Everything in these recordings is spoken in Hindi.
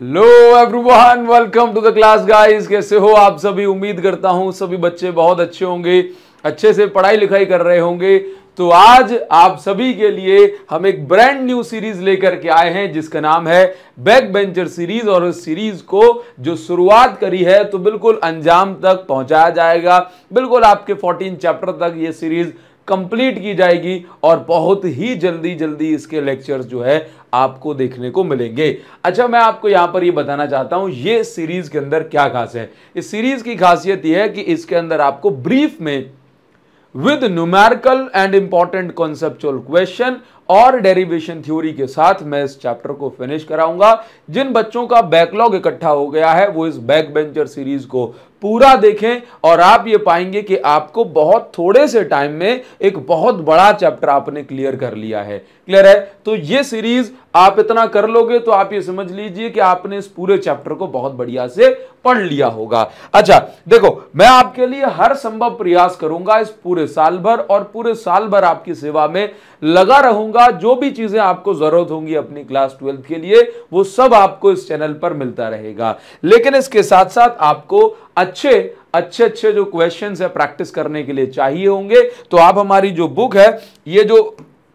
Hello everyone welcome to the class guys कैसे हो आप सभी उम्मीद करता हूं सभी बच्चे बहुत अच्छे होंगे अच्छे से पढ़ाई लिखाई कर रहे होंगे तो आज आप सभी के लिए हम एक ब्रांड न्यू सीरीज लेकर के आए हैं जिसका नाम है बैक बेंचर सीरीज और उस सीरीज को जो शुरुआत करी है तो बिल्कुल अंजाम तक पहुंचाया जाएगा बिल्कुल आपके 14 चैप्टर तक ये सीरीज कंप्लीट की जाएगी और बहुत ही जल्दी जल्दी इसके लेक्चर्स जो है आपको देखने को मिलेंगे अच्छा मैं आपको यहां पर ये बताना चाहता हूं ये सीरीज़ के अंदर क्या खास है इस सीरीज़ की खासियत यह है कि इसके अंदर आपको ब्रीफ में with numerical and important conceptual question और डेरिवेशन थ्योरी के साथ मैं इस चैप्टर को फिनिश कराऊंगा जिन बच्चों का बैकलॉग इकट्ठा हो गया है वो इस बैक बेंचर सीरीज को पूरा देखें और आप ये पाएंगे कि आपको बहुत थोड़े से टाइम में एक बहुत बड़ा चैप्टर आपने क्लियर कर लिया है क्लियर है तो ये सीरीज आप इतना कर लोगे तो आप ये समझ लीजिए कि आपने इस पूरे चैप्टर को बहुत बढ़िया से पढ़ लिया होगा अच्छा देखो मैं आपके लिए हर संभव प्रयास करूंगा इस पूरे साल भर और पूरे साल भर आपकी सेवा में लगा रहूंगा दूंगा जो भी चीजें आपको जरूरत होंगी अपनी क्लास ट्वेल्थ के लिए वो सब आपको इस चैनल पर मिलता रहेगा लेकिन इसके साथ साथ आपको अच्छे अच्छे अच्छे जो क्वेश्चंस है प्रैक्टिस करने के लिए चाहिए होंगे तो आप हमारी जो बुक है ये जो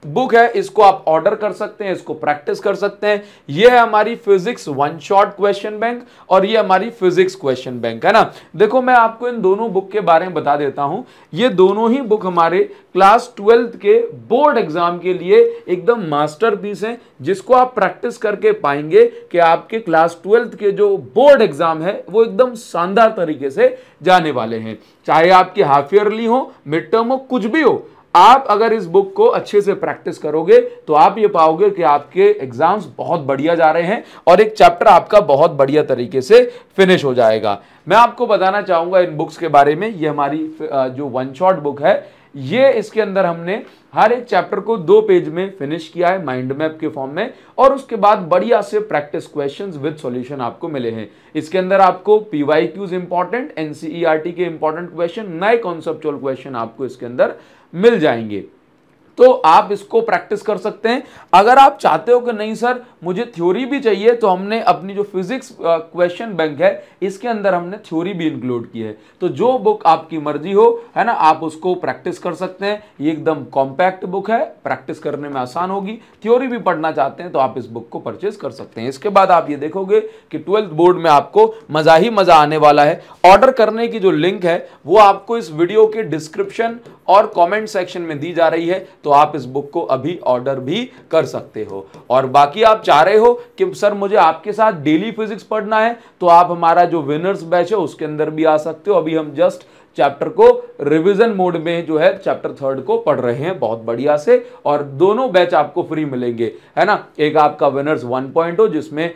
बुक है इसको आप ऑर्डर कर सकते हैं इसको प्रैक्टिस कर सकते हैं ये है हमारी physics one shot question bank और ये हमारी फिजिक्स क्वेश्चन बैंक है ना देखो मैं आपको इन दोनों बुक के बारे में बता देता हूं ये दोनों ही बुक हमारे क्लास ट्वेल्थ के बोर्ड एग्जाम के लिए एकदम मास्टर पीस है जिसको आप प्रैक्टिस करके पाएंगे कि आपके क्लास ट्वेल्थ के जो बोर्ड एग्जाम है वो एकदम शानदार तरीके से जाने वाले हैं चाहे आपकी हाफ ईयरली हो मिड टर्म हो कुछ भी हो आप अगर इस बुक को अच्छे से प्रैक्टिस करोगे तो आप ये पाओगे कि आपके एग्जाम्स बहुत बढ़िया जा रहे हैं और एक चैप्टर आपका बहुत बढ़िया तरीके से फिनिश हो जाएगा मैं आपको बताना चाहूँगा इन बुक्स के बारे में ये हमारी जो वन शॉट बुक है ये इसके अंदर हमने हर एक चैप्टर को दो पेज में फिनिश किया है माइंड मैप के फॉर्म में और उसके बाद बढ़िया से प्रैक्टिस क्वेश्चंस विद सॉल्यूशन आपको मिले हैं इसके अंदर आपको P Y Qs important NCERT के इंपॉर्टेंट क्वेश्चन नए कॉन्सेप्चुअल क्वेश्चन आपको इसके अंदर मिल जाएंगे तो आप इसको प्रैक्टिस कर सकते हैं अगर आप चाहते हो कि नहीं सर मुझे थ्योरी भी चाहिए तो हमने अपनी जो फिजिक्स क्वेश्चन बैंक है इसके अंदर हमने थ्योरी भी इंक्लूड की है तो जो बुक आपकी मर्जी हो है ना आप उसको प्रैक्टिस कर सकते हैं ये एकदम कॉम्पैक्ट बुक है प्रैक्टिस करने में आसान होगी थ्योरी भी पढ़ना चाहते हैं तो आप इस बुक को परचेज कर सकते हैं इसके बाद आप ये देखोगे कि ट्वेल्थ बोर्ड में आपको मज़ा ही मज़ा आने वाला है ऑर्डर करने की जो लिंक है वो आपको इस वीडियो के डिस्क्रिप्शन और कमेंट सेक्शन में दी जा रही है तो आप इस बुक को अभी ऑर्डर भी कर सकते हो और बाकी आप चाह रहे हो कि सर मुझे आपके साथ डेली फिजिक्स पढ़ना है तो आप हमारा जो विनर्स बैच है उसके अंदर भी आ सकते हो अभी हम जस्ट चैप्टर को रिवीजन मोड में जो है चैप्टर थर्ड को पढ़ रहे हैं बहुत बढ़िया से और दोनों बैच आपको फ्री मिलेंगे है ना एक आपका विनर्स हो जिसमें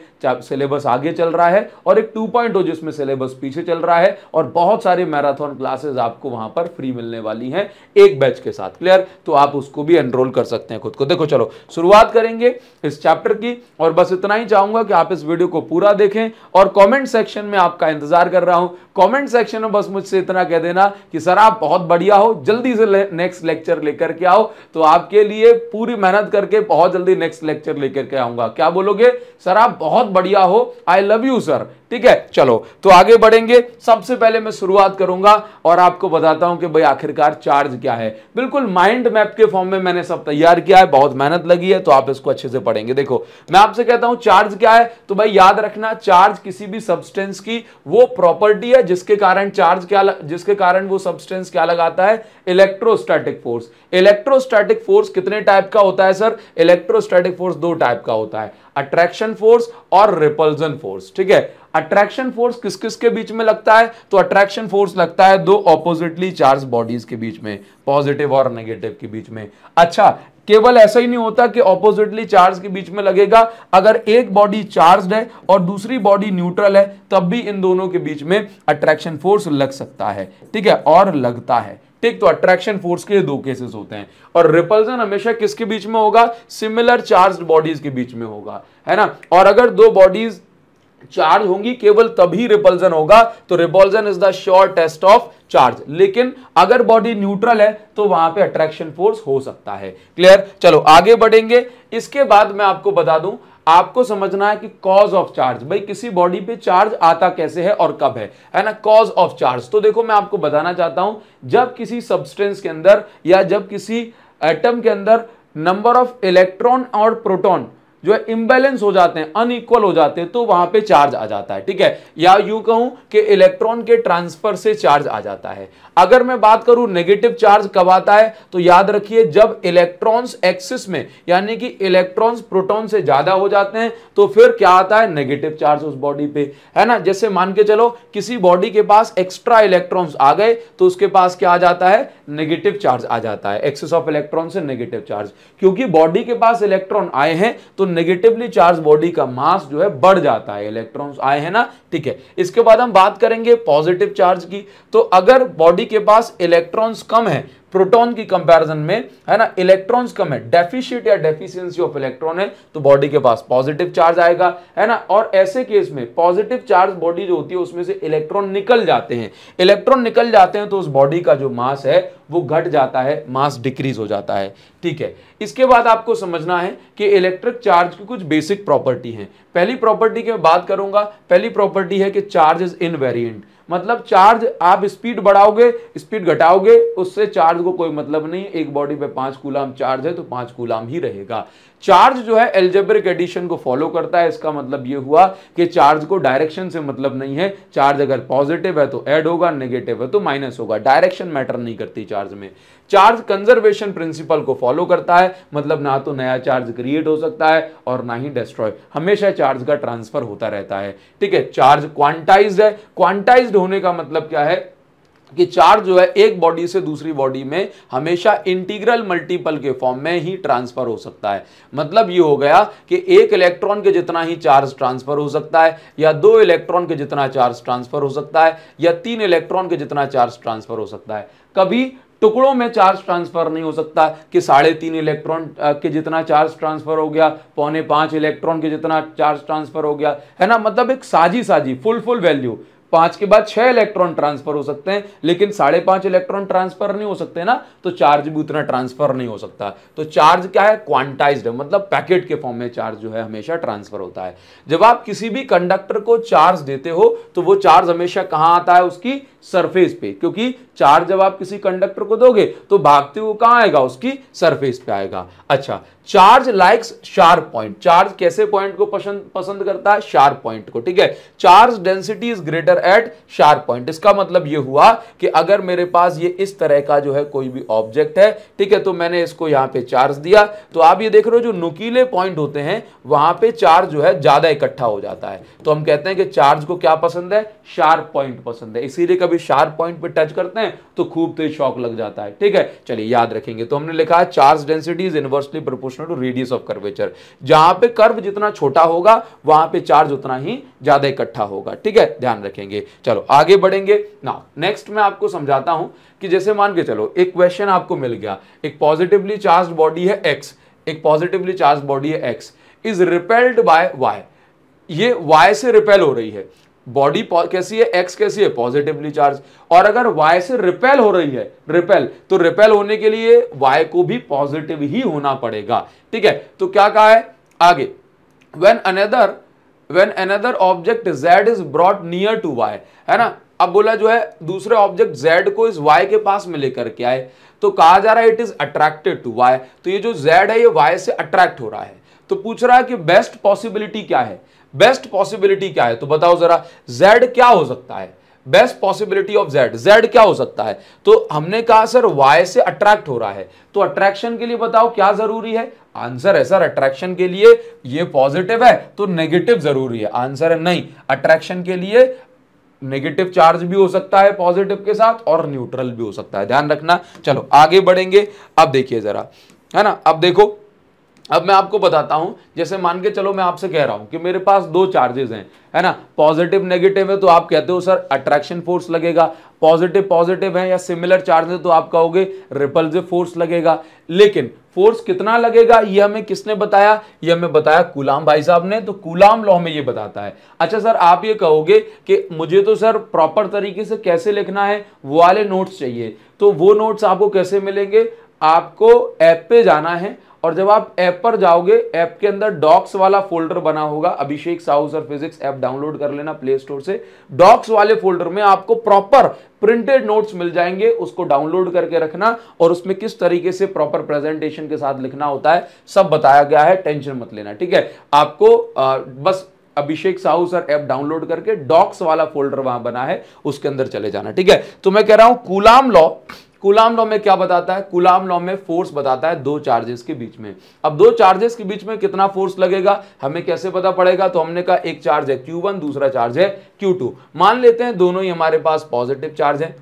सिलेबस आगे चल रहा है और एक टू पॉइंट oh जिसमें सिलेबस पीछे चल रहा है और बहुत सारे मैराथन क्लासेस आपको वहां पर फ्री मिलने वाली हैं एक बैच के साथ क्लियर तो आप उसको भी एनरोल कर सकते हैं खुद को देखो चलो शुरुआत करेंगे इस चैप्टर की और बस इतना ही चाहूंगा कि आप इस वीडियो को पूरा देखें और कॉमेंट सेक्शन में आपका इंतजार कर रहा हूं कॉमेंट सेक्शन में बस मुझसे इतना कह देना कि सर आप बहुत बढ़िया हो जल्दी से नेक्स्ट लेक्चर लेकर के आओ तो आपके लिए पूरी मेहनत करके बहुत जल्दी नेक्स्ट लेक्चर लेकर के आऊंगा क्या बोलोगे सर आप बहुत बढ़िया हो आई लव यू सर ठीक है चलो तो आगे बढ़ेंगे सबसे पहले मैं शुरुआत करूंगा और आपको बताता हूं कि भाई आखिरकार चार्ज क्या है बिल्कुल माइंड मैप के फॉर्म में मैंने सब तैयार किया है बहुत मेहनत लगी है तो आप इसको अच्छे से पढ़ेंगे देखो मैं आपसे कहता हूं चार्ज क्या है तो भाई याद रखना चार्ज किसी भी सब्सटेंस की वो प्रॉपर्टी है जिसके कारण चार्ज क्या लग... जिसके कारण वो सब्सटेंस क्या लगाता है इलेक्ट्रोस्टैटिक फोर्स इलेक्ट्रोस्टैटिक फोर्स कितने टाइप का होता है सर इलेक्ट्रोस्टैटिक फोर्स दो टाइप का होता है अट्रैक्शन फोर्स और रिपल्जन फोर्स ठीक है अट्रैक्शन फोर्स किस किस के बीच में लगता है तो अट्रैक्शन फोर्स लगता है दो ऑपोजिटली चार्ज बॉडीज के बीच में पॉजिटिव और नेगेटिव के बीच में अच्छा केवल ऐसा ही नहीं होता कि ऑपोजिटली चार्ज के बीच में लगेगा अगर एक बॉडी चार्ज है और दूसरी बॉडी न्यूट्रल है तब भी इन दोनों के बीच में अट्रैक्शन फोर्स लग सकता है ठीक है और लगता है ठीक तो अट्रैक्शन फोर्स के दो केसेस होते हैं और रिपल्सन हमेशा किसके बीच में होगा सिमिलर चार्ज बॉडीज के बीच में होगा है ना और अगर दो बॉडीज चार्ज होंगी केवल तभी रिपल्जन होगा तो repulsion is the sure test of charge लेकिन अगर बॉडी न्यूट्रल है तो वहां पे अट्रैक्शन फोर्स हो सकता है क्लियर चलो आगे बढ़ेंगे इसके बाद मैं आपको बता दूं आपको समझना है कि कॉज ऑफ चार्ज भाई किसी बॉडी पे चार्ज आता कैसे है और कब है है ना कॉज ऑफ चार्ज तो देखो मैं आपको बताना चाहता हूं जब किसी सब्सटेंस के अंदर या जब किसी एटम के अंदर नंबर ऑफ इलेक्ट्रॉन और प्रोटॉन जो है इंबैलेंस हो जाते हैं अनइक्वल हो जाते हैं तो वहां पे चार्ज आ जाता है ठीक है या यू कहूं कि इलेक्ट्रॉन के ट्रांसफर से चार्ज आ जाता है अगर मैं बात करूं नेगेटिव चार्ज कब आता है तो याद रखिए जब इलेक्ट्रॉन्स एक्सिस में यानी कि इलेक्ट्रॉन्स प्रोटॉन से ज्यादा हो जाते हैं तो फिर क्या आता है नेगेटिव चार्ज उस बॉडी पे है ना जैसे मान के चलो किसी बॉडी के पास एक्स्ट्रा इलेक्ट्रॉन्स आ गए तो उसके पास क्या आ जाता है नेगेटिव चार्ज आ जाता है एक्सेस ऑफ इलेक्ट्रॉन से नेगेटिव चार्ज क्योंकि बॉडी के पास इलेक्ट्रॉन आए हैं तो नेगेटिवली चार्ज बॉडी का मास जो है बढ़ जाता है इलेक्ट्रॉन्स आए हैं ना ठीक है इसके बाद हम बात करेंगे पॉजिटिव चार्ज की तो अगर बॉडी के पास इलेक्ट्रॉन्स कम है प्रोटॉन की कंपैरिजन में है ना इलेक्ट्रॉन्स कम है डेफिशिट या डेफिशिएंसी ऑफ इलेक्ट्रॉन है तो बॉडी के पास पॉजिटिव चार्ज आएगा है ना और ऐसे केस में पॉजिटिव चार्ज बॉडी जो होती है उसमें से इलेक्ट्रॉन निकल जाते हैं इलेक्ट्रॉन निकल जाते हैं तो उस बॉडी का जो मास है वो घट जाता है मास डिक्रीज हो जाता है ठीक है इसके बाद आपको समझना है कि इलेक्ट्रिक चार्ज की कुछ बेसिक प्रॉपर्टी हैं पहली प्रॉपर्टी की मैं बात करूंगा पहली प्रॉपर्टी है कि चार्ज इज वेरियंट मतलब चार्ज आप स्पीड बढ़ाओगे स्पीड घटाओगे उससे चार्ज को कोई मतलब नहीं एक बॉडी पे पांच कूलाम चार्ज है तो पांच कूलाम ही रहेगा चार्ज जो है एल्जेब्रिक एडिशन को फॉलो करता है इसका मतलब ये हुआ कि चार्ज को डायरेक्शन से मतलब नहीं है चार्ज अगर पॉजिटिव है तो ऐड होगा नेगेटिव है तो माइनस होगा डायरेक्शन मैटर नहीं करती चार्ज में चार्ज कंजर्वेशन प्रिंसिपल को फॉलो करता है मतलब ना तो नया चार्ज क्रिएट हो सकता है और ना ही डिस्ट्रॉय हमेशा चार्ज का ट्रांसफर होता रहता है ठीक है चार्ज क्वांटाइज्ड है क्वांटाइज्ड होने का मतलब क्या है कि चार्ज जो है एक बॉडी से दूसरी बॉडी में हमेशा इंटीग्रल मल्टीपल के फॉर्म में ही ट्रांसफर हो सकता है मतलब ये हो गया कि एक इलेक्ट्रॉन के जितना ही चार्ज ट्रांसफर हो सकता है या दो इलेक्ट्रॉन के जितना चार्ज ट्रांसफर हो सकता है या तीन इलेक्ट्रॉन के जितना चार्ज ट्रांसफर हो सकता है कभी टुकड़ों में चार्ज ट्रांसफर नहीं हो सकता कि साढ़े तीन इलेक्ट्रॉन के जितना चार्ज ट्रांसफर हो गया पौने पांच इलेक्ट्रॉन के जितना चार्ज ट्रांसफर हो गया है ना मतलब एक साझी साजी फुल फुल वैल्यू पांच के बाद छह इलेक्ट्रॉन ट्रांसफर हो सकते हैं लेकिन साढ़े पांच इलेक्ट्रॉन ट्रांसफर नहीं हो सकते ना तो चार्ज भी उतना ट्रांसफर नहीं हो सकता तो चार्ज क्या है क्वांटाइज्ड है मतलब पैकेट के फॉर्म में चार्ज जो है हमेशा ट्रांसफर होता है जब आप किसी भी कंडक्टर को चार्ज देते हो तो वो चार्ज हमेशा कहां आता है उसकी सरफेस पे क्योंकि चार्ज जब आप किसी कंडक्टर को दोगे तो भागते हुए कहां आएगा उसकी सरफेस पे आएगा अच्छा charge likes sharp point charge कैसे पॉइंट को पसंद पसंद करता है शार्प पॉइंट को ठीक है charge density is greater at sharp point इसका मतलब ये हुआ कि अगर मेरे पास ये इस तरह का जो है कोई भी ऑब्जेक्ट है ठीक है तो मैंने इसको यहाँ पे चार्ज दिया तो आप ये देख रहे हो जो नुकीले पॉइंट होते हैं वहां पे चार्ज जो है ज्यादा इकट्ठा हो जाता है तो हम कहते हैं कि चार्ज को क्या पसंद है शार्प पॉइंट पसंद है इसीलिए कभी शार्प पॉइंट पर टच करते हैं तो खूब तेज शॉक लग जाता है ठीक है चलिए याद रखेंगे तो हमने लिखा है charge density is inversely proportional to radius of curvature जहां पे कर्व जितना छोटा होगा वहां पे चार्ज उतना ही ज्यादा इकट्ठा होगा ठीक है ध्यान रखेंगे देंगे चलो आगे बढ़ेंगे ना नेक्स्ट मैं आपको समझाता हूं कि जैसे मान के चलो एक क्वेश्चन आपको मिल गया एक पॉजिटिवली चार्ज बॉडी है एक्स एक पॉजिटिवली चार्ज बॉडी है X is repelled by Y ये वाई से रिपेल हो रही है बॉडी कैसी है एक्स कैसी है पॉजिटिवली चार्ज और अगर वाई से रिपेल हो रही है रिपेल तो रिपेल होने के लिए वाई को भी पॉजिटिव ही होना पड़ेगा ठीक है तो क्या कहा है आगे when another when another object Z is brought near to Y है ना अब बोला जो है दूसरे ऑब्जेक्ट जेड को इस वाई के पास में लेकर के आए तो कहा जा रहा है it is attracted to Y तो ये जो जेड है ये वाई से अट्रैक्ट हो रहा है तो पूछ रहा है कि बेस्ट पॉसिबिलिटी क्या है बेस्ट पॉसिबिलिटी क्या है तो बताओ जरा जेड क्या हो सकता है best possibility of Z Z क्या हो सकता है तो हमने कहा सर वाई से अट्रैक्ट हो रहा है तो अट्रैक्शन के लिए बताओ क्या जरूरी है आंसर है सर अट्रैक्शन के लिए ये पॉजिटिव है तो नेगेटिव जरूरी है आंसर है नहीं अट्रैक्शन के लिए नेगेटिव चार्ज भी हो सकता है पॉजिटिव के साथ और न्यूट्रल भी हो सकता है ध्यान रखना चलो आगे बढ़ेंगे अब देखिए जरा है ना अब देखो अब मैं आपको बताता हूं जैसे मान के चलो मैं आपसे कह रहा हूं कि मेरे पास दो चार्जेस हैं है ना पॉजिटिव नेगेटिव है तो आप कहते हो सर अट्रैक्शन फोर्स लगेगा पॉजिटिव पॉजिटिव है या सिमिलर चार्ज है तो आप कहोगे रिपल्सिव फोर्स लगेगा लेकिन फोर्स कितना लगेगा ये हमें किसने बताया ये हमें बताया कुलाम भाई साहब ने तो कुलाम लॉ में ये बताता है अच्छा सर आप ये कहोगे कि मुझे तो सर प्रॉपर तरीके से कैसे लिखना है वो वाले नोट्स चाहिए तो वो नोट्स आपको कैसे मिलेंगे आपको ऐप पे जाना है और जब आप ऐप पर जाओगे ऐप के अंदर डॉक्स वाला फोल्डर बना होगा Abhishek Sahu sir physics app download कर लेना प्ले स्टोर से डॉक्स वाले फोल्डर में आपको प्रॉपर प्रिंटेड नोट्स मिल जाएंगे उसको डाउनलोड करके रखना और उसमें किस तरीके से प्रॉपर प्रेजेंटेशन के साथ लिखना होता है सब बताया गया है टेंशन मत लेना ठीक है आपको आ, बस Abhishek Sahu sir app download करके डॉक्स वाला फोल्डर वहां बना है उसके अंदर चले जाना ठीक है तो मैं कह रहा हूं कुलाम लॉ कुलाम लॉ में क्या बताता है कुलाम लॉ में फोर्स बताता है दो चार्जेस के बीच में अब दो चार्जेस के बीच में कितना फोर्स लगेगा हमें कैसे पता पड़ेगा तो हमने कहा एक चार्ज है क्यू दूसरा चार्ज है क्यू मान लेते हैं दोनों ही हमारे पास पॉजिटिव चार्ज है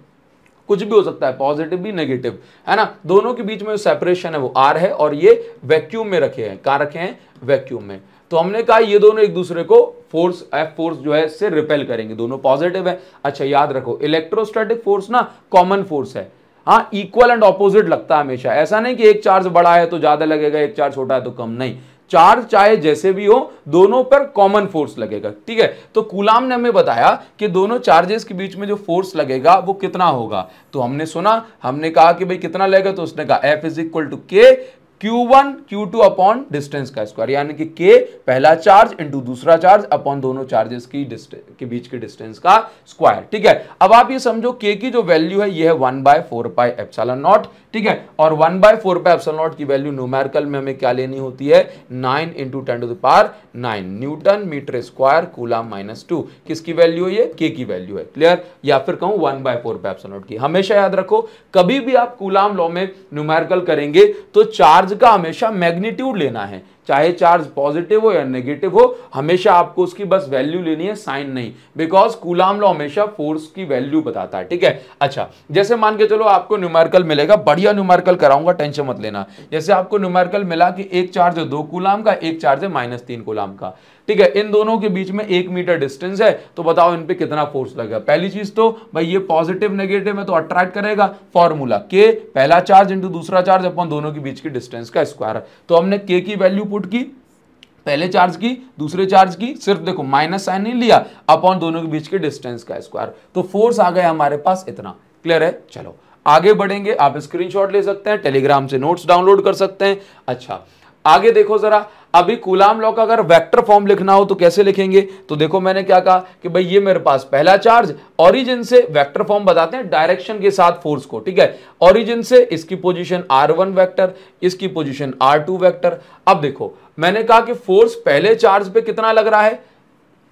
कुछ भी हो सकता है पॉजिटिव भी नेगेटिव है ना दोनों के बीच में जो सेपरेशन है वो आर है और ये वैक्यूम में रखे हैं कहाँ रखे हैं वैक्यूम में तो हमने कहा ये दोनों एक दूसरे को फोर्स एफ फोर्स जो है से रिपेल करेंगे दोनों पॉजिटिव है अच्छा याद रखो इलेक्ट्रोस्टैटिक फोर्स ना कॉमन फोर्स है हाँ इक्वल एंड ऑपोजिट लगता है हमेशा ऐसा नहीं कि एक चार्ज बड़ा है तो ज्यादा लगेगा एक चार्ज छोटा है तो कम नहीं चार्ज चाहे जैसे भी हो दोनों पर कॉमन फोर्स लगेगा ठीक है तो कुलाम ने हमें बताया कि दोनों चार्जेस के बीच में जो फोर्स लगेगा वो कितना होगा तो हमने सुना हमने कहा कि भाई कितना लगेगा तो उसने कहा F is equal to K one Q two upon distance का स्क्वायर यानी कि के पहला चार्ज इंटू दूसरा चार्ज अपॉन दोनों चार्जेस की के बीच के डिस्टेंस का स्क्वायर ठीक है अब आप ये समझो के की जो वैल्यू है ये है one by four pi epsilon naught ठीक है और one by four pi epsilon naught की वैल्यू न्यूमेरिकल में हमें क्या लेनी होती है nine into ten to the nine newton metre square coulomb minus two किसकी वैल्यू है ये के की वैल्यू है क्लियर या फिर कहूँ one by four pi epsilon naught की हमेशा याद रखो कभी भी आप कूलाम लॉ में न्यूमेरिकल करेंगे तो चार्ज का हमेशा मैग्नीट्यूड लेना है चाहे चार्ज पॉजिटिव हो या नेगेटिव हो हमेशा आपको उसकी बस वैल्यू लेनी है साइन नहीं बिकॉज कूलाम लॉ हमेशा फोर्स की वैल्यू बताता है ठीक है अच्छा जैसे मान के चलो आपको न्यूमेरिकल मिलेगा बढ़िया न्यूमेरिकल कराऊंगा टेंशन मत लेना जैसे आपको न्यूमेरिकल मिला कि एक चार्ज है दो कूलाम का एक चार्ज है माइनस तीन कूलाम का ठीक है इन दोनों के बीच में एक मीटर डिस्टेंस है तो बताओ इन पे कितना फोर्स लगेगा पहली चीज तो भाई ये पॉजिटिव नेगेटिव है तो अट्रैक्ट करेगा फॉर्मूला के पहला चार्ज इंटू दूसरा चार्ज अपन दोनों के बीच की डिस्टेंस का स्क्वायर तो हमने के की वैल्यू पुट की पहले चार्ज की दूसरे चार्ज की सिर्फ देखो माइनस साइन नहीं लिया अपॉन दोनों के बीच के डिस्टेंस का स्क्वायर तो फोर्स आ गया हमारे पास इतना क्लियर है चलो आगे बढ़ेंगे आप स्क्रीनशॉट ले सकते हैं टेलीग्राम से नोट्स डाउनलोड कर सकते हैं अच्छा आगे देखो जरा अभी कुलाम लॉ का अगर वेक्टर फॉर्म लिखना हो तो कैसे लिखेंगे तो देखो मैंने क्या कहा कि भाई ये मेरे पास पहला चार्ज ओरिजिन से वेक्टर फॉर्म बताते हैं डायरेक्शन के साथ फोर्स को ठीक है ओरिजिन से इसकी पोजीशन वन वैक्टर इसकी पोजीशन टू वैक्टर अब देखो मैंने कहा कि फोर्स पहले चार्ज पे कितना लग रहा है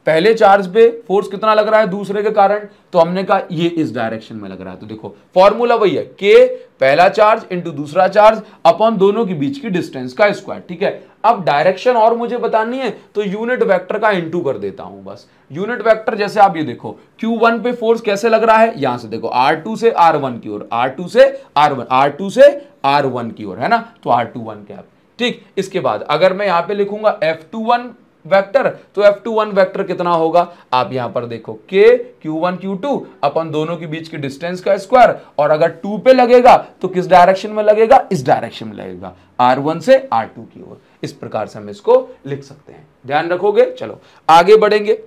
पहले चार्ज पे फोर्स कितना लग रहा है दूसरे के कारण तो हमने कहा ये इस डायरेक्शन में लग रहा है तो देखो फॉर्मूला वही है के पहला चार्ज इंटू दूसरा चार्ज अपॉन दोनों के बीच की डिस्टेंस का स्क्वायर ठीक है अब डायरेक्शन और मुझे बतानी है तो यूनिट वेक्टर का इंटू कर देता हूं बस यूनिट वेक्टर जैसे आप ये देखो Q1 पे फोर्स कैसे लग रहा है यहां से देखो R2 से R1 की ओर R2 से R1 R2 से R1 की ओर है ना तो R21 कैप ठीक इसके बाद अगर मैं यहां पे लिखूंगा F21 वेक्टर तो एफ टू वन वैक्टर कितना होगा आप यहां पर देखो K Q one Q two upon दोनों के बीच की डिस्टेंस का स्क्वायर और अगर टू पे लगेगा तो किस डायरेक्शन में लगेगा इस डायरेक्शन में लगेगा आर वन से आर टू की ओर इस प्रकार से हम इसको लिख सकते हैं ध्यान रखोगे चलो आगे बढ़ेंगे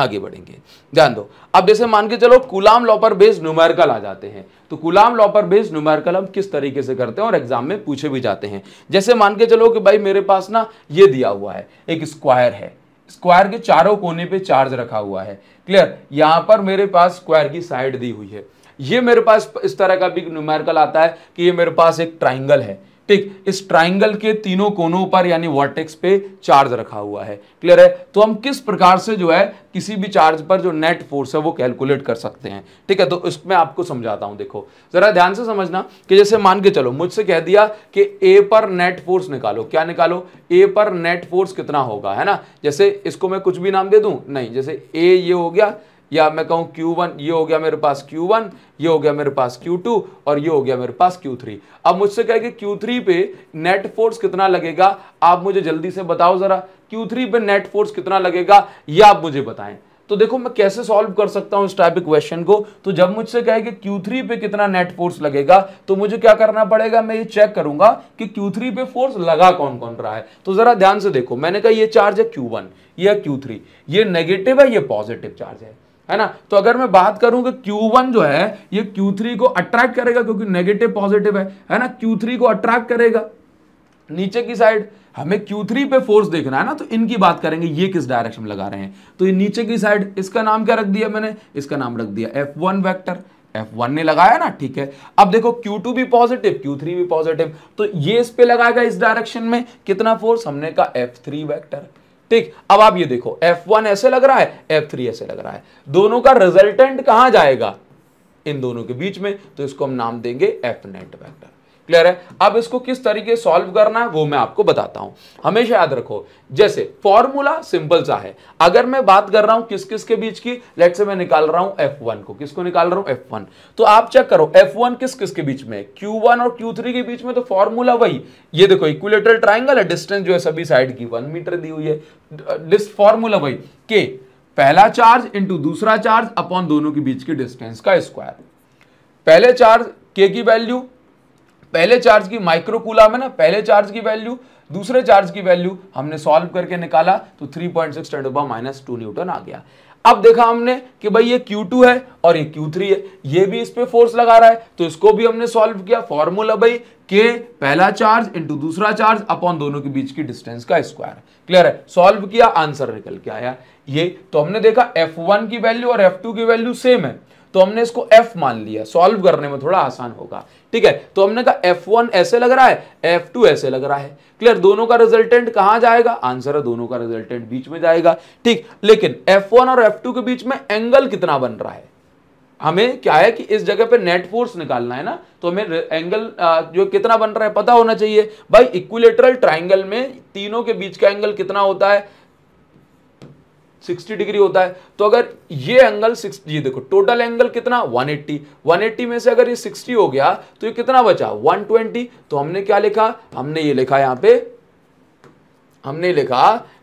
आगे बढ़ेंगे ध्यान दो अब जैसे मान के चलो कुलाम लॉ पर बेस्ड न्यूमेरिकल आ जाते हैं तो कुलाम लॉ पर बेस्ड न्यूमेरिकल हम किस तरीके से करते हैं और एग्जाम में पूछे भी जाते हैं जैसे मान के चलो कि भाई मेरे पास ना ये दिया हुआ है एक स्क्वायर है स्क्वायर के चारों कोने पे चार्ज रखा हुआ है क्लियर यहाँ पर मेरे पास स्क्वायर की साइड दी हुई है ये मेरे पास इस तरह का भी न्यूमेरिकल आता है कि ये मेरे पास एक ट्राइंगल है ठीक इस ट्राइंगल के तीनों कोनों पर यानी वर्टेक्स पे चार्ज रखा हुआ है क्लियर है तो हम किस प्रकार से जो है किसी भी चार्ज पर जो नेट फोर्स है वो कैलकुलेट कर सकते हैं ठीक है तो इसमें आपको समझाता हूं देखो जरा ध्यान से समझना कि जैसे मान के चलो मुझसे कह दिया कि ए पर नेट फोर्स निकालो क्या निकालो ए पर नेट फोर्स कितना होगा है ना जैसे इसको मैं कुछ भी नाम दे दू नहीं जैसे ए ये हो गया या मैं कहूँ Q1 ये हो गया मेरे पास Q1 ये हो गया मेरे पास Q2 और ये हो गया मेरे पास Q3 अब मुझसे कहे कि Q3 पे नेट फोर्स कितना लगेगा आप मुझे जल्दी से बताओ ज़रा Q3 पे नेट फोर्स कितना लगेगा ये आप मुझे बताएं तो देखो मैं कैसे सॉल्व कर सकता हूं इस टाइप के क्वेश्चन को तो जब मुझसे कहे कि Q3 पे कितना नेट फोर्स लगेगा तो मुझे क्या करना पड़ेगा मैं ये चेक करूंगा कि Q3 पे फोर्स लगा कौन कौन रहा है तो जरा ध्यान से देखो मैंने कहा ये चार्ज है Q1 ये Q3 ये नेगेटिव है ये पॉजिटिव चार्ज है है ना तो अगर मैं बात करूं कि Q1 जो है ये Q3 को अट्रैक्ट करेगा क्योंकि नेगेटिव पॉजिटिव है है ना Q3 को अट्रैक्ट करेगा नीचे की साइड हमें Q3 पे फोर्स देखना है ना तो इनकी बात करेंगे ये किस डायरेक्शन में लगा रहे हैं तो ये नीचे की साइड इसका नाम क्या रख दिया मैंने इसका नाम रख दिया एफ वन F1 ने लगाया ना ठीक है अब देखो Q2 भी पॉजिटिव Q3 भी पॉजिटिव तो ये इस पे लगाएगा इस डायरेक्शन में कितना फोर्स हमने कहा F3 वेक्टर ठीक अब आप ये देखो F1 ऐसे लग रहा है F3 ऐसे लग रहा है दोनों का रिजल्टेंट कहां जाएगा इन दोनों के बीच में तो इसको हम नाम देंगे एफ नेट वैक्टर क्लियर है अब इसको किस तरीके सॉल्व करना है वो मैं आपको बताता हूं हमेशा याद रखो जैसे फॉर्मूला सिंपल सा है अगर मैं बात कर रहा हूं किस किस के बीच की लेट से मैं निकाल रहा हूं वन को किसको निकाल रहा हूं वन तो आप चेक करो वन किस किस के बीच में क्यू वन और थ्री के बीच में तो फॉर्मूला वही ये देखो इक्विलेटरल ट्राइंगल है डिस्टेंस जो है सभी साइड की वन मीटर दी हुई है फॉर्मूला वही के पहला चार्ज इंटू दूसरा चार्ज अपॉन दोनों के बीच की डिस्टेंस का स्क्वायर पहले चार्ज के की वैल्यू पहले चार्ज की माइक्रोकूला में ना पहले चार्ज की वैल्यू दूसरे चार्ज की वैल्यू हमने सॉल्व करके निकाला तो 3.6 point six minus two newton आ गया अब देखा हमने कि भाई ये Q2 है और ये Q3 है ये भी इस पर फोर्स लगा रहा है तो इसको भी हमने सॉल्व किया फॉर्मूला भाई के पहला चार्ज इंटू दूसरा चार्ज अपॉन दोनों के बीच की डिस्टेंस का स्क्वायर क्लियर है सॉल्व किया आंसर निकल के आया ये तो हमने देखा F1 की वैल्यू और F2 की वैल्यू सेम है तो हमने इसको f मान लिया सॉल्व करने में थोड़ा आसान होगा ठीक है तो हमने कहा f1 ऐसे लग रहा है f2 ऐसे लग रहा है क्लियर दोनों का रिजल्टेंट कहां जाएगा आंसर है दोनों का रिजल्टेंट बीच में जाएगा ठीक लेकिन f1 और f2 के बीच में एंगल कितना बन रहा है हमें क्या है कि इस जगह पे नेट फोर्स निकालना है ना तो हमें एंगल जो कितना बन रहा है पता होना चाहिए भाई इक्विलेटरल ट्राइंगल में तीनों के बीच का एंगल कितना होता है 60 डिग्री होता है तो अगर ये एंगल सिक्स ये देखो टोटल एंगल कितना 180 180 में से अगर ये 60 हो गया तो ये कितना बचा 120 तो हमने क्या लिखा हमने ये लिखा यहाँ पे हमने लिखा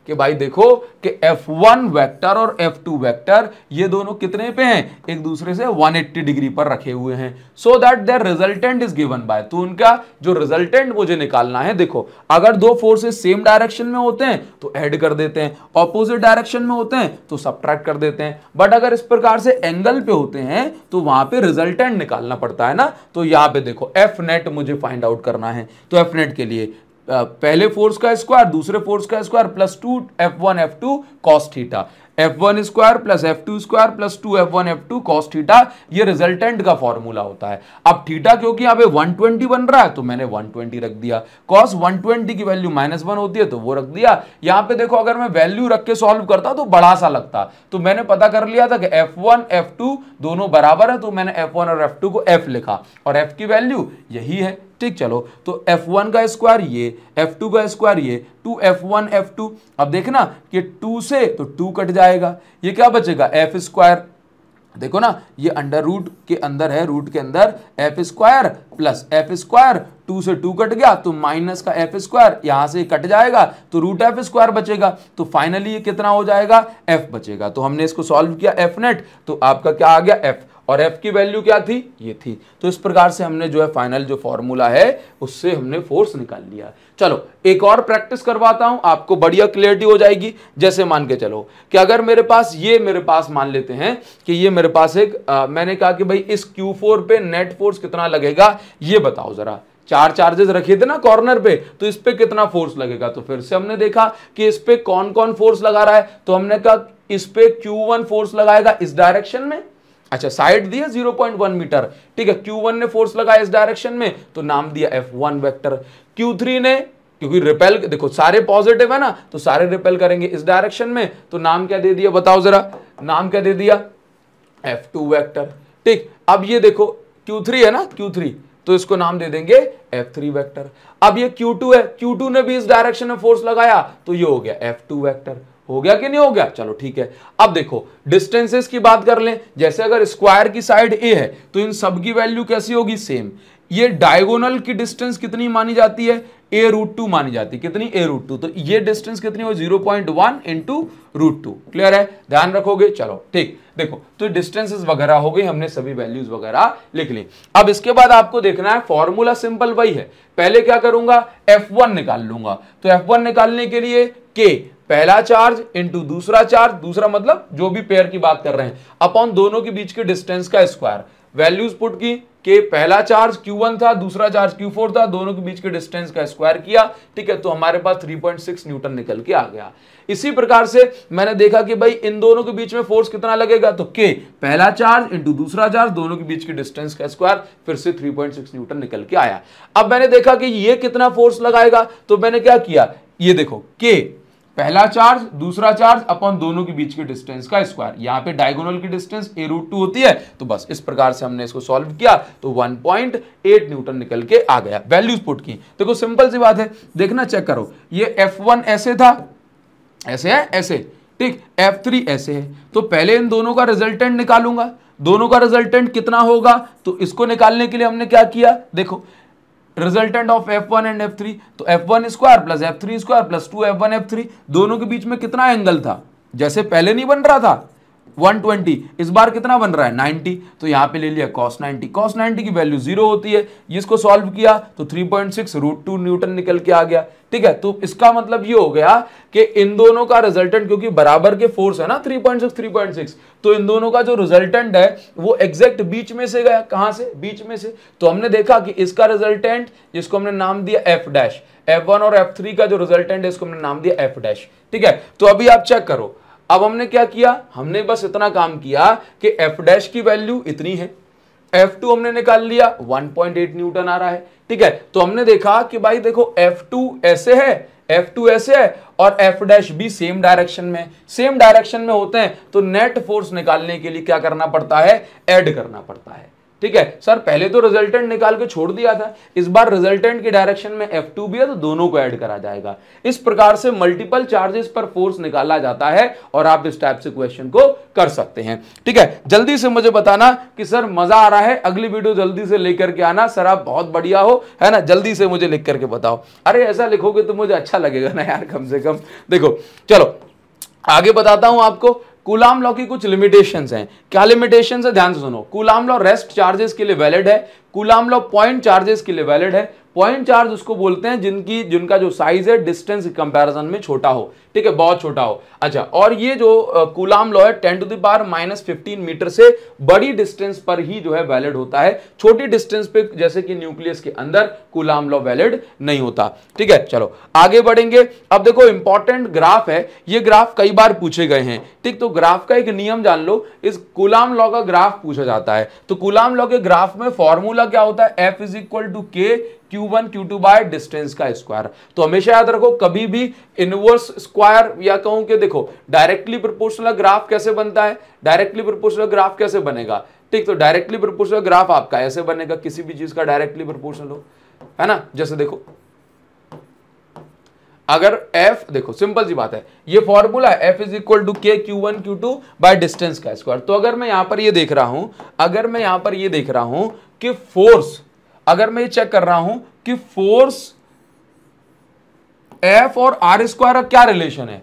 कि भाई देखो कि F1 वेक्टर और F2 वेक्टर ये दोनों कितने पे हैं एक दूसरे से 180 डिग्री पर रखे हुए हैं so that their resultant is given by तो उनका जो रिजल्टेंट मुझे निकालना है देखो अगर दो फोर्सेस सेम डायरेक्शन में होते हैं तो ऐड कर देते हैं ऑपोजिट डायरेक्शन में होते हैं तो सब्ट्रैक्ट कर देते हैं बट अगर इस प्रकार से एंगल पे होते हैं तो वहां पर रिजल्टेंट निकालना पड़ता है ना तो यहां पर देखो एफ नेट मुझे फाइंड आउट करना है तो एफ नेट के लिए पहले फोर्स का स्क्वायर दूसरे फोर्स का square plus two F one F two cos theta F one square plus F two square plus two F one F two cos theta ये रिजल्टेंट का फॉर्मूला होता है अब थीटा क्योंकि यहां पे 120 बन रहा है तो मैंने 120 रख दिया कॉस 120 की वैल्यू माइनस वन होती है तो वो रख दिया यहां पे देखो अगर मैं वैल्यू रख के सॉल्व करता तो बड़ा सा लगता तो मैंने पता कर लिया था कि एफ वन दोनों बराबर है तो मैंने एफ और एफ को एफ लिखा और एफ की वैल्यू यही है ठीक चलो तो F1 का स्क्वायर ये F2 का स्क्वायर ये two F one F two अब देखना कि टू से तो टू कट जाएगा ये क्या बचेगा एफ स्क्वायर देखो ना ये अंडर रूट के अंदर है रूट के अंदर F square plus F square two से टू कट गया तो माइनस का एफ स्क्वायर यहां से कट जाएगा तो रूट एफ स्क्वायर बचेगा तो फाइनली ये कितना हो जाएगा एफ बचेगा तो हमने इसको सॉल्व किया एफ नेट तो आपका क्या आ गया एफ और एफ की वैल्यू क्या थी ये थी तो इस प्रकार से हमने जो है फाइनल जो फॉर्मूला है उससे हमने फोर्स निकाल लिया चलो एक और प्रैक्टिस करवाता हूं आपको बढ़िया क्लियरिटी हो जाएगी जैसे मान के चलो कि अगर मेरे पास ये मेरे पास मान लेते हैं कि ये मेरे पास एक आ, मैंने कहा कि भाई इस क्यू फोर पे नेट फोर्स कितना लगेगा ये बताओ जरा चार चार्जेस रखे थे ना कॉर्नर पे तो इस पे कितना फोर्स लगेगा तो फिर से हमने देखा कि इस पे कौन कौन फोर्स लगा रहा है तो हमने कहा इस पे Q1 फोर्स लगाएगा इस डायरेक्शन में अच्छा साइड दिया 0.1 मीटर ठीक है Q1 ने फोर्स लगाया इस डायरेक्शन में तो नाम दिया F1 वेक्टर Q3 ने क्योंकि रिपेल देखो सारे पॉजिटिव है ना तो सारे रिपेल करेंगे इस डायरेक्शन में तो नाम क्या दे दिया बताओ जरा नाम क्या दे दिया F2 वेक्टर ठीक अब ये देखो Q3 है ना Q3 तो इसको नाम दे देंगे F3 वेक्टर अब ये Q2 है Q2 ने भी इस डायरेक्शन में फोर्स लगाया तो ये हो गया F2 वेक्टर हो गया कि नहीं हो गया चलो ठीक है अब देखो डिस्टेंसेस की बात कर लें जैसे अगर स्क्वायर की साइड ए है तो इन सब की वैल्यू कैसी होगी सेम ये डायगोनल की डिस्टेंस कितनी मानी जाती है ए रूट टू मानी जाती है कितनी ए रूट टू तो ये डिस्टेंस कितनी हो zero point one into root two clear है ध्यान रखोगे चलो ठीक देखो तो डिस्टेंसेस वगैरह हो गई हमने सभी वैल्यूज वगैरह लिख ली अब इसके बाद आपको देखना है फॉर्मूला सिंपल वही है पहले क्या करूंगा एफ वन निकाल लूंगा तो एफ वन निकालने के लिए के पहला चार्ज इंटू दूसरा चार्ज दूसरा मतलब जो भी पेयर की बात कर रहे हैं अपॉन दोनों के बीच के डिस्टेंस का स्क्वायर वैल्यूज पुट की के पहला चार्ज Q1 था दूसरा चार्ज Q4 था दोनों के बीच के डिस्टेंस का स्क्वायर किया ठीक है तो हमारे पास 3.6 न्यूटन निकल के आ गया इसी प्रकार से मैंने देखा कि भाई इन दोनों के बीच में फोर्स कितना लगेगा तो K पहला चार्ज इंटू दूसरा चार्ज दोनों के बीच के डिस्टेंस का स्क्वायर फिर से 3.6 न्यूटन निकल के आया अब मैंने देखा कि यह कितना फोर्स लगाएगा तो मैंने क्या किया ये देखो के पहला चार्ज दूसरा चार्ज अपॉन दोनों के बीच के डिस्टेंस का स्क्वायर यहां पे डायगोनल की डिस्टेंस ए रूट टू होती है तो बस इस प्रकार से हमने इसको सॉल्व किया तो 1.8 न्यूटन निकल के आ गया वैल्यूज पुट की देखो तो सिंपल सी बात है देखना चेक करो ये F1 ऐसे था ऐसे है ऐसे ठीक F3 ऐसे है तो पहले इन दोनों का रिजल्टेंट निकालूंगा दोनों का रिजल्टेंट कितना होगा तो इसको निकालने के लिए हमने क्या किया देखो resultant of F one and F three तो F one square plus F three square plus two F one F three दोनों के बीच में कितना एंगल था जैसे पहले नहीं बन रहा था 120 इस बार कितना बन रहा है 90 तो यहां पे ले लिया कॉस 90 कॉस 90 की वैल्यू जीरो होती है इसको सॉल्व किया तो 3.6 पॉइंट रूट टू न्यूटन निकल के आ गया ठीक है तो इसका मतलब ये हो गया कि इन दोनों का रिजल्टेंट क्योंकि बराबर के फोर्स है ना 3.6 3.6 तो इन दोनों का जो रिजल्टेंट है वो एग्जैक्ट बीच में से गया कहां से बीच में से तो हमने देखा कि इसका रिजल्टेंट जिसको हमने नाम दिया एफ डैश एफ वन और एफ थ्री का जो रिजल्टेंट है इसको हमने नाम दिया एफ डैश ठीक है तो अभी आप चेक करो अब हमने क्या किया हमने बस इतना काम किया कि एफ डैश की वैल्यू इतनी है एफ टू हमने निकाल लिया 1.8 न्यूटन आ रहा है ठीक है तो हमने देखा कि भाई देखो एफ टू ऐसे है एफ टू ऐसे है और एफ डैश भी सेम डायरेक्शन में सेम डायरेक्शन में होते हैं तो नेट फोर्स निकालने के लिए क्या करना पड़ता है ऐड करना पड़ता है ठीक है सर पहले तो रिजल्टेंट निकाल के छोड़ दिया था इस बार रिजल्टेंट की डायरेक्शन में एफ टू भी है तो दोनों को ऐड करा जाएगा इस प्रकार से मल्टीपल चार्जेस पर फोर्स निकाला जाता है और आप इस टाइप से क्वेश्चन को कर सकते हैं ठीक है जल्दी से मुझे बताना कि सर मजा आ रहा है अगली वीडियो जल्दी से लेकर के आना सर आप बहुत बढ़िया हो है ना जल्दी से मुझे लिख करके बताओ अरे ऐसा लिखोगे तो मुझे अच्छा लगेगा ना यार कम से कम देखो चलो आगे बताता हूं आपको कुलाम लॉ की कुछ लिमिटेशंस हैं क्या लिमिटेशंस है ध्यान से सुनो कुलाम लॉ रेस्ट चार्जेस के लिए वैलिड है कुलाम लॉ पॉइंट चार्जेस के लिए वैलिड है पॉइंट चार्ज उसको बोलते हैं जिनकी जिनका जो साइज है डिस्टेंस कंपैरिजन में छोटा हो ठीक है बहुत छोटा हो अच्छा और ये जो कुलाम लॉ है ten to the minus fifteen metre से बड़ी डिस्टेंस पर ही जो है वैलिड होता है छोटी डिस्टेंस पे जैसे कि न्यूक्लियस के अंदर कुलाम लॉ वैलिड नहीं होता ठीक है चलो आगे बढ़ेंगे अब देखो इंपॉर्टेंट ग्राफ है ये ग्राफ कई बार पूछे गए हैं ठीक तो ग्राफ का एक नियम जान लो इस कुलाम लॉ का ग्राफ पूछा जाता है तो कुलाम लॉ के ग्राफ में फॉर्मूला क्या होता है F is equal to K Q one Q two by distance का स्क्वायर तो हमेशा याद रखो कभी भी इनवर्स स्क्वायर स्क्वायर या कहूं कि देखो डायरेक्टली प्रोपोर्शनल ग्राफ कैसे बनता है डायरेक्टली प्रोपोर्शनल ग्राफ कैसे बनेगा ठीक तो डायरेक्टली प्रोपोर्शनल ग्राफ आपका ऐसे बनेगा किसी भी चीज का डायरेक्टली प्रोपोर्शनल हो है ना जैसे देखो अगर f देखो सिंपल सी बात है ये फॉर्मूला है f is equal to K Q one Q two by distance का स्क्वायर तो अगर मैं यहां पर ये देख रहा हूं अगर मैं यहां पर ये देख रहा हूं कि फोर्स अगर मैं ये चेक कर रहा हूं कि फोर्स एफ और आर स्क्वायर का क्या रिलेशन है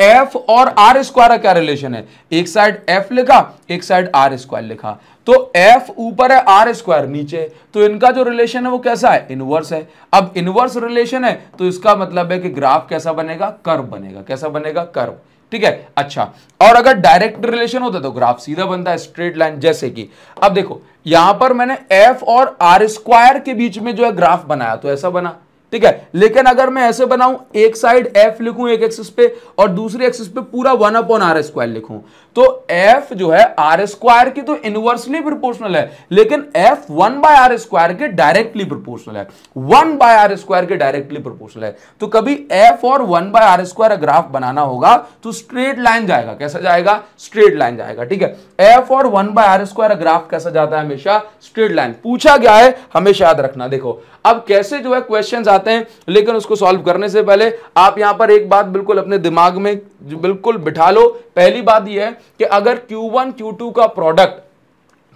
एफ और आर स्क्वायर का क्या रिलेशन है एक साइड एफ लिखा एक साइड आर स्क्वायर लिखा तो एफ ऊपर है आर स्क्वायर नीचे तो इनका जो रिलेशन है वो कैसा है इनवर्स है अब इनवर्स रिलेशन है तो इसका मतलब है कि ग्राफ कैसा बनेगा कर्व बनेगा कैसा बनेगा कर्व ठीक है अच्छा और अगर डायरेक्ट रिलेशन होता तो ग्राफ सीधा बनता है स्ट्रेट लाइन जैसे कि अब देखो यहां पर मैंने एफ और आर स्क्वायर के बीच में जो है ग्राफ बनाया तो ऐसा बना ठीक है लेकिन अगर मैं ऐसे बनाऊं एक साइड एफ लिखूं एक एक्सिस पे और दूसरे एक्सिस पे पूरा वन अपॉन आर स्क्वायर लिखूं तो f जो है आर स्क्वायर की तो इनवर्सली प्रोपोर्शनल है लेकिन f one by are square के डायरेक्टली प्रोपोर्शनल है वन बाय आर स्क्वायर के डायरेक्टली प्रोपोर्शनल है तो कभी एफ और one by are square graph बनाना होगा तो स्ट्रेट लाइन जाएगा कैसा जाएगा स्ट्रेट लाइन जाएगा ठीक है एफ और one by are square graph कैसा जाता है हमेशा स्ट्रेट लाइन पूछा गया है हमेशा याद रखना देखो अब कैसे जो है क्वेश्चंस आते हैं लेकिन उसको सॉल्व करने से पहले आप यहां पर एक बात बिल्कुल अपने दिमाग में बिल्कुल बिठा लो पहली बात यह है कि अगर Q1 Q2 का प्रोडक्ट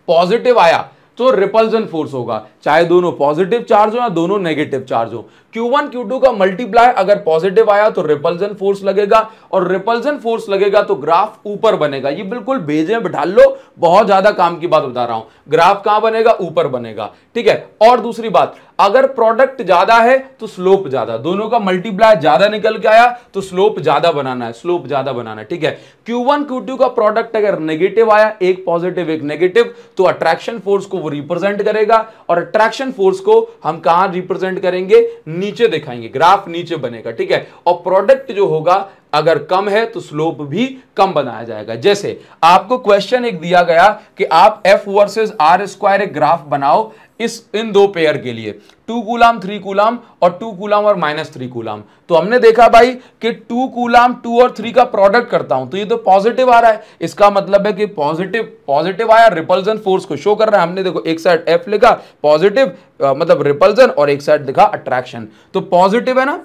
पॉजिटिव आया तो रिपल्जन फोर्स होगा चाहे दोनों पॉजिटिव चार्ज हो या दोनों नेगेटिव चार्ज हो Q1 Q2 का मल्टीप्लाई अगर पॉजिटिव आया तो रिपल्जन फोर्स लगेगा और रिपल्जन फोर्स लगेगा तो ग्राफ ऊपर बनेगा ये बिल्कुल भेजे बिठा लो बहुत ज्यादा काम की बात बता रहा हूं ग्राफ कहां बनेगा ऊपर बनेगा ठीक है और दूसरी बात अगर प्रोडक्ट ज्यादा है तो स्लोप ज्यादा दोनों का मल्टीप्लाई ज्यादा निकल के आया तो स्लोप ज्यादा बनाना है स्लोप ज्यादा बनाना है ठीक है Q1 Q2 का प्रोडक्ट अगर नेगेटिव आया एक पॉजिटिव एक नेगेटिव तो अट्रैक्शन फोर्स को वो रिप्रेजेंट करेगा और अट्रैक्शन फोर्स को हम कहा रिप्रेजेंट करेंगे नीचे दिखाएंगे ग्राफ नीचे बनेगा ठीक है और प्रोडक्ट जो होगा अगर कम है तो स्लोप भी कम बनाया जाएगा जैसे आपको क्वेश्चन एक दिया गया कि आप एफ वर्सेस आर स्क्वायर एक ग्राफ बनाओ इस इन दो पेयर के लिए टू कूलाम थ्री कूलाम और टू कूलाम और माइनस थ्री कूलाम तो हमने देखा भाई कि टू कूलाम टू और थ्री का प्रोडक्ट करता हूं तो ये तो पॉजिटिव आ रहा है इसका मतलब है कि पॉजिटिव पॉजिटिव आया रिपल्जन फोर्स को शो कर रहा है हमने देखो एक साइड एफ लिखा पॉजिटिव मतलब रिपल्जन और एक साइड लिखा अट्रैक्शन तो पॉजिटिव है ना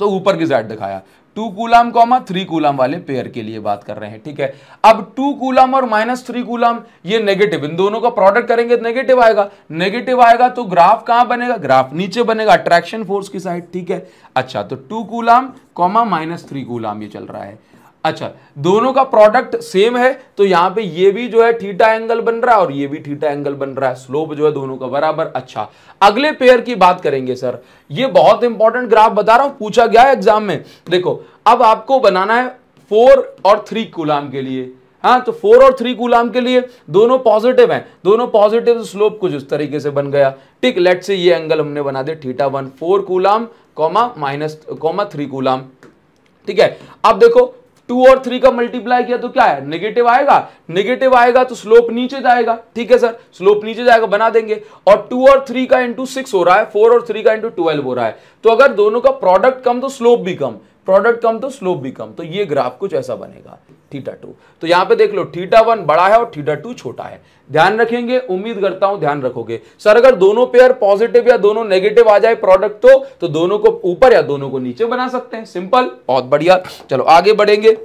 तो ऊपर की साइड दिखाया two coulomb comma three coulomb वाले पेयर के लिए बात कर रहे हैं ठीक है अब टू कूलाम और माइनस थ्री कूलाम ये नेगेटिव इन दोनों का प्रोडक्ट करेंगे तो नेगेटिव आएगा नेगेटिव आएगा तो ग्राफ कहां बनेगा ग्राफ नीचे बनेगा अट्रैक्शन फोर्स की साइड ठीक है अच्छा तो two coulomb comma minus three coulomb ये चल रहा है अच्छा दोनों का प्रोडक्ट सेम है तो यहां पे ये भी जो है थीटा एंगल बन रहा है और ये भी थीटा एंगल बन रहा है स्लोप जो है दोनों का बराबर अच्छा अगले पेयर की बात करेंगे सर ये बहुत इंपॉर्टेंट ग्राफ बता रहा हूं पूछा गया है एग्जाम में देखो अब आपको बनाना है फोर और थ्री गुलाम के लिए हाँ तो फोर और थ्री गुलाम के लिए दोनों पॉजिटिव हैं दोनों पॉजिटिव स्लोप कुछ उस तरीके से बन गया ठीक लेट से ये एंगल हमने बना दिया theta one four coulomb comma minus comma three coulomb ठीक है अब देखो टू और थ्री का मल्टीप्लाई किया तो क्या है नेगेटिव आएगा नेगेटिव आएगा तो स्लोप नीचे जाएगा ठीक है सर स्लोप नीचे जाएगा बना देंगे और टू और थ्री का इंटू सिक्स हो रहा है फोर और थ्री का इंटू ट्वेल्व हो रहा है तो अगर दोनों का प्रोडक्ट कम तो स्लोप भी कम प्रोडक्ट कम तो स्लोप भी कम तो ये ग्राफ कुछ ऐसा बनेगा थीटा टू तो यहां पे देख लो थीटा वन बड़ा है और थीटा टू छोटा है ध्यान रखेंगे उम्मीद करता हूं ध्यान रखोगे सर अगर दोनों पेयर पॉजिटिव या दोनों नेगेटिव आ जाए प्रोडक्ट तो तो दोनों को ऊपर या दोनों को नीचे बना सकते हैं सिंपल बहुत बढ़िया चलो आगे बढ़ेंगे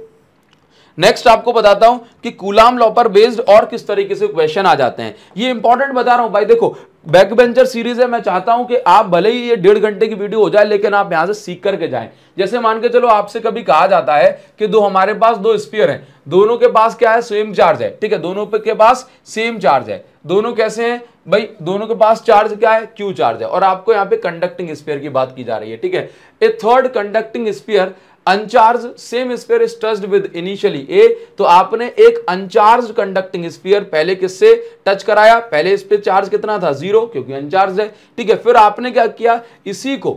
नेक्स्ट आपको बताता हूं कि कुलाम लॉपर बेस्ड और किस तरीके से क्वेश्चन आ जाते हैं ये इंपॉर्टेंट बता रहा हूं भाई देखो बैक बेंचर सीरीज है मैं चाहता हूं कि आप भले ही ये डेढ़ घंटे की वीडियो हो जाए लेकिन आप यहां से सीख करके जाएं जैसे मान के चलो आपसे कभी कहा जाता है कि दो हमारे पास दो स्पीयर हैं दोनों के पास क्या है सेम चार्ज है ठीक है दोनों के पास सेम चार्ज है दोनों कैसे हैं भाई दोनों के पास चार्ज क्या है क्यू चार्ज है और आपको यहाँ पे कंडक्टिंग स्पीयर की बात की जा रही है ठीक है a third conducting sphere uncharged same sphere is touched with initially A तो आपने एक अनचार्ज कंडक्टिंग स्पीयर पहले किससे टच कराया पहले इस पर चार्ज कितना था जीरो क्योंकि अनचार्ज है ठीक है फिर आपने क्या किया इसी को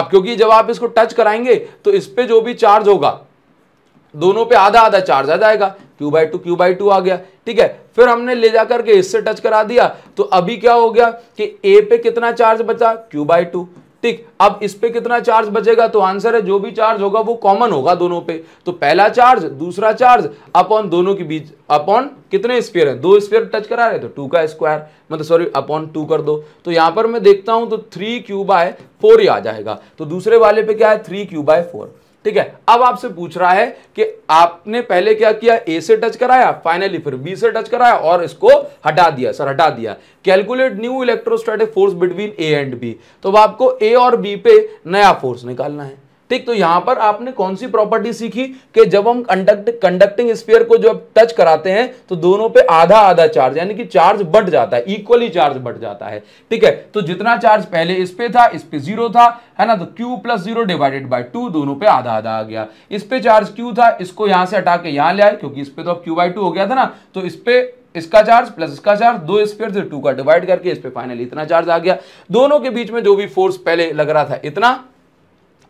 अब क्योंकि जब आप इसको टच कराएंगे तो इस पर जो भी चार्ज होगा दोनों पे आधा आधा चार्ज आ जाएगा Q by two Q by two आ गया ठीक है फिर हमने ले जाकर के इससे टच करा दिया तो अभी क्या हो गया कि A पे कितना चार्ज बचा Q बाई टू ठीक अब इस पे कितना चार्ज बचेगा तो आंसर है जो भी चार्ज होगा वो कॉमन होगा दोनों पे तो पहला चार्ज दूसरा चार्ज अपॉन दोनों के बीच अपॉन कितने स्पेयर है दो स्पेयर टच करा रहे तो टू का स्क्वायर मतलब सॉरी अपॉन टू कर दो तो यहां पर मैं देखता हूं तो थ्री क्यू बाय फोर ही आ जाएगा तो दूसरे वाले पे क्या है थ्री क्यू बाय फोर ठीक है अब आपसे पूछ रहा है कि आपने पहले क्या किया ए से टच कराया फाइनली फिर बी से टच कराया और इसको हटा दिया सर हटा दिया calculate new electrostatic force between A and B तो अब आपको ए और बी पे नया फोर्स निकालना है ठीक तो यहां पर आपने कौन सी प्रॉपर्टी सीखी कि जब हम कंडक्ट कंडक्टिंग स्पीयर को जब टच कराते हैं तो दोनों पे आधा आधा चार्ज यानी कि चार्ज बढ़ जाता है इक्वली चार्ज बढ़ जाता है ठीक है तो जितना चार्ज पहले इस पे था इस पे जीरो था है ना तो Q plus zero divided by two दोनों पे आधा आधा आ गया इस पे चार्ज क्यू था इसको यहां से हटा के यहां ले आए क्योंकि इस पे तो अब क्यू बाई टू हो गया था ना तो इस पे इसका चार्ज प्लस इसका चार्ज दो स्पेयर से टू का डिवाइड करके इस पे फाइनली इतना चार्ज आ गया दोनों के बीच में जो भी फोर्स पहले लग रहा था इतना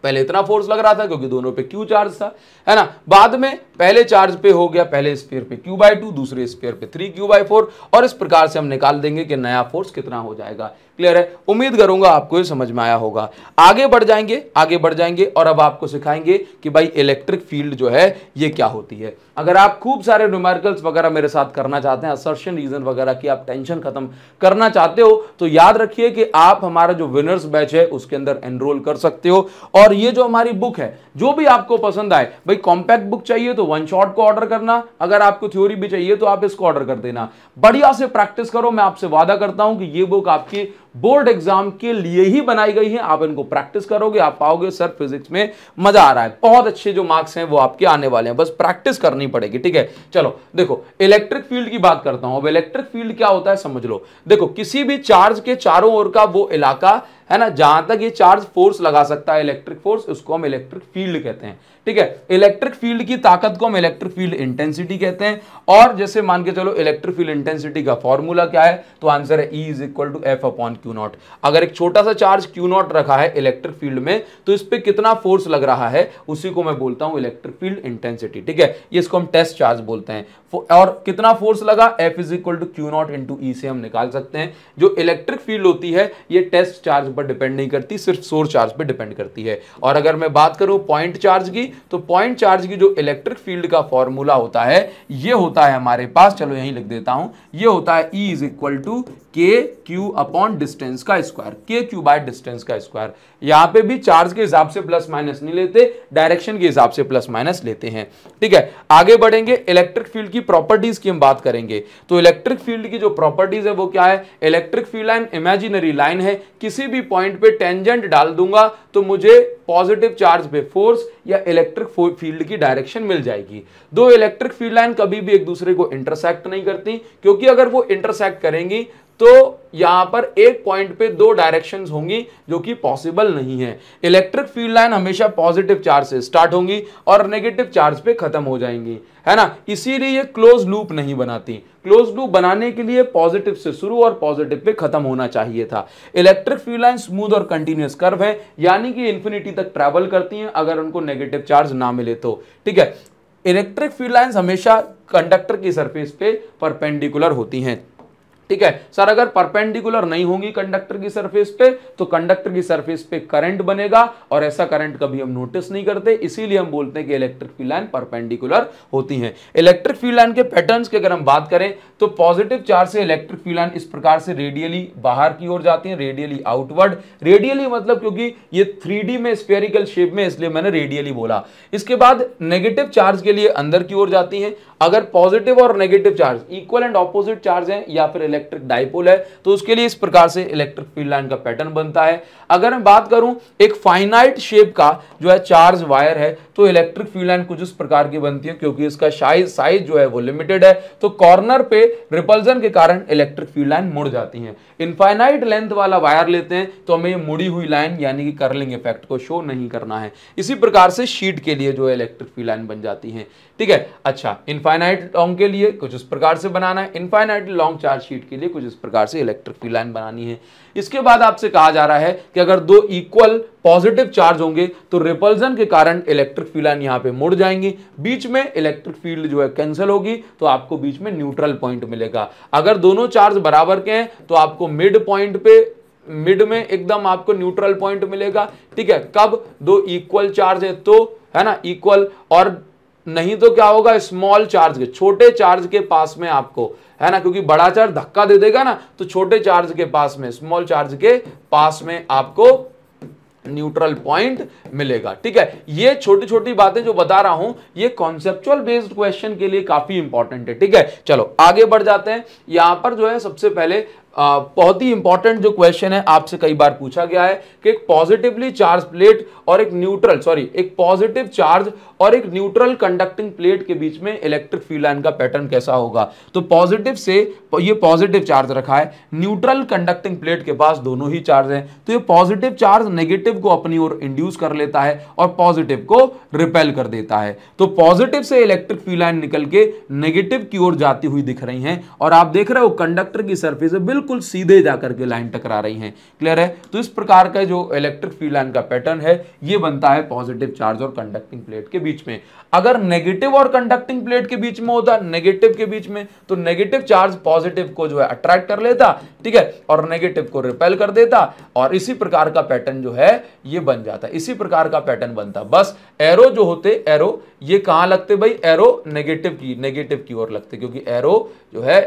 पहले इतना फोर्स लग रहा था क्योंकि दोनों पे क्यू चार्ज था है ना बाद में पहले चार्ज पे हो गया पहले स्पेयर पे क्यू बाई टू दूसरे स्पेयर पे थ्री क्यू बाई फोर और इस प्रकार से हम निकाल देंगे कि नया फोर्स कितना हो जाएगा क्लियर है उम्मीद करूंगा आपको ये समझ में आया होगा आगे बढ़ जाएंगे आगे बढ़ जाएंगे और अब आपको सिखाएंगे कि भाई इलेक्ट्रिक फील्ड जो है ये क्या होती है अगर आप खूब सारे न्यूमेरिकल्स वगैरह मेरे साथ करना चाहते हैं असर्शन रीजन वगैरह की आप टेंशन खत्म करना चाहते हो तो याद रखिए कि आप हमारा जो विनर्स बैच है उसके अंदर एनरोल कर सकते हो और ये जो हमारी बुक है जो भी आपको पसंद आए भाई कॉम्पैक्ट बुक चाहिए तो वन शॉट को ऑर्डर करना अगर आपको थ्योरी भी चाहिए तो आप इसको ऑर्डर कर देना बढ़िया से प्रैक्टिस करो मैं आपसे वादा करता हूं कि ये बुक आपकी बोर्ड एग्जाम के लिए ही बनाई गई है आप इनको प्रैक्टिस करोगे आप पाओगे सर फिजिक्स में मजा आ रहा है बहुत अच्छे जो मार्क्स हैं वो आपके आने वाले हैं बस प्रैक्टिस करनी पड़ेगी ठीक है चलो देखो इलेक्ट्रिक फील्ड की बात करता हूं अब इलेक्ट्रिक फील्ड क्या होता है समझ लो देखो किसी भी चार्ज के चारों ओर का वो इलाका है ना जहां तक ये चार्ज फोर्स लगा सकता है इलेक्ट्रिक फोर्स उसको हम इलेक्ट्रिक फील्ड कहते हैं ठीक है इलेक्ट्रिक फील्ड की ताकत को हम इलेक्ट्रिक फील्ड इंटेंसिटी कहते हैं और जैसे मान के चलो इलेक्ट्रिक फील्ड इंटेंसिटी का फॉर्मूला क्या है तो आंसर है E is equal to F upon Q naught अगर एक छोटा सा चार्ज क्यू नॉट रखा है इलेक्ट्रिक फील्ड में तो इस पर कितना फोर्स लग रहा है उसी को मैं बोलता हूं इलेक्ट्रिक फील्ड इंटेंसिटी ठीक है इसको हम टेस्ट चार्ज बोलते हैं और कितना फोर्स लगा F is equal to Q naught into E से हम निकाल सकते हैं जो इलेक्ट्रिक फील्ड होती है ये टेस्ट चार्ज पर डिपेंड नहीं करती सिर्फ सोर्स चार्ज पर डिपेंड करती है और अगर मैं बात करूं पॉइंट चार्ज की तो पॉइंट चार्ज की जो इलेक्ट्रिक फील्ड का फॉर्मूला होता है ये होता है हमारे पास चलो यहीं लिख देता हूं ये होता है E is equal to K Q upon distance का square K Q by distance का स्क्वायर यहां पे भी चार्ज के हिसाब से प्लस माइनस नहीं लेते डायरेक्शन के हिसाब से प्लस माइनस लेते हैं ठीक है आगे बढ़ेंगे इलेक्ट्रिक फील्ड की प्रॉपर्टीज की हम बात करेंगे तो इलेक्ट्रिक फील्ड की जो प्रॉपर्टीज है वो क्या है electric field line imaginary line है किसी भी पॉइंट पे टेंजेंट डाल दूंगा तो मुझे पॉजिटिव चार्ज पे फोर्स या इलेक्ट्रिक फील्ड की डायरेक्शन मिल जाएगी दो इलेक्ट्रिक फील्ड लाइन कभी भी एक दूसरे को इंटरसेक्ट नहीं करती क्योंकि अगर वो इंटरसेक्ट करेंगी तो यहां पर एक पॉइंट पे दो डायरेक्शंस होंगी जो कि पॉसिबल नहीं है इलेक्ट्रिक फील्ड लाइन हमेशा पॉजिटिव चार्ज से स्टार्ट होंगी और नेगेटिव चार्ज पे खत्म हो जाएंगी है ना इसीलिए ये क्लोज लूप नहीं बनाती क्लोज लूप बनाने के लिए पॉजिटिव से शुरू और पॉजिटिव पे खत्म होना चाहिए था इलेक्ट्रिक फील्ड लाइन स्मूथ और कंटिन्यूस कर्व है यानी कि इन्फिनिटी तक ट्रेवल करती हैं अगर उनको नेगेटिव चार्ज ना मिले तो ठीक है इलेक्ट्रिक फील्ड लाइन हमेशा कंडक्टर की सरफेस पे परपेंडिकुलर होती हैं ठीक है सर अगर परपेंडिकुलर नहीं होंगी कंडक्टर की सरफेस पे तो कंडक्टर की सरफेस पे करंट बनेगा और ऐसा करंट कभी हम नोटिस नहीं करते इसीलिए हम बोलते हैं कि इलेक्ट्रिक फील्ड लाइन परपेंडिकुलर होती है इलेक्ट्रिक फील्ड लाइन के पैटर्न्स की अगर हम बात करें तो पॉजिटिव चार्ज से इलेक्ट्रिक फील्ड लाइन इस प्रकार से रेडियली बाहर की ओर जाती है रेडियली आउटवर्ड रेडियली मतलब क्योंकि ये थ्री में स्पेरिकल शेप में इसलिए मैंने रेडियली बोला इसके बाद नेगेटिव चार्ज के लिए अंदर की ओर जाती है अगर पॉजिटिव और negative charge equal and opposite charge है या फिर इलेक्ट्रिक इलेक्ट्रिक डाइपोल है तो उसके लिए इस प्रकार से इलेक्ट्रिक फील्ड लाइन का पैटर्न बनता है अगर मैं बात करूं एक फाइनाइट शेप का जो है चार्ज वायर है तो इलेक्ट्रिक फील्ड लाइन कुछ इस प्रकार की बनती है क्योंकि इसका साइज साइज जो है वो लिमिटेड है तो कॉर्नर पे रिपल्जन के कारण इलेक्ट्रिक फील्ड लाइन मुड़ जाती है इनफाइनाइट लेंथ वाला वायर लेते हैं तो हमें मुड़ी हुई लाइन यानी कि कर्लिंग इफेक्ट को शो नहीं करना है इसी प्रकार से शीट के लिए जो इलेक्ट्रिक फील्ड लाइन बन जाती है ठीक है अच्छा इनफाइनाइट लॉन्ग के लिए कुछ इस प्रकार से बनाना है infinite long charge sheet circuit के लिए कुछ इस प्रकार से इलेक्ट्रिक फील्ड लाइन बनानी है इसके बाद आपसे कहा जा रहा है कि अगर दो इक्वल पॉजिटिव चार्ज होंगे तो रिपल्जन के कारण इलेक्ट्रिक फील्ड लाइन यहाँ पे मुड़ जाएंगी बीच में इलेक्ट्रिक फील्ड जो है कैंसिल होगी तो आपको बीच में न्यूट्रल पॉइंट मिलेगा अगर दोनों चार्ज बराबर के हैं तो आपको मिड पॉइंट पे मिड में एकदम आपको न्यूट्रल पॉइंट मिलेगा ठीक है कब दो इक्वल चार्ज है तो है ना इक्वल और नहीं तो क्या होगा स्मॉल चार्ज के छोटे चार्ज के पास में आपको है ना क्योंकि बड़ा चार्ज धक्का दे देगा ना तो छोटे चार्ज के पास में स्मॉल चार्ज के पास में आपको न्यूट्रल पॉइंट मिलेगा ठीक है ये छोटी छोटी बातें जो बता रहा हूं ये कॉन्सेप्चुअल बेस्ड क्वेश्चन के लिए काफी इंपॉर्टेंट है ठीक है चलो आगे बढ़ जाते हैं यहां पर जो है सबसे पहले बहुत ही इंपॉर्टेंट जो क्वेश्चन है आपसे कई बार पूछा गया है कि एक पॉजिटिवली चार्ज प्लेट और एक न्यूट्रल सॉरी एक पॉजिटिव चार्ज और एक न्यूट्रल कंडक्टिंग प्लेट के बीच में इलेक्ट्रिक फील्ड लाइन का पैटर्न कैसा होगा तो पॉजिटिव से ये पॉजिटिव चार्ज रखा है न्यूट्रल कंडक्टिंग प्लेट के पास दोनों ही चार्ज हैं तो ये पॉजिटिव चार्ज नेगेटिव को अपनी ओर इंड्यूस कर लेता है और पॉजिटिव को रिपेल कर देता है तो पॉजिटिव से इलेक्ट्रिक फील्ड लाइन निकल के नेगेटिव की ओर जाती हुई दिख रही है और आप देख रहे हो कंडक्टर की सर्फेस बिल्कुल बिल्कुल सीधे जाकर के लाइन टकरा रही हैं क्लियर है तो इस प्रकार का जो इलेक्ट्रिक फील्ड लाइन का पैटर्न है ये बनता है पॉजिटिव चार्ज और कंडक्टिंग प्लेट के बीच में अगर नेगेटिव और कंडक्टिंग प्लेट के बीच में होता नेगेटिव के बीच में तो नेगेटिव चार्ज पॉजिटिव को जो है अट्रैक्ट कर लेता ठीक है और नेगेटिव को रिपेल कर देता और इसी प्रकार का पैटर्न जो है ये बन जाता इसी प्रकार का पैटर्न बनता बस एरो जो होते एरो ये कहां लगते भाई एरो नेगेटिव की नेगेटिव की ओर लगते क्योंकि एरो जो है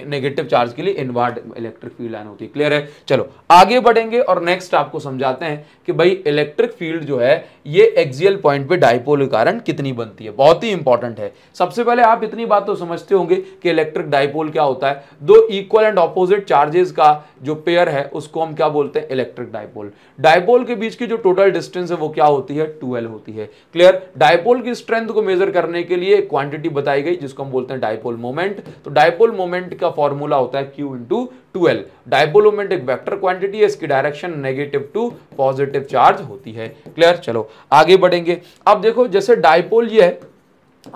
नेगेटिव चार्ज के लिए इनवर्ड इलेक्ट्रिक फील्ड लाइन होती है क्लियर है चलो आगे बढ़ेंगे और नेक्स्ट आपको समझाते हैं कि भाई इलेक्ट्रिक फील्ड जो है ये एक्सियल पॉइंट पे डायपोल के कारण कितनी बनती है बहुत ही इंपॉर्टेंट है सबसे पहले आप इतनी बात तो समझते होंगे कि इलेक्ट्रिक डायपोल क्या होता है दो इक्वल एंड ऑपोजिट चार्जेस का जो पेयर है उसको हम क्या बोलते हैं इलेक्ट्रिक डायपोल डायपोल के बीच की जो टोटल डिस्टेंस है वो क्या होती है ट्वेल्व होती है क्लियर डायपोल की स्ट्रेंथ को मेजर करने के लिए क्वांटिटी बताई गई जिसको हम बोलते हैं डायपोल मोमेंट तो डायपोल मोमेंट का फॉर्मूला होता है क्यू इंटू ट्वेल्व डायबोलोमेंट एक वैक्टर क्वांटिटी है इसकी direction negative to positive charge होती है क्लियर चलो आगे बढ़ेंगे अब देखो जैसे डायपोल ये है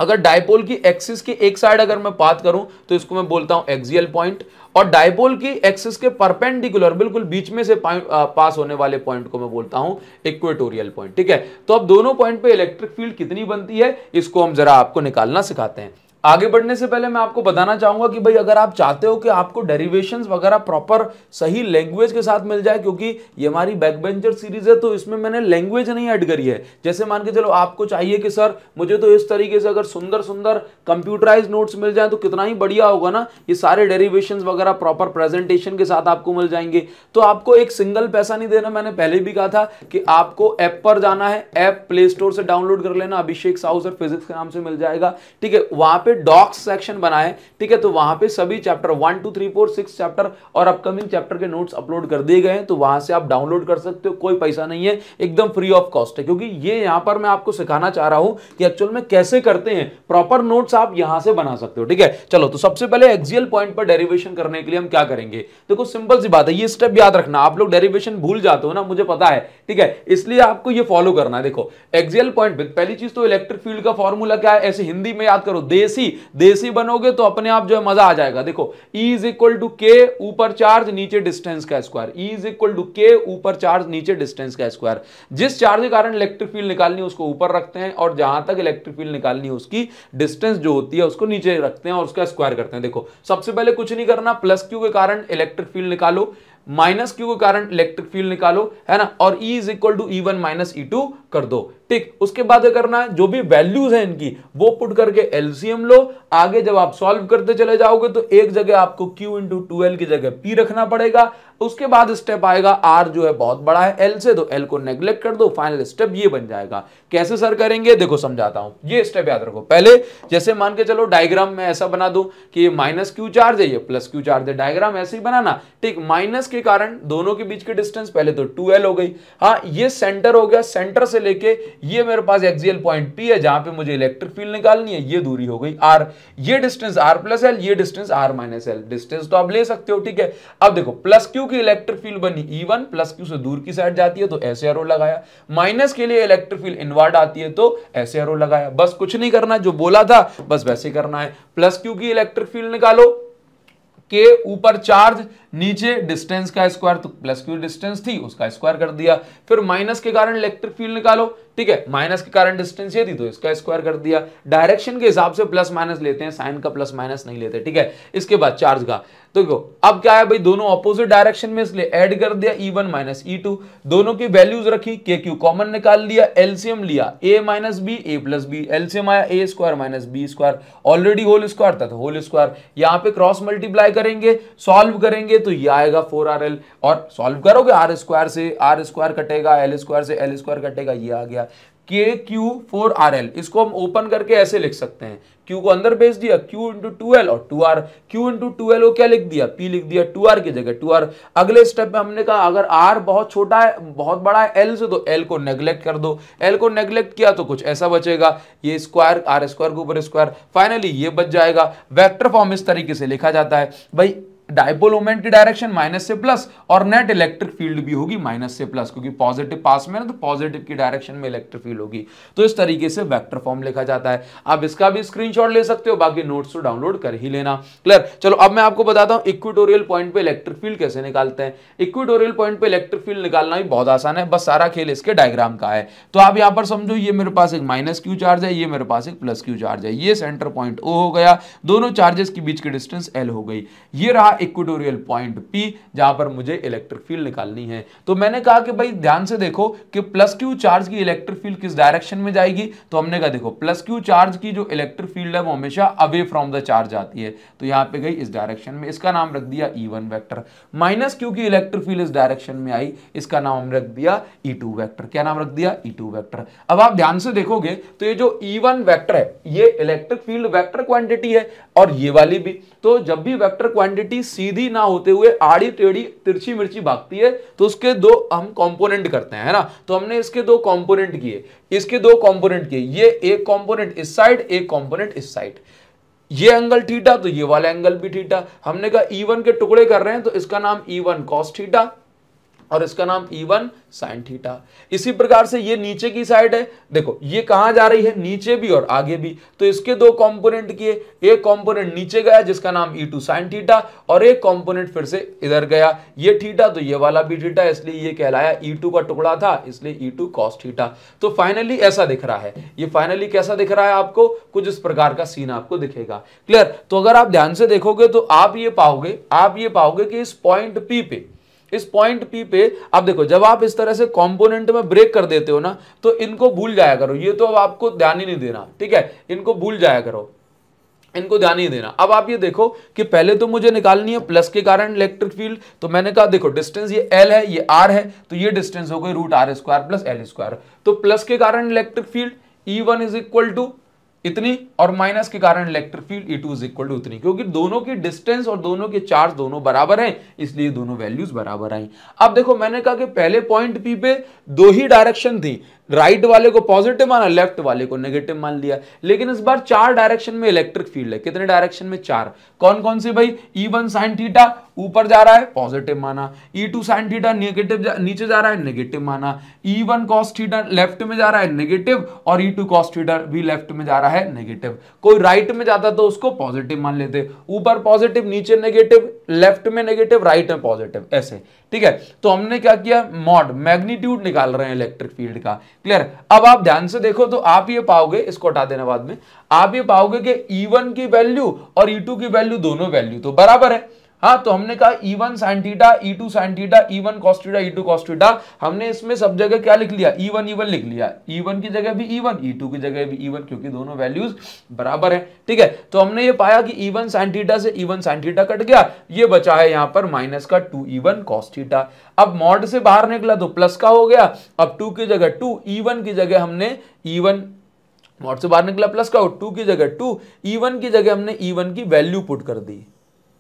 अगर डायपोल की एक्सिस की एक साइड अगर मैं बात करूं तो इसको मैं बोलता हूं एक्सियल पॉइंट और डायपोल की एक्सिस के परपेंडिकुलर बिल्कुल बीच में से पास होने वाले पॉइंट को मैं बोलता हूं इक्वेटोरियल पॉइंट ठीक है तो अब दोनों पॉइंट पे इलेक्ट्रिक फील्ड कितनी बनती है इसको हम जरा आपको निकालना सिखाते हैं आगे बढ़ने से पहले मैं आपको बताना चाहूंगा कि भाई अगर आप चाहते हो कि आपको डेरिवेशन वगैरह प्रॉपर सही लैंग्वेज के साथ मिल जाए क्योंकि ये हमारी बैक बेंचर सीरीज है तो इसमें मैंने लैंग्वेज नहीं ऐड करी है जैसे मान के चलो आपको चाहिए कि सर मुझे तो इस तरीके से अगर सुंदर सुंदर कंप्यूटराइज नोट्स मिल जाए तो कितना ही बढ़िया होगा ना ये सारे डेरीवेशन वगैरह प्रॉपर प्रेजेंटेशन के साथ आपको मिल जाएंगे तो आपको एक सिंगल पैसा नहीं देना मैंने पहले भी कहा था कि आपको ऐप पर जाना है ऐप प्ले स्टोर से डाउनलोड कर लेना अभिषेक साहू सर फिजिक्स के नाम से मिल जाएगा ठीक है वहां पर डॉक्स सेक्शन बनाए ठीक है तो वहां पे सभी chapter one two three four six chapter और अपकमिंग चैप्टर के नोट्स अपलोड कर दिए गए हैं तो वहां से आप डाउनलोड कर सकते हो कोई पैसा नहीं है एकदम फ्री ऑफ कॉस्ट है क्योंकि ये यहां पर मैं आपको सिखाना चाह रहा हूं कि एक्चुअल में कैसे करते हैं प्रॉपर नोट्स आप यहां से बना सकते हो ठीक है चलो तो सबसे पहले एक्सियल पॉइंट पर डेरिवेशन करने के लिए हम क्या करेंगे देखो सिंपल सी बात है ये स्टेप याद रखना आप लोग डेरिवेशन भूल जाते हो ना मुझे पता है ठीक है इसलिए आपको ये फॉलो करना है देखो एक्सियल पॉइंट पहली चीज तो इलेक्ट्रिक फील्ड का फॉर्मूला क्या है ऐसे हिंदी में याद करो देश देसी देसी बनोगे तो अपने आप जो है मजा आ जाएगा देखो E is equal to K ऊपर चार्ज नीचे डिस्टेंस का square E is equal to K ऊपर चार्ज नीचे डिस्टेंस का स्क्वायर जिस चार्ज के कारण इलेक्ट्रिक फील्ड निकालनी है उसको ऊपर रखते हैं और जहां तक इलेक्ट्रिक फील्ड निकालनी है उसकी डिस्टेंस जो होती है उसको नीचे रखते हैं और उसका स्क्वायर करते हैं देखो सबसे पहले कुछ नहीं करना प्लस क्यू के कारण इलेक्ट्रिक फील्ड निकालो माइनस क्यू के कारण इलेक्ट्रिक फील्ड निकालो है ना और E is equal to E one minus E two कर दो ठीक उसके बाद करना है जो भी वैल्यूज है इनकी वो पुट करके एलसीएम लो आगे जब आप सॉल्व करते चले जाओगे तो एक जगह आपको Q इंटू टू की जगह P रखना पड़ेगा उसके बाद स्टेप आएगा R जो है बहुत बड़ा है L से तो L को नेग्लेक्ट कर दो फाइनल स्टेप ये बन जाएगा कैसे सर करेंगे देखो समझाता हूं ये स्टेप याद रखो पहले जैसे मान के चलो डायग्राम में ऐसा बना दू कि ये माइनस क्यू चार्ज है ये प्लस क्यू चार्ज है डायग्राम ऐसे ही बनाना ठीक माइनस के कारण दोनों के बीच की डिस्टेंस पहले तो टू हो गई हाँ ये सेंटर हो गया सेंटर से लेके ये मेरे पास एक्सियल पॉइंट पी है जहां पे मुझे इलेक्ट्रिक फील्ड निकालनी है ये दूरी हो गई आर ये डिस्टेंस आर प्लस एल ये distance R minus L distance तो आप ले सकते हो ठीक है अब देखो प्लस क्यू की इलेक्ट्रिक फील्ड बनी ई वन प्लस क्यू से दूर की साइड जाती है तो ऐसे एरो लगाया माइनस के लिए इलेक्ट्रिक फील्ड इनवर्ड आती है तो ऐसे एरो लगाया बस कुछ नहीं करना जो बोला था बस वैसे करना है प्लस क्यू की इलेक्ट्रिक फील्ड निकालो के ऊपर चार्ज नीचे डिस्टेंस का स्क्वायर तो प्लस क्यू डिस्टेंस थी उसका स्क्वायर कर दिया फिर माइनस के कारण इलेक्ट्रिक फील्ड निकालो ठीक है माइनस के कारण डिस्टेंस ये थी तो इसका स्क्वायर कर दिया डायरेक्शन के हिसाब से प्लस माइनस लेते हैं साइन का प्लस माइनस नहीं लेते ठीक है इसके बाद चार्ज का तो देखो तो अब क्या है भाई दोनों अपोजिट डायरेक्शन में इसलिए ऐड कर दिया E one minus E two दोनों की वैल्यूज रखी के क्यू कॉमन निकाल लिया एलसीएम लिया A minus B A plus B LCM आया A square minus B square already whole square था तो होल स्क्वायर यहां पे क्रॉस मल्टीप्लाई करेंगे सॉल्व करेंगे तो ये आएगा फोर आर एल और सॉल्व करोगे आर स्क्वायर से आर स्क्वायर कटेगा एल स्क्वायर से एल स्क्वायर कटेगा ये आ गया के क्यू फोर आर एल इसको हम ओपन करके ऐसे लिख सकते हैं Q को अंदर भेज दिया क्यू इंटू टू एल और two R Q into two L को क्या लिख दिया P लिख दिया टू आर की जगह टू आर अगले स्टेप में हमने कहा अगर आर बहुत छोटा है बहुत बड़ा है एल से तो एल को नेग्लेक्ट कर दो एल को नेग्लेक्ट किया तो कुछ ऐसा बचेगा ये स्क्वायर आर स्क्वायर के ऊपर स्क्वायर फाइनली ये बच जाएगा वैक्टर फॉर्म इस तरीके से लिखा जाता है भाई डायपोल मोमेंट की डायरेक्शन माइनस से प्लस और नेट इलेक्ट्रिक फील्ड भी होगी माइनस से प्लस क्योंकि पॉजिटिव पास में ना तो पॉजिटिव की डायरेक्शन में इलेक्ट्रिक फील्ड होगी तो इस तरीके से वेक्टर फॉर्म लिखा जाता है आप इसका भी स्क्रीनशॉट ले सकते हो बाकी नोट्स तो डाउनलोड कर ही लेना क्लियर चलो अब मैं आपको बताता हूं इक्विटोरियल पॉइंट पे इलेक्ट्रिक फील्ड कैसे निकालते हैं इक्विटोरियल पॉइंट पे इलेक्ट्रिक फील्ड निकालना भी बहुत आसान है बस सारा खेल इसके डायग्राम का है तो आप यहां पर समझो ये मेरे पास एक माइनस क्यू चार्ज है ये मेरे पास एक प्लस क्यू चार्ज है ये सेंटर पॉइंट ओ हो गया दोनों चार्जेस के बीच की डिस्टेंस एल हो गई ये रहा इक्विटोरियल पॉइंट पी जहां पर मुझे इलेक्ट्रिक फील्ड निकालनी है तो मैंने कहा कि भाई ध्यान से देखो कि प्लस क्यू चार्ज की इलेक्ट्रिक फील्ड किस डायरेक्शन में जाएगी तो हमने कहा देखो प्लस क्यू चार्ज की जो इलेक्ट्रिक फील्ड है वो हमेशा अवे फ्रॉम द चार्ज आती है तो यहां पे गई इस डायरेक्शन में इसका नाम रख दिया E one vector minus Q की इलेक्ट्रिक फील्ड इस डायरेक्शन में आई इसका नाम हमने रख दिया ई e टू क्या नाम रख दिया ई e टू अब आप ध्यान से देखोगे तो ये जो ई e वन है ये इलेक्ट्रिक फील्ड वैक्टर क्वांटिटी है और ये वाली भी तो जब भी वेक्टर क्वांटिटी सीधी ना होते हुए आड़ी टेढ़ी तिरछी मिर्ची भागती है तो उसके दो हम कंपोनेंट करते हैं ना तो हमने इसके दो कंपोनेंट किए इसके दो कंपोनेंट किए ये एक कंपोनेंट इस साइड एक कंपोनेंट इस साइड ये एंगल थीटा तो ये वाला एंगल भी थीटा हमने कहा ई e के टुकड़े कर रहे हैं तो इसका नाम ई वन कॉस थीटा और इसका नाम ई वन साइन थीटा इसी प्रकार से ये नीचे की साइड है देखो ये कहां जा रही है नीचे भी और आगे भी तो इसके दो कंपोनेंट किए एक कंपोनेंट नीचे गया जिसका नाम ई टू साइन थीटा और एक कंपोनेंट फिर से इधर गया ये थीटा तो ये वाला भी थीटा इसलिए ये कहलाया ई e टू का टुकड़ा था इसलिए ई टू कॉस थीटा तो फाइनली ऐसा दिख रहा है ये फाइनली कैसा दिख रहा है आपको कुछ इस प्रकार का सीन आपको दिखेगा क्लियर तो अगर आप ध्यान से देखोगे तो आप ये पाओगे आप ये पाओगे कि इस पॉइंट पी पे इस पॉइंट पी पे आप देखो जब आप इस तरह से कंपोनेंट में ब्रेक कर देते हो ना तो इनको भूल जाया करो ये तो अब आपको ध्यान ही नहीं देना ठीक है इनको भूल जाया करो इनको ध्यान ही देना अब आप ये देखो कि पहले तो मुझे निकालनी है प्लस के कारण इलेक्ट्रिक फील्ड तो मैंने कहा देखो डिस्टेंस ये एल है ये आर है तो ये डिस्टेंस हो गई root R square plus L square तो प्लस के कारण electric field E one is equal to इतनी और माइनस के कारण electric field E two is equal to उतनी क्योंकि दोनों की डिस्टेंस और दोनों के चार्ज दोनों बराबर हैं इसलिए दोनों वैल्यूज बराबर आई अब देखो मैंने कहा कि पहले पॉइंट पी पे दो ही डायरेक्शन थी राइट right वाले को पॉजिटिव माना लेफ्ट वाले को नेगेटिव मान लिया लेकिन इस बार चार डायरेक्शन में इलेक्ट्रिक फील्ड है कितने डायरेक्शन में चार कौन कौन से भाई ई वन साइन थीटा ऊपर जा रहा है पॉजिटिव माना E two sine theta negative नीचे जा रहा है नेगेटिव माना E one cos theta left में जा रहा है नेगेटिव और ई टू कॉस थीटा भी लेफ्ट में जा रहा है नेगेटिव कोई राइट right में जाता तो उसको पॉजिटिव मान लेते ऊपर पॉजिटिव नीचे नेगेटिव लेफ्ट में नेगेटिव राइट में पॉजिटिव ऐसे ठीक है तो हमने क्या किया मॉड मैग्नीट्यूड निकाल रहे हैं इलेक्ट्रिक फील्ड का क्लियर अब आप ध्यान से देखो तो आप ये पाओगे इसको हटा देना बाद में आप ये पाओगे कि ई e वन की वैल्यू और ई e टू की वैल्यू दोनों वैल्यू तो बराबर है हाँ तो हमने कहा E one sine theta E two sine theta E one cos theta E two cos theta हमने इसमें सब जगह क्या लिख लिया ई वन ई वन लिख लिया ई वन की जगह भी ई वन ई टू की जगह भी ई वन क्योंकि दोनों वैल्यूज बराबर है ठीक है तो हमने ये पाया कि ई वन साइन थीटा से E one sine theta cut गया ये बचा है यहाँ पर माइनस का टू ई वन कॉस्टीटा अब मॉड से बाहर निकला तो प्लस का हो गया अब टू की जगह टू ई वन की जगह हमने ई वन मॉड से बाहर निकला प्लस का टू की जगह टू ई वन की जगह हमने ई वन की वैल्यू पुट कर दी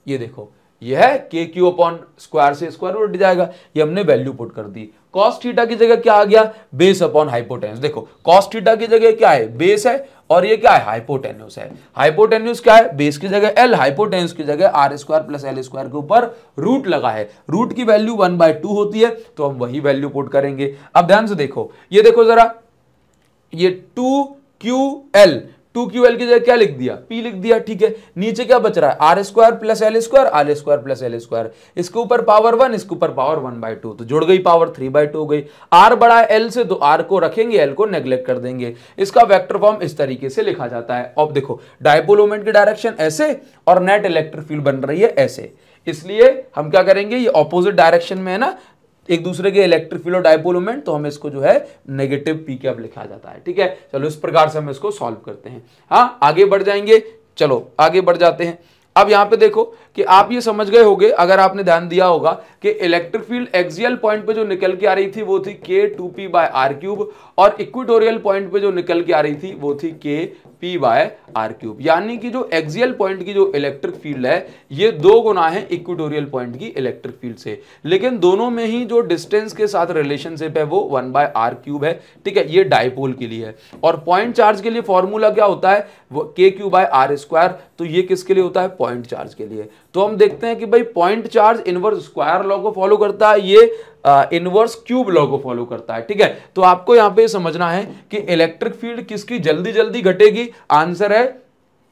ये देखो यह है के क्यू अपॉन स्क्वायर से स्क्वायर उठ जाएगा ये हमने वैल्यू पुट कर दी कॉस्ट थीटा की जगह क्या आ गया बेस अपॉन हाइपोटेन्यूस देखो थीटा की जगह क्या है बेस है और ये क्या है हाइपोटेन्यूस है हाइपोटेन्यूस क्या है बेस की जगह एल हाइपोटेन्यूस की जगह R square plus L square के ऊपर रूट लगा है रूट की वैल्यू वन बाय टू होती है तो हम वही वैल्यू पुट करेंगे अब ध्यान से देखो ये देखो जरा ये two Q L two Q की जगह क्या लिख दिया पी लिख दिया ठीक है नीचे क्या बच रहा है R square plus L square R square plus L square इसके ऊपर पावर वन इसके ऊपर पावर वन बाई टू तो जुड़ गई पावर थ्री बाई टू हो गई आर बड़ा है एल से तो आर को रखेंगे एल को नेग्लेक्ट कर देंगे इसका वैक्टर फॉर्म इस तरीके से लिखा जाता है अब देखो डायपोलोमेंट की डायरेक्शन ऐसे और नेट इलेक्ट्रिक फील्ड बन रही है ऐसे इसलिए हम क्या करेंगे ये ऑपोजिट डायरेक्शन में है ना एक दूसरे के फील्ड और डायपोल मोमेंट तो हमें इसको जो है नेगेटिव पी कैप लिखा जाता है ठीक है चलो इस प्रकार से हम इसको सॉल्व करते हैं हाँ आगे बढ़ जाएंगे चलो आगे बढ़ जाते हैं अब यहां पे देखो कि आप ये समझ गए होंगे अगर आपने ध्यान दिया होगा कि इलेक्ट्रिक फील्ड एक्सियल पॉइंट पे जो निकल के आ रही थी वो थी K two P by R cube और इक्विटोरियल पॉइंट पे जो निकल के आ रही थी वो थी के पी बाय आर क्यूब यानी कि जो एक्सियल पॉइंट की जो इलेक्ट्रिक फील्ड है ये दो गुना है इक्विटोरियल पॉइंट की इलेक्ट्रिक फील्ड से लेकिन दोनों में ही जो डिस्टेंस के साथ रिलेशनशिप है वो वन बाय आर क्यूब है ठीक है ये डाइपोल के लिए है और पॉइंट चार्ज के लिए फॉर्मूला क्या होता है K Q by are square तो ये किसके लिए होता है पॉइंट चार्ज के लिए तो हम देखते हैं कि भाई point charge inverse square law को फॉलो करता है ये इनवर्स क्यूब लॉ को फॉलो करता है ठीक है तो आपको यहां पे समझना है कि इलेक्ट्रिक फील्ड किसकी जल्दी जल्दी घटेगी आंसर है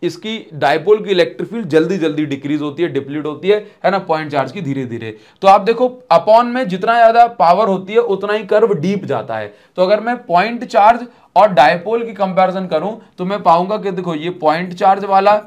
इसकी डायपोल की इलेक्ट्रिक फील्ड जल्दी जल्दी डिक्रीज होती है डिप्लीट होती है है ना पॉइंट चार्ज की धीरे धीरे तो आप देखो अपॉन में जितना ज्यादा पावर होती है उतना ही कर्व डीप जाता है तो अगर मैं पॉइंट चार्ज और डायपोल की कंपैरिजन करूं तो मैं पाऊंगा कि देखो ये पॉइंट चार्ज वाला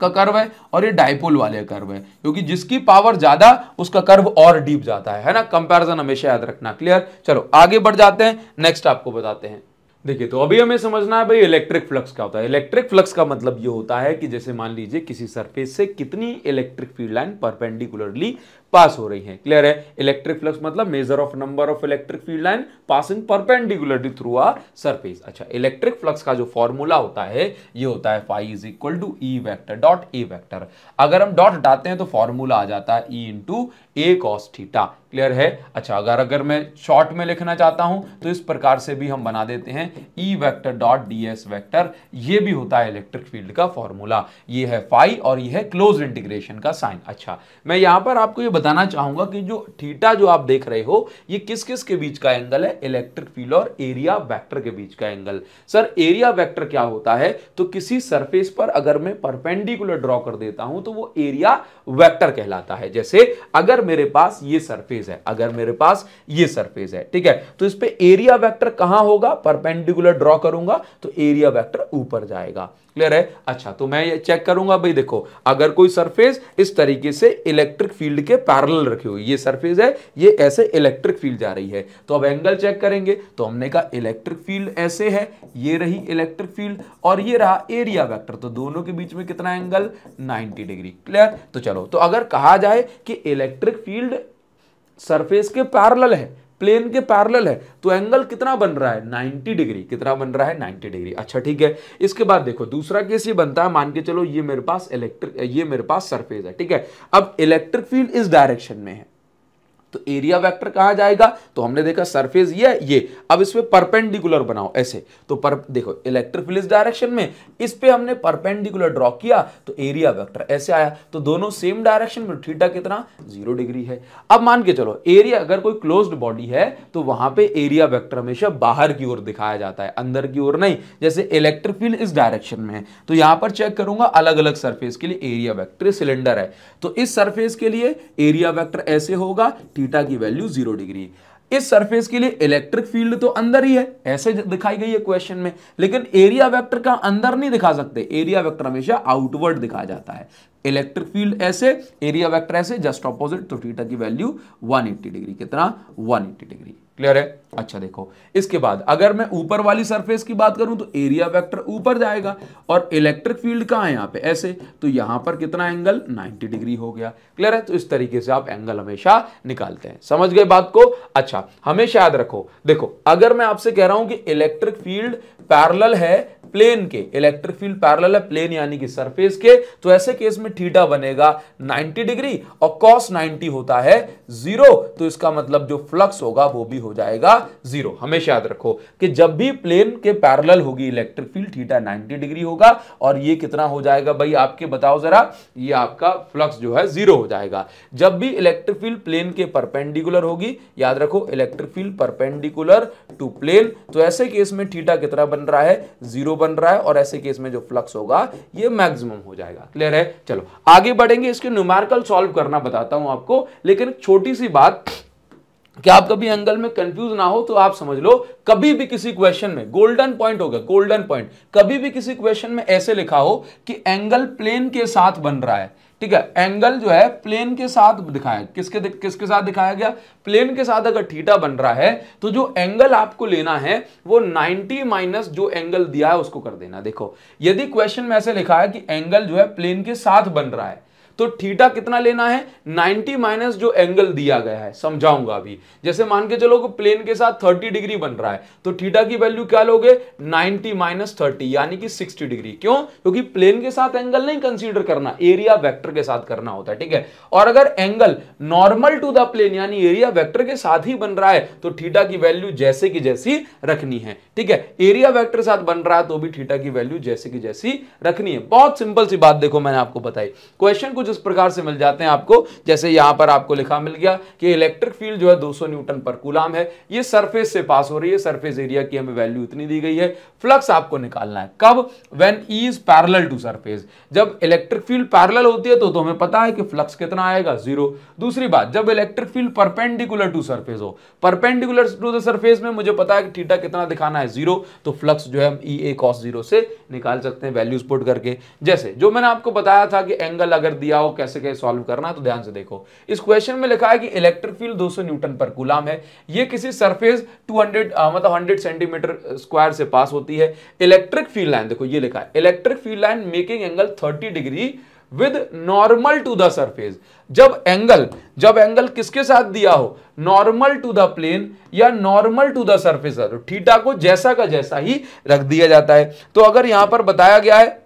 का कर्व है और ये डायपोल वाले कर्व है क्योंकि जिसकी पावर ज्यादा उसका कर्व और डीप जाता है है ना कंपैरिजन हमेशा याद रखना क्लियर चलो आगे बढ़ जाते हैं नेक्स्ट आपको बताते हैं देखिए तो अभी हमें समझना है भाई इलेक्ट्रिक फ्लक्स क्या होता है इलेक्ट्रिक फ्लक्स का मतलब ये होता है कि जैसे मान लीजिए किसी सरफेस से कितनी electric field line perpendicularly pass हो रही हैं क्लियर है इलेक्ट्रिक फ्लक्स मतलब measure of number of electric field line passing perpendicularly through a surface अच्छा इलेक्ट्रिक फ्लक्स का जो फॉर्मूला होता है ये होता है phi is equal to E vector dot A vector अगर हम डॉट डालते हैं तो फॉर्मूला आ जाता है E into A cos theta clear है अच्छा अगर अगर मैं शॉर्ट में लिखना चाहता हूं तो इस प्रकार से भी हम बना देते हैं E vector dot D S vector यह भी होता है इलेक्ट्रिक फील्ड का फॉर्मूला ये है फाइव और यह है क्लोज इंटीग्रेशन का साइन अच्छा मैं यहां पर आपको यह बताना चाहूंगा कि जो थीटा जो आप देख रहे हो ये किस किस के बीच का एंगल है इलेक्ट्रिक फील्ड और एरिया वेक्टर के बीच का एंगल सर एरिया वेक्टर क्या होता है तो किसी सरफेस पर अगर मैं परपेंडिकुलर ड्रॉ कर देता हूं तो वो एरिया वेक्टर कहलाता है जैसे अगर मेरे पास ये सरफेस है अगर मेरे पास ये सरफेस है ठीक है तो इस पर एरिया वैक्टर कहां होगा परपेंडिकुलर ड्रॉ करूंगा तो एरिया वैक्टर ऊपर जाएगा क्लियर है अच्छा तो मैं ये चेक करूंगा भाई देखो अगर कोई सरफेस इस तरीके से इलेक्ट्रिक फील्ड के पैरल रखी हुई ये सरफेस है ये ऐसे इलेक्ट्रिक फील्ड जा रही है तो अब एंगल चेक करेंगे तो हमने कहा इलेक्ट्रिक फील्ड ऐसे है ये रही इलेक्ट्रिक फील्ड और ये रहा एरिया वेक्टर तो दोनों के बीच में कितना एंगल नाइनटी डिग्री क्लियर तो चलो तो अगर कहा जाए कि इलेक्ट्रिक फील्ड सरफेस के पैरल है प्लेन के पैरेलल है तो एंगल कितना बन रहा है 90 डिग्री कितना बन रहा है 90 डिग्री अच्छा ठीक है इसके बाद देखो दूसरा केस ये बनता है मान के चलो ये मेरे पास इलेक्ट्रिक ये मेरे पास सरफेस है ठीक है अब इलेक्ट्रिक फील्ड इस डायरेक्शन में है तो एरिया वेक्टर कहां जाएगा तो हमने देखा सरफेस ये ये अब इस इसमें परपेंडिकुलर बनाओ ऐसे तो पर देखो इलेक्ट्रोफिलिस डायरेक्शन में इस पर हमने परपेंडिकुलर ड्रॉ किया तो एरिया वेक्टर ऐसे आया तो दोनों सेम डायरेक्शन में थीटा कितना जीरो डिग्री है अब मान के चलो एरिया अगर कोई क्लोज बॉडी है तो वहां पे एरिया वेक्टर हमेशा बाहर की ओर दिखाया जाता है अंदर की ओर नहीं जैसे इलेक्ट्रोफिल इस डायरेक्शन में है तो यहां पर चेक करूंगा अलग अलग सरफेस के लिए एरिया वेक्टर सिलेंडर है तो इस सरफेस के लिए एरिया वेक्टर ऐसे होगा थीटा की वैल्यू जीरो डिग्री इस सरफेस के लिए इलेक्ट्रिक फील्ड तो अंदर ही है ऐसे दिखाई गई है क्वेश्चन में लेकिन एरिया वेक्टर का अंदर नहीं दिखा सकते एरिया वेक्टर हमेशा आउटवर्ड दिखाया जाता है इलेक्ट्रिक फील्ड ऐसे एरिया वेक्टर ऐसे जस्ट ऑपोजिट तो थीटा की वैल्यू 180 डिग्री कितना 180 डिग्री क्लियर है अच्छा देखो इसके बाद अगर मैं ऊपर वाली सरफेस की बात करूं तो एरिया वेक्टर ऊपर जाएगा और इलेक्ट्रिक फील्ड कहां है यहां पे ऐसे तो यहां पर कितना एंगल 90 डिग्री हो गया क्लियर है तो इस तरीके से आप एंगल हमेशा निकालते हैं समझ गए बात को अच्छा हमेशा याद रखो देखो अगर मैं आपसे कह रहा हूं कि इलेक्ट्रिक फील्ड पैरल है प्लेन के इलेक्ट्रिक फील्ड पैरल है प्लेन यानी कि सरफेस के तो ऐसे केस में थीटा बनेगा 90 डिग्री और कॉस 90 होता है जीरो तो इसका मतलब जो फ्लक्स होगा वो भी हो जाएगा जीरो हमेशा याद रखो कि जब भी प्लेन के पैरल होगी इलेक्ट्रिक फील्ड थीटा 90 डिग्री होगा और ये कितना हो जाएगा भाई आपके बताओ जरा ये आपका फ्लक्स जो है जीरो हो जाएगा जब भी इलेक्ट्रिक फील्ड प्लेन के परपेंडिकुलर होगी याद रखो electric field perpendicular to plane तो ऐसे केस में थीटा कितना बन रहा है जीरो बन रहा है और ऐसे केस में जो फ्लक्स होगा ये मैक्सिमम हो जाएगा क्लियर है चलो आगे बढ़ेंगे इसके न्यूमेरिकल सॉल्व करना बताता हूं आपको लेकिन छोटी सी बात कि आप कभी एंगल में कंफ्यूज ना हो तो आप समझ लो कभी भी किसी क्वेश्चन में गोल्डन पॉइंट होगा गोल्डन पॉइंट कभी भी किसी क्वेश्चन में ऐसे लिखा हो कि एंगल प्लेन के साथ बन रहा है ठीक है एंगल जो है प्लेन के साथ दिखाया किसके किसके साथ दिखाया गया प्लेन के साथ अगर थीटा बन रहा है तो जो एंगल आपको लेना है वो 90 माइनस जो एंगल दिया है उसको कर देना देखो यदि क्वेश्चन में ऐसे लिखा है कि एंगल जो है प्लेन के साथ बन रहा है तो थीटा कितना लेना है 90 माइनस जो एंगल दिया गया है समझाऊंगा अभी जैसे मान के चलो प्लेन के साथ 30 डिग्री बन रहा है तो थीटा की वैल्यू क्या लोगे 90 माइनस थर्टी यानी कि 60 डिग्री क्यों क्योंकि प्लेन के साथ एंगल नहीं कंसीडर करना एरिया वेक्टर के साथ करना होता है ठीक है और अगर angle normal to the plane यानी एरिया वैक्टर के साथ ही बन रहा है तो ठीटा की वैल्यू जैसे की जैसी रखनी है ठीक है एरिया वेक्टर के साथ बन रहा है तो भी ठीटा की वैल्यू जैसे की जैसी रखनी है बहुत सिंपल सी बात देखो मैंने आपको बताई क्वेश्चन कुछ कुछ उस प्रकार से मिल जाते हैं आपको जैसे यहां पर आपको लिखा मिल गया कि इलेक्ट्रिक फील्ड जो है 200 न्यूटन पर कुलाम है ये सरफेस से पास हो रही है सरफेस एरिया की हमें वैल्यू इतनी दी गई है फ्लक्स आपको निकालना है कब when is parallel to surface जब इलेक्ट्रिक फील्ड पैरल होती है तो, तो हमें पता है कि फ्लक्स कितना आएगा जीरो दूसरी बात जब electric field perpendicular to surface हो परपेंडिकुलर टू द सरफेस में मुझे पता है कि थीटा कितना दिखाना है जीरो तो फ्लक्स जो है हम ई ए कॉस जीरो से निकाल सकते हैं वैल्यूज पुट करके जैसे जो मैंने आपको बताया था कि एंगल अगर दिया दिया हो कैसे कैसे सॉल्व करना है तो ध्यान से देखो इस क्वेश्चन में लिखा है कि इलेक्ट्रिक फील्ड 200 न्यूटन पर गुलाम है ये किसी सरफेस 200 आ, मतलब 100 सेंटीमीटर स्क्वायर से पास होती है इलेक्ट्रिक फील्ड लाइन देखो ये लिखा है electric field line making angle thirty degree with normal to the surface जब एंगल जब एंगल किसके साथ दिया हो नॉर्मल टू द प्लेन या normal to the surface theta को जैसा का जैसा ही रख दिया जाता है तो अगर यहां पर बताया गया है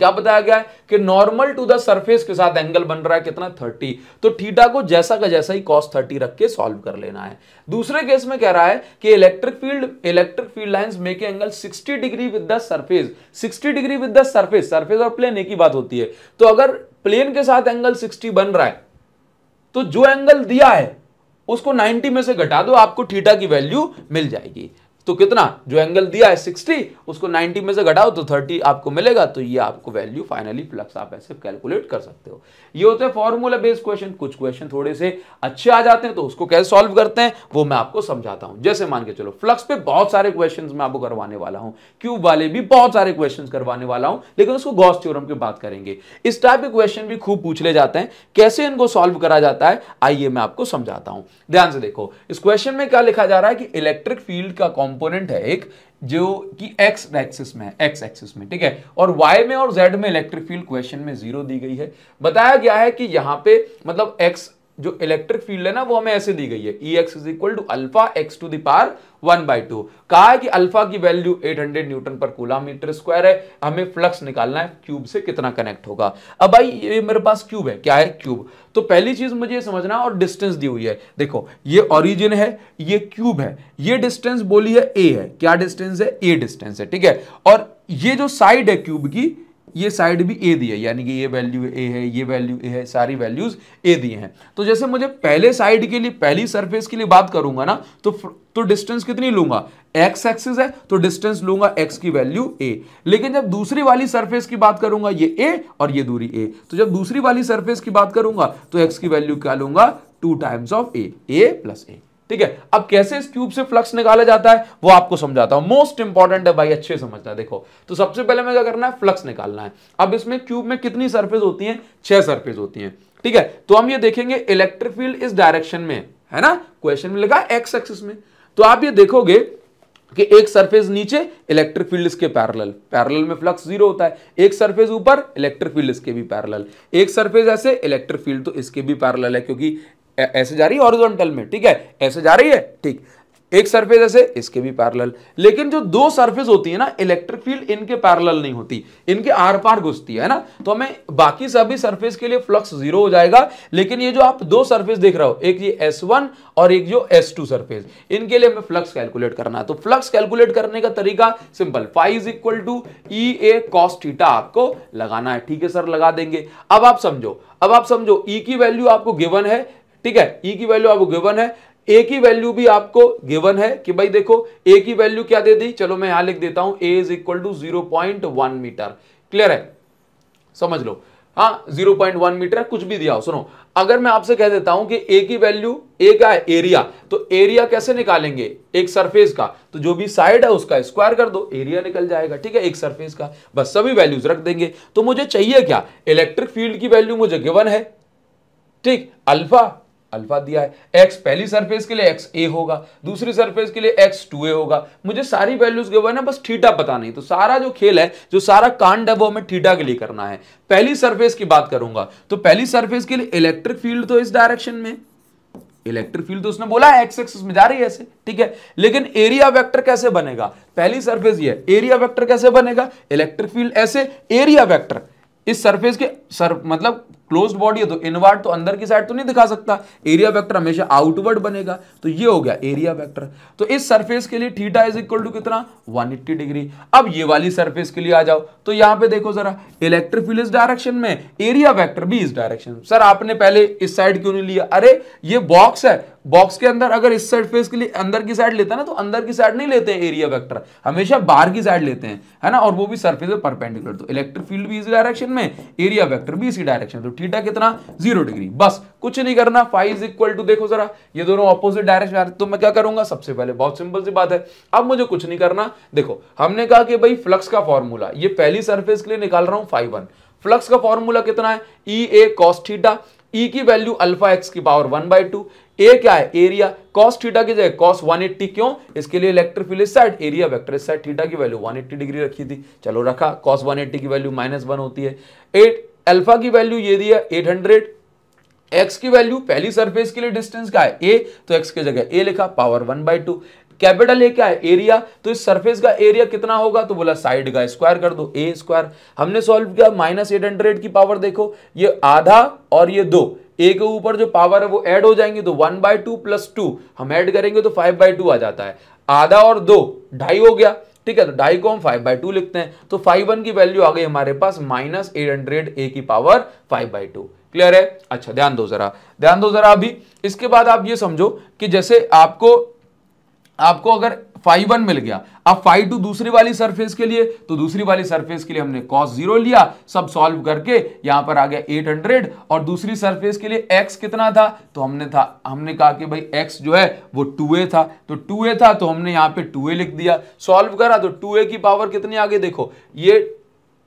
क्या बताया गया है कि नॉर्मल टू द सरफेस के साथ एंगल बन रहा है कितना थर्टी तो थीटा को जैसा का जैसा ही कॉस थर्टी रख के सॉल्व कर लेना है दूसरे केस में कह रहा है कि electric field electric field lines make angle 60 degree with the surface 60 degree with the surface surface और प्लेन एक ही बात होती है तो अगर प्लेन के साथ एंगल सिक्सटी बन रहा है तो जो एंगल दिया है उसको 90 में से घटा दो आपको थीटा की वैल्यू मिल जाएगी तो कितना जो एंगल दिया है 60 उसको 90 में से घटाओ तो 30 आपको मिलेगा तो ये आपको वैल्यू फाइनली फ्लक्स आप ऐसे कैलकुलेट कर सकते हो ये होते हैं फॉर्मूला बेस्ड क्वेश्चन कुछ क्वेश्चन थोड़े से अच्छे आ जाते हैं तो उसको कैसे सॉल्व करते हैं वो मैं आपको समझाता हूं जैसे मान के चलो फ्लक्स पे बहुत सारे क्वेश्चन मैं आपको करवाने वाला हूं क्यूब वाले भी बहुत सारे क्वेश्चन करवाने वाला हूं लेकिन उसको गॉस थ्योरम की बात करेंगे इस टाइप के क्वेश्चन भी खूब पूछ ले जाते हैं कैसे इनको सॉल्व करा जाता है आइए मैं आपको समझाता हूं ध्यान से देखो इस क्वेश्चन में क्या लिखा जा रहा है कि इलेक्ट्रिक फील्ड का कॉम्प कंपोनेंट है एक जो कि एक्स एक्सिस में है एक्स एक्सिस में ठीक है और वाई में और जेड में इलेक्ट्रिक फील्ड क्वेश्चन में जीरो दी गई है बताया गया है कि यहां पे मतलब एक्स जो इलेक्ट्रिक फील्ड है ना वो हमें ऐसे दी गई है E x is equal to alpha x to दार वन बाई टू कहा है कि अल्फा की वैल्यू 800 न्यूटन पर कूला मीटर स्क्वायर है हमें फ्लक्स निकालना है क्यूब से कितना कनेक्ट होगा अब भाई ये मेरे पास क्यूब है क्या है क्यूब तो पहली चीज मुझे समझना और डिस्टेंस दी हुई है देखो ये ओरिजिन है ये क्यूब है ये डिस्टेंस बोली है ए है क्या डिस्टेंस है ए डिस्टेंस है ठीक है और ये जो साइड है क्यूब की ये साइड भी ए दी है यानी कि ये वैल्यू ए है ये वैल्यू ए है सारी वैल्यूज ए दिए हैं तो जैसे मुझे पहले साइड के लिए पहली सरफेस के लिए बात करूंगा ना तो तो डिस्टेंस कितनी लूंगा एक्स एक्सिस है तो डिस्टेंस लूंगा एक्स की वैल्यू ए लेकिन जब दूसरी वाली सरफेस की बात करूंगा ये ए और ये दूरी ए तो जब दूसरी वाली सरफेस की बात करूंगा तो एक्स की वैल्यू क्या लूंगा two times of A A plus A ठीक है अब कैसे इस क्यूब से फ्लक्स निकाला जाता है वो आपको समझाता हूं मोस्ट इंपॉर्टेंट है भाई अच्छे समझना देखो तो सबसे पहले मैं क्या करना है फ्लक्स निकालना है अब इसमें क्यूब में कितनी सर्फेस होती है छह सर्फेस होती है ठीक है तो हम ये देखेंगे इलेक्ट्रिक फील्ड इस डायरेक्शन में है ना क्वेश्चन में लिखा एक्स एक्सिस में तो आप ये देखोगे कि एक सरफेस नीचे इलेक्ट्रिक फील्ड इसके पैरेलल पैरेलल में फ्लक्स जीरो होता है एक सरफेस ऊपर इलेक्ट्रिक फील्ड इसके भी पैरेलल एक सरफेस ऐसे इलेक्ट्रिक फील्ड तो इसके भी पैरेलल है क्योंकि ऐसे जा रही है हॉरिजॉन्टल में ठीक है ऐसे जा रही है ठीक एक सरफेस ऐसे इसके भी पैरेलल लेकिन जो दो सरफेस होती है ना इलेक्ट्रिक फील्ड इनके पैरेलल नहीं होती इनके आर पार घुसती है ना तो हमें बाकी सभी सरफेस के लिए फ्लक्स जीरो हो जाएगा लेकिन ये जो आप दो सरफेस देख रहे हो एक ये एस वन और एक जो एस टू सरफेस इनके लिए हमें फ्लक्स कैलकुलेट करना है तो फ्लक्स कैलकुलेट करने का तरीका simple phi is equal to E A cos theta आपको लगाना है ठीक है सर लगा देंगे अब आप समझो अब आप समझो ई e की वैल्यू आपको गिवन है ठीक है ई e की वैल्यू आपको गिवन है ए की वैल्यू भी आपको गिवन है कि भाई देखो ए की वैल्यू क्या दे दी चलो मैं यहां लिख देता हूं A is equal to zero point one metre clear है समझ लो हाँ जीरो पॉइंट वन मीटर कुछ भी दिया हो सुनो अगर मैं आपसे कह देता हूं कि ए की वैल्यू ए का है एरिया तो एरिया कैसे निकालेंगे एक सरफेस का तो जो भी साइड है उसका स्क्वायर कर दो एरिया निकल जाएगा ठीक है एक सरफेस का बस सभी वैल्यूज रख देंगे तो मुझे चाहिए क्या इलेक्ट्रिक फील्ड की वैल्यू मुझे गिवन है ठीक अल्फा अल्फा दिया है एक्स पहली सरफेस के लिए एक्स ए होगा दूसरी सरफेस के लिए एक्स टू ए होगा मुझे सारी वैल्यूज के ना बस थीटा पता नहीं तो सारा जो खेल है जो सारा कांड है वो हमें थीटा के लिए करना है पहली सरफेस की बात करूंगा तो पहली सरफेस के लिए इलेक्ट्रिक फील्ड तो इस डायरेक्शन में इलेक्ट्रिक फील्ड तो उसने बोला एक्स एक्स एक्सिस में जा रही है ऐसे ठीक है लेकिन एरिया वेक्टर कैसे बनेगा पहली सरफेस ये एरिया वेक्टर कैसे बनेगा इलेक्ट्रिक फील्ड ऐसे एरिया वेक्टर इस सरफेस के सर मतलब क्लोज बॉडी है तो इनवर्ड तो अंदर की साइड तो नहीं दिखा सकता एरिया वेक्टर हमेशा आउटवर्ड बनेगा तो ये हो गया एरिया वेक्टर तो इस सरफेस के लिए थीटा इज इक्वल टू कितना 180 डिग्री अब ये वाली सरफेस के लिए आ जाओ तो यहां पे देखो जरा इलेक्ट्रिक फील्ड इस डायरेक्शन में एरिया वेक्टर भी इस डायरेक्शन सर आपने पहले इस साइड क्यों नहीं लिया अरे ये बॉक्स है बॉक्स के अंदर अगर इस साइड फेस के लिए अंदर की साइड लेता है ना तो अंदर की साइड नहीं लेते हैं एरिया वेक्टर हमेशा बाहर की साइड लेते हैं है ना और वो भी सरफेस पर परपेंडिकुलर तो इलेक्ट्रिक फील्ड भी इसी डायरेक्शन में एरिया वेक्टर भी इसी डायरेक्शन तो थीटा कितना जीरो डिग्री बस कुछ नहीं करना फाइव इज इक्वल टू देखो जरा ये दोनों अपोजिट डायरेक्शन आ रहे तो मैं क्या करूंगा सबसे पहले बहुत सिंपल सी बात है अब मुझे कुछ नहीं करना देखो हमने कहा कि भाई फ्लक्स का फॉर्मूला ये पहली सर्फेस के लिए निकाल रहा हूं फाइव वन फ्लक्स का फॉर्मूला कितना है E A cos theta E की वैल्यू अल्फा एक्स की power one by two A क्या है एरिया कॉस थीटा की जगह कॉस 180 क्यों इसके लिए electric field side area vector side theta की वैल्यू 180 डिग्री रखी थी चलो रखा कॉस 180 की वैल्यू माइनस वन होती है एट अल्फा की वैल्यू ये दिया एट हंड्रेड एक्स की वैल्यू पहली सरफेस के लिए डिस्टेंस का है ए तो एक्स की जगह ए लिखा power one by two capital A क्या है एरिया तो इस सरफेस का एरिया कितना होगा तो बोला साइड का स्क्वायर कर दो ए स्क्वायर हमने सॉल्व किया माइनस एट हंड्रेड की पावर देखो ये आधा और ये दो ए के ऊपर जो पावर है वो ऐड हो जाएंगे तो one by two plus two हम ऐड करेंगे तो फाइव बाय टू आ जाता है आधा और दो ढाई हो गया ठीक है तो ढाई को हम फाइव बाई टू लिखते हैं तो फाइव वन की वैल्यू आ गई हमारे पास माइनस एट हंड्रेड ए की power five by two clear है अच्छा ध्यान दो जरा ध्यान दो जरा अभी इसके बाद आप ये समझो कि जैसे आपको आपको अगर फाइव वन मिल गया अब फाइव टू दूसरी वाली सरफेस के लिए तो दूसरी वाली सरफेस के लिए हमने कॉस जीरो लिया सब सॉल्व करके यहां पर आ गया एट हंड्रेड और दूसरी सरफेस के लिए एक्स कितना था तो हमने था हमने कहा कि भाई एक्स जो है वो टू ए था तो टू ए था तो हमने यहां पे टू ए लिख दिया सॉल्व करा तो टू ए की पावर कितनी आगे देखो ये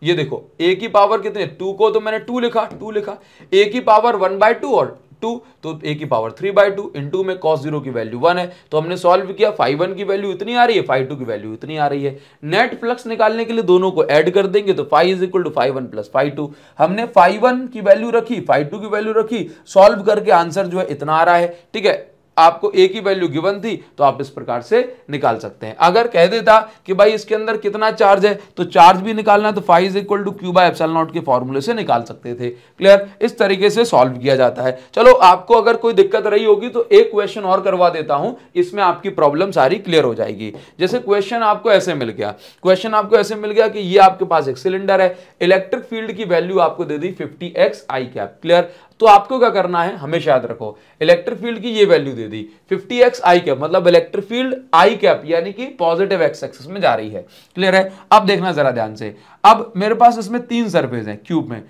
ये देखो ए की पावर कितने टू को तो मैंने टू लिखा टू लिखा ए की पावर वन बाय टू और टू तो ए की power three by two into में कॉस जीरो की वैल्यू वन है तो हमने सॉल्व किया फाइव वन की वैल्यू इतनी आ रही है फाइव टू की वैल्यू इतनी आ रही है नेट फ्लक्स निकालने के लिए दोनों को ऐड कर देंगे तो phi is equal to phi one plus phi two हमने फाइव वन की वैल्यू रखी फाइव टू की वैल्यू रखी सॉल्व करके आंसर जो है इतना आ रहा है ठीक है आपको एक ही वैल्यू गिवन थी तो आप इस प्रकार से निकाल सकते हैं अगर कह देता कि भाई इसके अंदर कितना चार्ज है तो चार्ज भी निकालना है तो phi is equal to Q by epsilon naught के फॉर्मूले से निकाल सकते थे क्लियर इस तरीके से सॉल्व किया जाता है चलो आपको अगर कोई दिक्कत रही होगी तो एक क्वेश्चन और करवा देता हूं इसमें आपकी प्रॉब्लम सारी क्लियर हो जाएगी जैसे क्वेश्चन आपको ऐसे मिल गया क्वेश्चन आपको ऐसे मिल गया कि ये आपके पास एक सिलेंडर है इलेक्ट्रिक फील्ड की वैल्यू आपको दे दी fifty x i cap clear तो आपको क्या करना है हमेशा याद रखो इलेक्ट्रिक फील्ड की ये वैल्यू दे दी 50x i कैप मतलब इलेक्ट्रिक फील्ड i कैप यानी कि पॉजिटिव एक्स एक्सिस में जा रही है क्लियर है अब देखना जरा ध्यान से अब मेरे पास इसमें तीन सरफेस है क्यूब में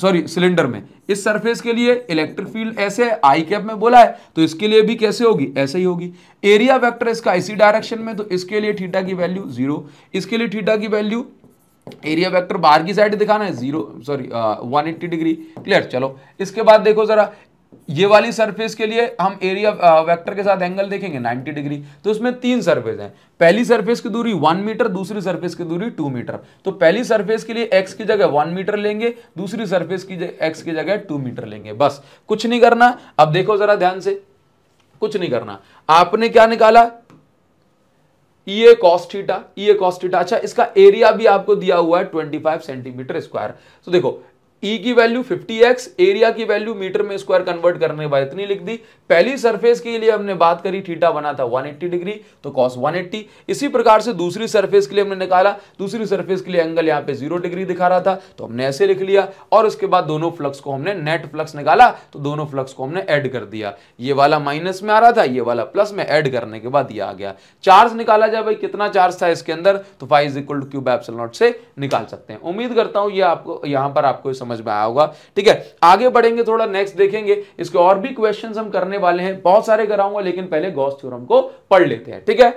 सॉरी सिलेंडर में इस सरफेस के लिए इलेक्ट्रिक फील्ड ऐसे है आई कैप में बोला है तो इसके लिए भी कैसे होगी ऐसे ही होगी एरिया वेक्टर इसका इसी डायरेक्शन में तो इसके लिए थीटा की वैल्यू जीरो इसके लिए थीटा की वैल्यू एरिया वेक्टर बाहर की साइड दिखाना है zero sorry one eighty degree clear चलो इसके बाद देखो जरा ये वाली सरफेस के लिए हम एरिया वेक्टर uh, के साथ एंगल देखेंगे 90 डिग्री तो इसमें तीन सरफेस हैं पहली सरफेस की दूरी वन मीटर दूसरी सरफेस की दूरी टू मीटर तो पहली सरफेस के लिए एक्स की जगह वन मीटर लेंगे दूसरी सरफेस की एक्स की जगह टू मीटर लेंगे बस कुछ नहीं करना अब देखो जरा ध्यान से कुछ नहीं करना आपने क्या निकाला ये कॉस्टिटा ये कॉस्टिटा अच्छा इसका एरिया भी आपको दिया हुआ है 25 सेंटीमीटर स्क्वायर तो देखो ई e की वैल्यू 50x एरिया की वैल्यू मीटर में स्क्वायर कन्वर्ट करने के बाद इतनी लिख दी पहली सरफेस के लिए हमने बात करी थीटा बना था 180 डिग्री तो कॉस 180 इसी प्रकार से दूसरी सरफेस के लिए हमने निकाला दूसरी सरफेस के लिए एंगल यहां पे जीरो डिग्री दिखा रहा था तो हमने ऐसे लिख लिया और उसके बाद दोनों फ्लक्स को हमने नेट फ्लक्स निकाला तो दोनों फ्लक्स को हमने एड कर दिया ये वाला माइनस में आ रहा था ये वाला प्लस में एड करने के बाद यह आ गया चार्ज निकाला जाए भाई कितना चार्ज था इसके अंदर तो phi is equal to q by epsilon naught से निकाल सकते हैं उम्मीद करता हूं ये आपको यहां पर आपको समझ समझ में आया होगा ठीक है आगे बढ़ेंगे थोड़ा नेक्स्ट देखेंगे इसके और भी क्वेश्चन हम करने वाले हैं बहुत सारे कराऊंगा लेकिन पहले गॉस थ्योरम को पढ़ लेते हैं ठीक है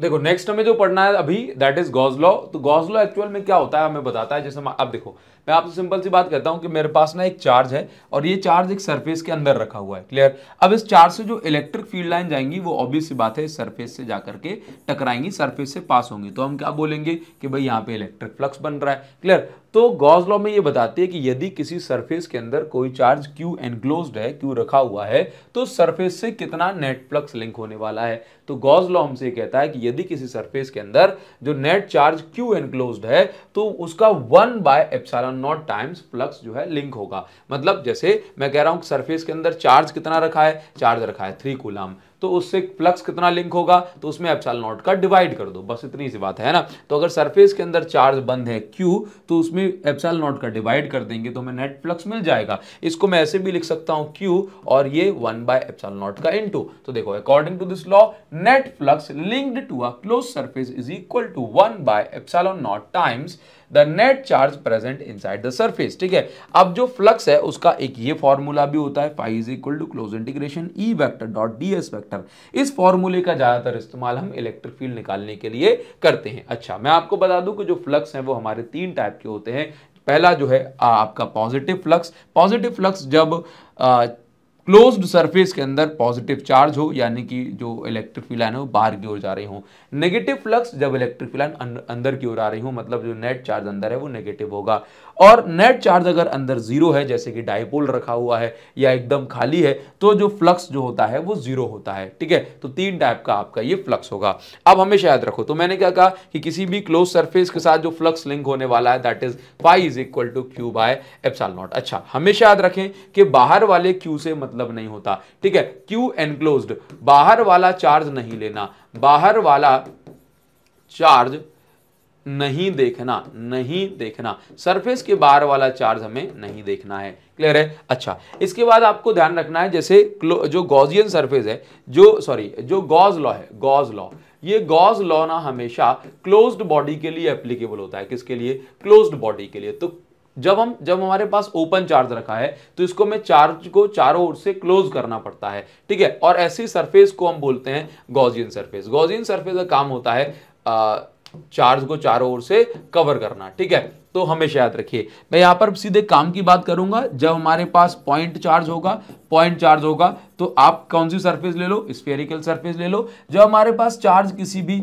देखो नेक्स्ट हमें जो पढ़ना है अभी दैट इज गॉज लॉ तो गॉज लॉ एक्चुअल में क्या होता है हमें बताता है जैसे अब देखो मैं आपसे सिंपल सी बात करता हूं कि मेरे पास ना एक चार्ज है और ये चार्ज एक सरफेस के अंदर रखा हुआ है क्लियर अब इस चार्ज से जो इलेक्ट्रिक फील्ड लाइन जाएंगी वो ऑब्वियस सी बात है सरफेस से जाकर के टकराएंगी सरफेस से पास होंगी तो हम क्या बोलेंगे कि भाई यहाँ पे इलेक्ट्रिक फ्लक्स बन रहा है क्लियर तो गॉज लॉ में ये बताती है कि यदि किसी सरफेस के अंदर कोई चार्ज Q एनक्लोज है Q रखा हुआ है तो सरफेस से कितना नेट प्लक्स लिंक होने वाला है तो गॉज लॉ हमसे कहता है कि यदि किसी सरफेस के अंदर जो नेट चार्ज Q एनक्लोज है तो उसका one by epsilon naught times flux जो है लिंक होगा मतलब जैसे मैं कह रहा हूँ सरफेस के अंदर चार्ज कितना रखा है चार्ज रखा है थ्री कोलाम तो उससे फ्लक्स कितना लिंक होगा तो उसमें एप्सल नॉट का डिवाइड कर दो बस इतनी सी बात है ना तो अगर सरफेस के अंदर चार्ज बंद है क्यू तो उसमें एप्सल नॉट का डिवाइड कर देंगे तो हमें नेट फ्लक्स मिल जाएगा इसको मैं ऐसे भी लिख सकता हूँ क्यू और ये वन बाय एप्सल नॉट का इन तो देखो according to this law net flux linked to a close surface is equal to one by epsilon naught times the net charge present side the surface ठीक है अब जो फ्लक्स है उसका एक ये फॉर्मूला भी होता है phi is equal to close integration E vector dot D S vector इस फॉर्मूले का ज़्यादातर इस्तेमाल हम इलेक्ट्रिक फील्ड निकालने के लिए करते हैं अच्छा मैं आपको बता दूं कि जो फ्लक्स है वो हमारे तीन टाइप के होते हैं पहला जो है आपका पॉजिटिव फ्लक्स पॉजिटिव फ्लक्स जब आ, क्लोज्ड सरफेस के अंदर पॉजिटिव चार्ज हो यानी कि जो इलेक्ट्रिक फील्ड लाइन है वो बाहर की ओर जा रही हो नेगेटिव फ्लक्स जब इलेक्ट्रिक फील्ड लाइन अंदर की ओर आ रही हो मतलब जो नेट चार्ज अंदर है वो नेगेटिव होगा और नेट चार्ज अगर अंदर जीरो है जैसे कि डायपोल रखा हुआ है या एकदम खाली है तो जो फ्लक्स जो होता है वो जीरो होता है ठीक है तो तीन टाइप का आपका ये फ्लक्स होगा अब हमेशा याद रखो तो मैंने क्या कहा कि किसी भी क्लोज सरफेस के साथ जो फ्लक्स लिंक होने वाला है that is phi is equal to Q by epsilon naught अच्छा हमेशा याद रखें कि बाहर वाले क्यू से मतलब नहीं होता ठीक है क्यू एनक्लोज बाहर वाला चार्ज नहीं लेना बाहर वाला चार्ज नहीं देखना नहीं देखना सरफेस के बाहर वाला चार्ज हमें नहीं देखना है क्लियर है अच्छा इसके बाद आपको ध्यान रखना है जैसे जो गॉजियन सरफेस है जो सॉरी जो गॉज लॉ है गॉज लॉ ये गॉज लॉ ना हमेशा क्लोज्ड बॉडी के लिए एप्लीकेबल होता है किसके लिए क्लोज्ड बॉडी के लिए तो जब हम जब हमारे पास ओपन चार्ज रखा है तो इसको हमें चार्ज को चारों ओर से क्लोज करना पड़ता है ठीक है और ऐसी सरफेस को हम बोलते हैं गॉजियन सरफेस गॉजियन सरफेस का काम होता है चार्ज को चारों ओर से कवर करना ठीक है तो हमेशा याद रखिए मैं यहां पर सीधे काम की बात करूंगा जब हमारे पास पॉइंट चार्ज होगा पॉइंट चार्ज होगा तो आप कौन सी सरफेस ले लो स्पेरिकल सरफेस ले लो जब हमारे पास चार्ज किसी भी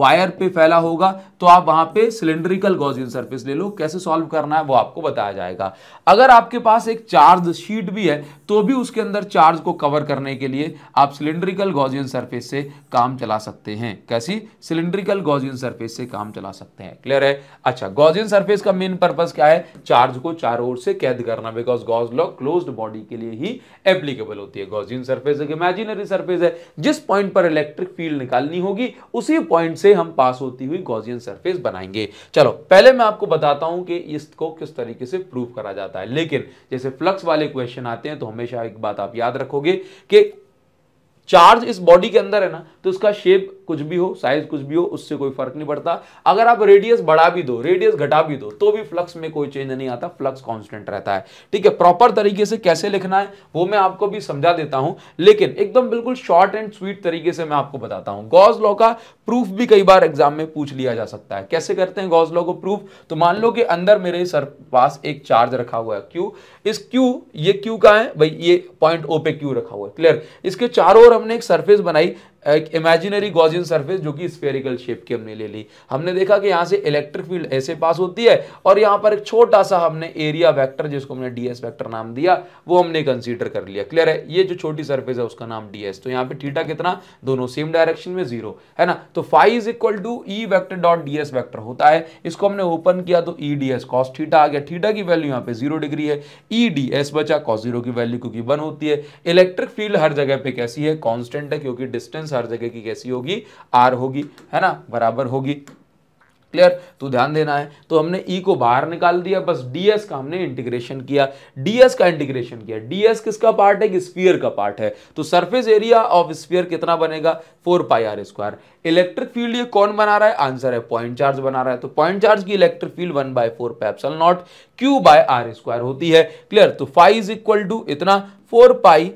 वायर पे फैला होगा तो आप वहां पे सिलेंड्रिकल गॉजियन सरफेस ले लो कैसे सॉल्व करना है वो आपको बताया जाएगा अगर आपके पास एक चार्ज शीट भी है तो भी उसके अंदर चार्ज को कवर करने के लिए आप सिलेंड्रिकल गॉजियन सर्फेस से काम चला सकते हैं कैसी सिलेंड्रिकल गॉजियन सर्फेस से काम चला सकते हैं क्लियर है अच्छा गॉजियन सर्फेस का मेन पर्पज क्या है चार्ज को चारों ओर से कैद करना because Gauss law close body के लिए ही एप्लीकेबल होती है गॉसियन सरफेस एक इमेजिनरी सरफेस है जिस पॉइंट पर इलेक्ट्रिक फील्ड निकालनी होगी उसी पॉइंट से हम पास होती हुई गॉसियन सरफेस बनाएंगे चलो पहले मैं आपको बताता हूं कि इसको किस तरीके से प्रूव करा जाता है लेकिन जैसे फ्लक्स वाले क्वेश्चन आते हैं तो हमेशा एक बात आप याद रखोगे कि चार्ज इस बॉडी के अंदर है ना तो उसका शेप कुछ भी हो साइज कुछ भी हो उससे कोई फर्क नहीं पड़ता अगर आप रेडियस बढ़ा भी दो रेडियस घटा भी दो तो भी फ्लक्स में कोई चेंज नहीं आता फ्लक्स कांस्टेंट रहता है ठीक है प्रॉपर तरीके से कैसे लिखना है वो मैं आपको भी समझा देता हूं लेकिन एकदम बिल्कुल शॉर्ट एंड स्वीट तरीके से मैं आपको बताता हूं गॉज लॉ का प्रूफ भी कई बार एग्जाम में पूछ लिया जा सकता है कैसे करते हैं गॉज लॉ को प्रूफ तो मान लो कि अंदर मेरे सर पास एक चार्ज रखा हुआ है क्यों इस क्यू ये क्यू का है भाई ये पॉइंट ओ पे क्यू रखा हुआ है क्लियर इसके चारों ओर हमने एक सरफेस बनाई एक इमेजिनरी गॉजियन सरफेस जो कि स्पेरिकल शेप की हमने ले ली हमने देखा कि यहाँ से इलेक्ट्रिक फील्ड ऐसे पास होती है और यहाँ पर एक छोटा सा हमने एरिया वेक्टर जिसको हमने डीएस वेक्टर नाम दिया वो हमने कंसीडर कर लिया क्लियर है ये जो छोटी सरफेस है उसका नाम डीएस तो यहाँ पे थीटा कितना दोनों सेम डायरेक्शन में जीरो है ना तो phi is equal to E vector dot S vector होता है इसको हमने ओपन किया तो E D S cos theta आ गया थीटा की वैल्यू यहाँ पे जीरो डिग्री है ई डी एस बचा कॉस जीरो की वैल्यू क्योंकि वन होती है इलेक्ट्रिक फील्ड हर जगह पे कैसी है कॉन्स्टेंट है क्योंकि डिस्टेंस डिस्टेंस हर जगह की कैसी होगी आर होगी है ना बराबर होगी क्लियर तो ध्यान देना है तो हमने ई e को बाहर निकाल दिया बस डीएस का हमने इंटीग्रेशन किया डीएस का इंटीग्रेशन किया डीएस किसका पार्ट है कि स्पीयर का पार्ट है तो सरफेस एरिया ऑफ स्पीयर कितना बनेगा four pi are square electric field ये कौन बना रहा है आंसर है पॉइंट चार्ज बना रहा है तो पॉइंट चार्ज की electric field one by four pi epsilon naught q by are square होती है क्लियर तो फाइव इज इक्वल टू इतना फोर पाई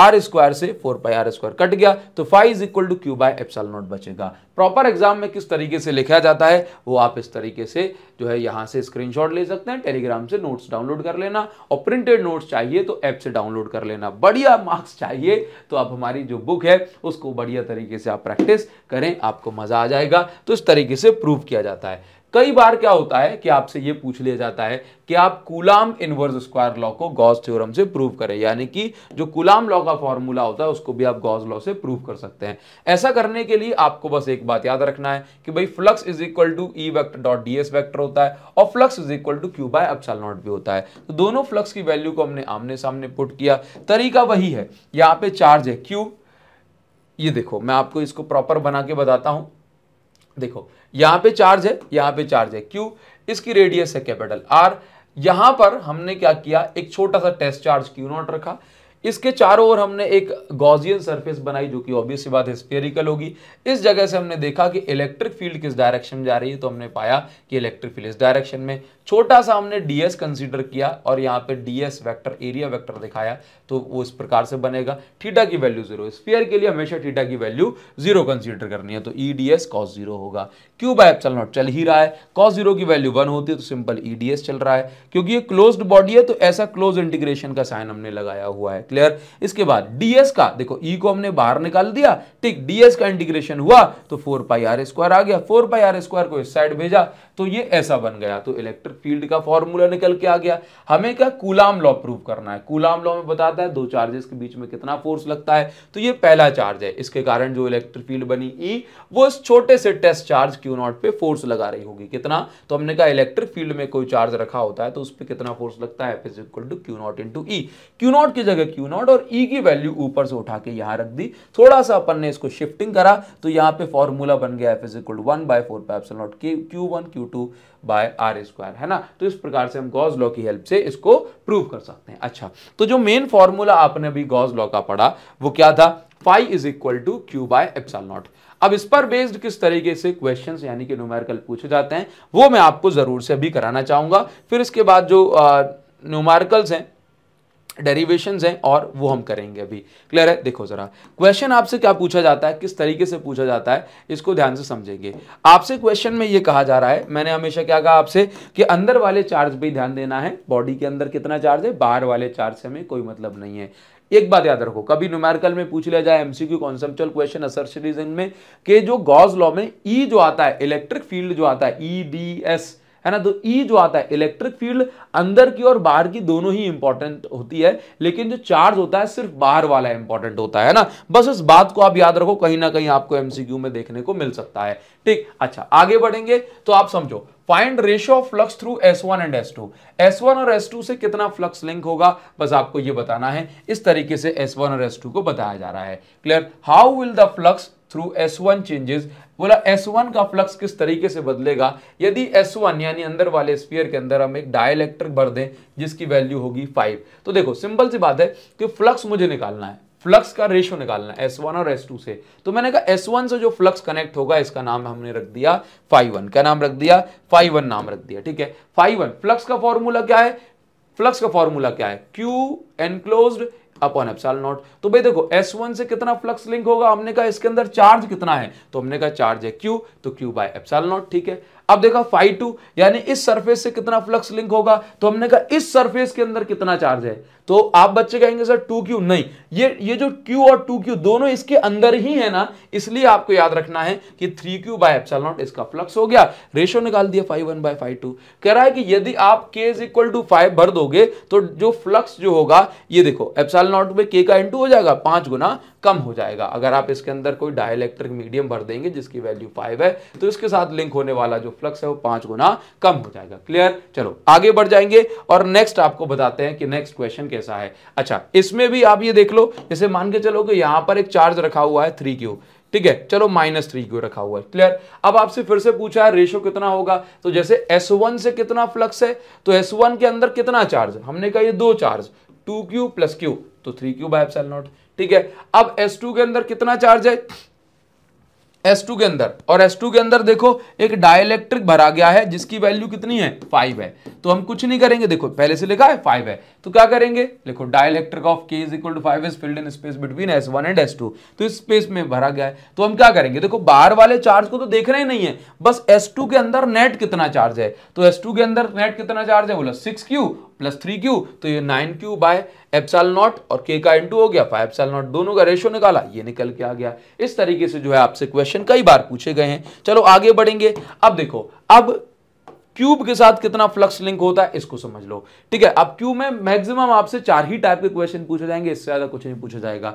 आर स्क्वायर से four pi are square cut गया तो phi is equal to Q by epsilon naught बचेगा प्रॉपर एग्जाम में किस तरीके से लिखा जाता है वो आप इस तरीके से जो है यहाँ से स्क्रीनशॉट ले सकते हैं टेलीग्राम से नोट्स डाउनलोड कर लेना और प्रिंटेड नोट्स चाहिए तो ऐप से डाउनलोड कर लेना बढ़िया मार्क्स चाहिए तो आप हमारी जो बुक है उसको बढ़िया तरीके से आप प्रैक्टिस करें आपको मज़ा आ जाएगा तो इस तरीके से प्रूव किया जाता है कई बार क्या होता है कि आपसे ये पूछ लिया जाता है कि आप कुलाम इनवर्स स्क्वायर लॉ को गॉस थ्योरम से प्रूव करें यानी कि जो कुलाम लॉ का फॉर्मूला होता है उसको भी आप गॉस लॉ से प्रूव कर सकते हैं ऐसा करने के लिए आपको बस एक बात याद रखना है कि भाई flux is equal to E vector dot D S vector होता है और flux is equal to Q by epsilon naught भी होता है तो दोनों फ्लक्स की वैल्यू को हमने आमने सामने पुट किया तरीका वही है यहाँ पे चार्ज है क्यू ये देखो मैं आपको इसको प्रॉपर बना के बताता हूँ देखो यहां पे चार्ज है यहां पे चार्ज है क्यू इसकी रेडियस है कैपिटल आर यहां पर हमने क्या किया एक छोटा सा टेस्ट चार्ज क्यू नॉट रखा इसके चारों ओर हमने एक गॉजियन सरफेस बनाई जो कि ऑब्वियस बात है स्पेरिकल होगी इस जगह से हमने देखा कि इलेक्ट्रिक फील्ड किस डायरेक्शन में जा रही है तो हमने पाया कि इलेक्ट्रिक फील्ड इस डायरेक्शन में छोटा सा हमने डीएस कंसीडर किया और यहाँ पे डीएस वेक्टर एरिया वेक्टर दिखाया तो वो इस प्रकार से बनेगा ठीटा की वैल्यू जीरो स्पेयर के लिए हमेशा ठीटा की वैल्यू जीरो कंसिडर करनी है तो E D S cos zero होगा क्यू बाय चल नॉट चल ही रहा है कॉस जीरो की वैल्यू वन होती है तो सिंपल ई डी एस चल रहा है क्योंकि ये क्लोज्ड बॉडी है तो ऐसा क्लोज इंटीग्रेशन का साइन हमने लगाया हुआ है क्लियर इसके बाद डीएस का देखो ई e को हमने बाहर निकाल दिया ठीक डीएस का इंटीग्रेशन हुआ तो फोर पाई आर स्क्वायर आ गया फोर पाई आर स्क्वायर को इस साइड भेजा तो ये ऐसा बन गया तो इलेक्ट्रिक फील्ड का फॉर्मूला निकल के आ गया हमें क्या कूलाम लॉ प्रूव करना है कूलाम लॉ में बताता है दो चार्जेस के बीच में कितना फोर्स लगता है तो ये पहला चार्ज है इसके कारण जो इलेक्ट्रिक फील्ड बनी ई e, वो इस छोटे से टेस्ट चार्ज क्यू नॉट पे फोर्स लगा रही होगी कितना तो हमने कहा इलेक्ट्रिक फील्ड में कोई चार्ज रखा होता है तो उस पर कितना फोर्स लगता है F is equal to Q naught into E q naught की जगह क्यू नॉट और ई e की वैल्यू ऊपर से उठा के यहाँ रख दी थोड़ा सा अपन ने इसको शिफ्टिंग करा तो यहाँ पे फॉर्मूला बन गया F is equal to one by four pi naught के Q one Q two by are square है ना तो इस प्रकार से हम गॉज लॉ की हेल्प से इसको प्रूव कर सकते हैं अच्छा तो जो मेन फॉर्मूला आपने अभी गॉज लॉ का पढ़ा वो क्या था five is equal to Q by epsilon nought अब इस पर बेस्ड किस तरीके से क्वेश्चन यानी कि न्यूमेरिकल पूछे जाते हैं वो मैं आपको जरूर से अभी कराना चाहूंगा फिर इसके बाद जो न्यूमेरिकल्स हैं डेरिवेशन हैं और वो हम करेंगे अभी क्लियर है देखो ज़रा क्वेश्चन आपसे क्या पूछा जाता है किस तरीके से पूछा जाता है इसको ध्यान से समझेंगे आपसे क्वेश्चन में ये कहा जा रहा है मैंने हमेशा क्या कहा आपसे कि अंदर वाले चार्ज भी ध्यान देना है बॉडी के अंदर कितना चार्ज है बाहर वाले चार्ज से हमें कोई मतलब नहीं है एक बात याद रखो कभी न्यूमेरिकल में पूछ लिया जाए एमसीक्यू कॉन्सेप्चुअल क्वेश्चन असर्शन में कि जो गॉज लॉ में ई e जो आता है इलेक्ट्रिक फील्ड जो आता है ई डी एस है ना तो ई जो आता है इलेक्ट्रिक फील्ड अंदर की और बाहर की दोनों ही इंपॉर्टेंट होती है लेकिन जो चार्ज होता है सिर्फ बाहर वाला इंपॉर्टेंट होता है ना बस इस बात को आप याद रखो कहीं ना कहीं आपको एमसीक्यू में देखने को मिल सकता है ठीक अच्छा आगे बढ़ेंगे तो आप समझो find ratio of flux through S and S S1 और S2 से कितना फ्लक्स लिंक होगा बस आपको यह बताना है इस तरीके से S1 और S2 को बताया जा रहा है clear how will the flux S S1 changes बोला S1 का फ्लक्स किस तरीके से बदलेगा यदि S1 यानी अंदर वाले स्पीयर के अंदर हम एक डायलैक्ट्रिक भर दें जिसकी वैल्यू होगी फाइव तो देखो सिंपल सी बात है कि फ्लक्स मुझे निकालना है फ्लक्स का रेशियो निकालना है S1 और S2 से तो मैंने कहा S1 से जो फ्लक्स कनेक्ट होगा इसका नाम हमने रख दिया फाइव वन क्या नाम रख दिया फाइव वन नाम रख दिया ठीक है फाइव वन फ्लक्स का फॉर्मूला क्या है फ्लक्स का फॉर्मूला क्या है Q enclosed upon epsilon nought तो भाई देखो एस वन से कितना फ्लक्स लिंक होगा हमने कहा इसके अंदर चार्ज कितना है तो हमने कहा चार्ज है क्यू तो क्यू बाय एप्सल नॉट ठीक है अब देखा फाइव टू यानी इस सरफेस से कितना फ्लक्स लिंक होगा तो हमने कहा इस सरफेस के अंदर कितना चार्ज है तो आप बच्चे कहेंगे सर टू क्यू नहीं ये ये जो q और टू क्यू दोनों इसके अंदर ही है ना इसलिए आपको याद रखना है कि three Q by epsilon nought इसका फ्लक्स हो गया रेशो निकाल दिया five one by five two कह रहा है कि यदि आप k is equal to five भर दोगे तो जो फ्लक्स जो होगा ये देखो एप्सल नॉट में k का इंटू हो जाएगा पांच गुना कम हो जाएगा अगर आप इसके अंदर कोई डायलैक्ट्रिक मीडियम भर देंगे जिसकी वैल्यू फाइव है तो इसके साथ लिंक होने वाला जो फ्लक्स है वो पांच गुना कम हो जाएगा क्लियर चलो आगे बढ़ जाएंगे और नेक्स्ट आपको बताते हैं कि नेक्स्ट क्वेश्चन कैसा है अच्छा इसमें भी आप ये देख लो जैसे मान के चलो कि यहां पर एक चार्ज रखा हुआ है थ्री क्यू ठीक है चलो माइनस थ्री क्यू रखा हुआ है क्लियर अब आपसे फिर से पूछा है रेशो कितना होगा तो जैसे एस वन से कितना फ्लक्स है तो एस वन के अंदर कितना चार्ज हमने कहा ये दो charge two Q plus Q तो थ्री क्यू बाय नॉट ठीक है अब एस टू के अंदर कितना चार्ज है S2 के अंदर और S2 के अंदर देखो एक डायलैक्ट्रिक भरा गया है जिसकी वैल्यू कितनी है फाइव है तो हम कुछ नहीं करेंगे देखो पहले से लिखा है फाइव है तो क्या करेंगे देखो dielectric of K is equal to five is filled in space between S one and S two तो इस स्पेस में भरा गया है तो हम क्या करेंगे देखो बाहर वाले चार्ज को तो देख रहे नहीं है बस एस के अंदर नेट कितना चार्ज है तो एस के अंदर नेट कितना चार्ज है बोला सिक्स प्लस थ्री क्यू तो ये nine Q by epsilon nought और के का इंटू हो गया फाइव एप्सल नॉट दोनों का रेशो निकाला ये निकल के आ गया इस तरीके से जो है आपसे क्वेश्चन कई बार पूछे गए हैं चलो आगे बढ़ेंगे अब देखो अब क्यूब के साथ कितना फ्लक्स लिंक होता है इसको समझ लो ठीक है अब क्यूब में मैक्सिमम आपसे चार ही टाइप के क्वेश्चन पूछे जाएंगे इससे ज्यादा कुछ नहीं पूछा जाएगा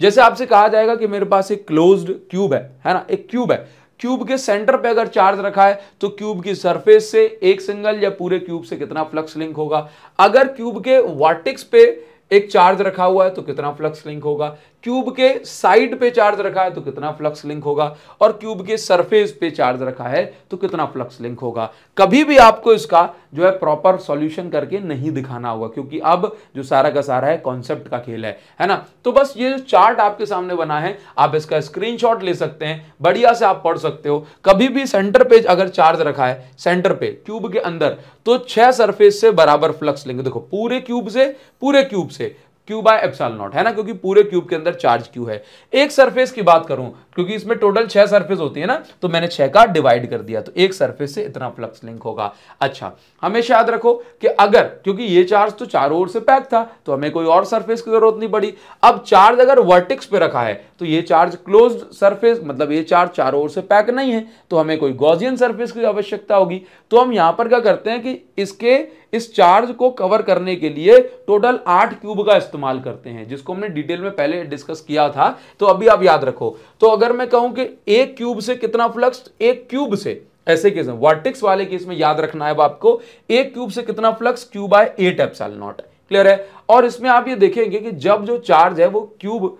जैसे आपसे कहा जाएगा कि मेरे पास एक क्लोज्ड क्यूब है है ना एक क्यूब है क्यूब के सेंटर पे अगर चार्ज रखा है तो क्यूब की सरफेस से एक सिंगल या पूरे क्यूब से कितना फ्लक्स लिंक होगा अगर क्यूब के वार्टिक्स पे एक चार्ज रखा हुआ है तो कितना फ्लक्स लिंक होगा क्यूब के साइड पे चार्ज रखा है तो कितना फ्लक्स लिंक होगा और क्यूब के सरफेस पे चार्ज रखा है तो कितना फ्लक्स लिंक होगा कभी भी आपको इसका जो है प्रॉपर सॉल्यूशन करके नहीं दिखाना होगा क्योंकि अब जो सारा का सारा है कॉन्सेप्ट का खेल है है ना तो बस ये जो चार्ट आपके सामने बना है आप इसका स्क्रीन ले सकते हैं बढ़िया से आप पढ़ सकते हो कभी भी सेंटर पे अगर चार्ज रखा है सेंटर पे क्यूब के अंदर तो छह सरफेस से बराबर फ्लक्स लिंक देखो पूरे क्यूब से पूरे क्यूब से क्यू बाय एप्सल नॉट है ना क्योंकि पूरे क्यूब के अंदर चार्ज क्यू है एक सरफेस की बात करूं क्योंकि इसमें टोटल छह सरफेस होती है ना तो मैंने छह का डिवाइड कर दिया तो एक सरफेस से इतना फ्लक्स लिंक होगा अच्छा हमेशा याद रखो कि अगर क्योंकि ये चार्ज तो चारों ओर से पैक था तो हमें कोई और सरफेस की जरूरत नहीं पड़ी अब चार्ज अगर वर्टिक्स पे रखा है तो ये चार्ज क्लोज सरफेस मतलब ये चार्ज चारों ओर से पैक नहीं है तो हमें कोई गॉजियन सरफेस की आवश्यकता होगी तो हम यहां पर क्या करते हैं कि इसके इस चार्ज को कवर करने के लिए टोटल आठ क्यूब का इस्तेमाल करते हैं जिसको हमने डिटेल में पहले डिस्कस किया था तो अभी आप याद रखो तो अगर मैं कहूं कि एक क्यूब से कितना फ्लक्स एक क्यूब से ऐसे केस में वर्टिक्स वाले केस में याद रखना है आपको एक क्यूब से कितना फ्लक्स क्यूब आए एट एप्सल नॉट क्लियर है और इसमें आप ये देखेंगे कि जब जो चार्ज है वो क्यूब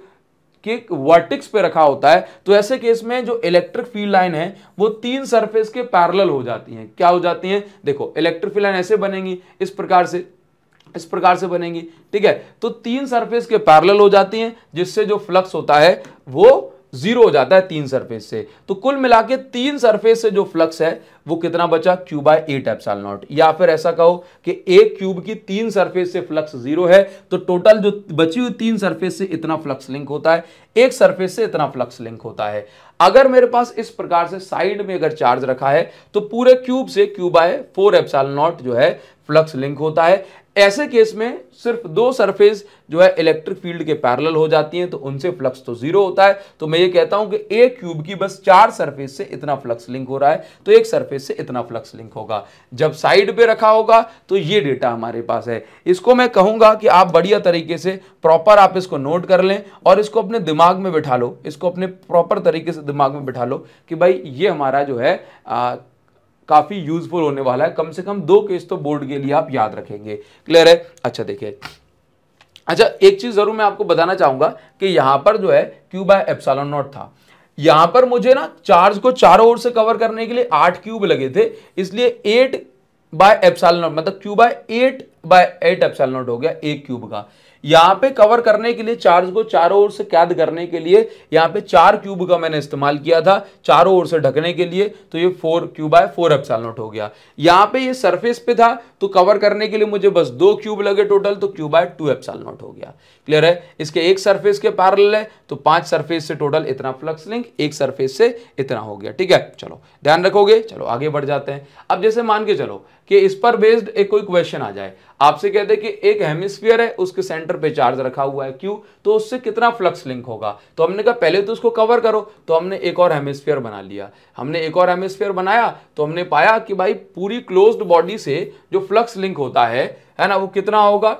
के वर्टिक्स पे रखा होता है तो ऐसे केस में जो इलेक्ट्रिक फील्ड लाइन है वो तीन सरफेस के पैरल हो जाती हैं क्या हो जाती हैं देखो इलेक्ट्रिक फील्ड लाइन ऐसे बनेंगी इस प्रकार से इस प्रकार से बनेंगी ठीक है तो तीन सरफेस के पैरल हो जाती हैं जिससे जो फ्लक्स होता है वो जीरो हो जाता है तीन सरफेस से तो कुल मिला के तीन सरफेस से जो फ्लक्स है वो कितना बचा Q by eight epsilon nought या फिर ऐसा कहो कि एक क्यूब की तीन सरफेस से फ्लक्स जीरो है तो टोटल जो बची हुई तीन सरफेस से इतना फ्लक्स लिंक होता है एक सरफेस से इतना फ्लक्स लिंक होता है अगर मेरे पास इस प्रकार से साइड में अगर चार्ज रखा है तो पूरे क्यूब से Q by four epsilon nought जो है फ्लक्स लिंक होता है ऐसे केस में सिर्फ दो सरफेस जो है इलेक्ट्रिक फील्ड के पैरेलल हो जाती हैं तो उनसे फ्लक्स तो जीरो होता है तो मैं ये कहता हूं कि एक क्यूब की बस चार सरफेस से इतना फ्लक्स लिंक हो रहा है तो एक सरफेस से इतना फ्लक्स लिंक होगा जब साइड पे रखा होगा तो ये डेटा हमारे पास है इसको मैं कहूंगा कि आप बढ़िया तरीके से प्रॉपर आप इसको नोट कर लें और इसको अपने दिमाग में बिठा लो इसको अपने प्रॉपर तरीके से दिमाग में बिठा लो कि भाई ये हमारा जो है आ, काफ़ी यूजफुल होने वाला है कम से कम दो केस तो बोर्ड के लिए आप याद रखेंगे क्लियर है अच्छा देखिए अच्छा एक चीज़ ज़रूर मैं आपको बताना चाहूंगा कि यहां पर जो है क्यू बाय एप्सालॉन नॉट था यहां पर मुझे ना चार्ज को चारों ओर से कवर करने के लिए आठ क्यूब लगे थे इसलिए एट बाय एप्साल नॉट मतलब Q by eight by eight epsilon nought हो गया एक क्यूब का यहां पे कवर करने के लिए चार्ज को चारों ओर से कैद करने के लिए यहां पे चार क्यूब का मैंने इस्तेमाल किया था चारों ओर से ढकने के लिए तो ये फोर क्यूब आए फोर साल नोट हो गया यहां पे ये सरफेस पे था तो कवर करने के लिए मुझे बस दो क्यूब लगे टोटल तो क्यूब आए टू साल नोट हो गया क्लियर है इसके एक सरफेस के पैरल है तो पांच सरफेस से टोटल इतना फ्लक्स लिंक एक सरफेस से इतना हो गया ठीक है चलो ध्यान रखोगे चलो आगे बढ़ जाते हैं अब जैसे मान के चलो कि इस पर बेस्ड एक कोई क्वेश्चन आ जाए आपसे कहते हैं कि एक हेमिस्फीयर है उसके सेंटर पे चार्ज रखा हुआ है क्यू तो उससे कितना फ्लक्स लिंक होगा तो हमने कहा पहले तो उसको कवर करो तो हमने एक और हेमिस्फीयर बना लिया हमने एक और हेमिस्फीयर बनाया तो हमने पाया कि भाई पूरी क्लोज बॉडी से जो फ्लक्स लिंक होता है है ना वो कितना होगा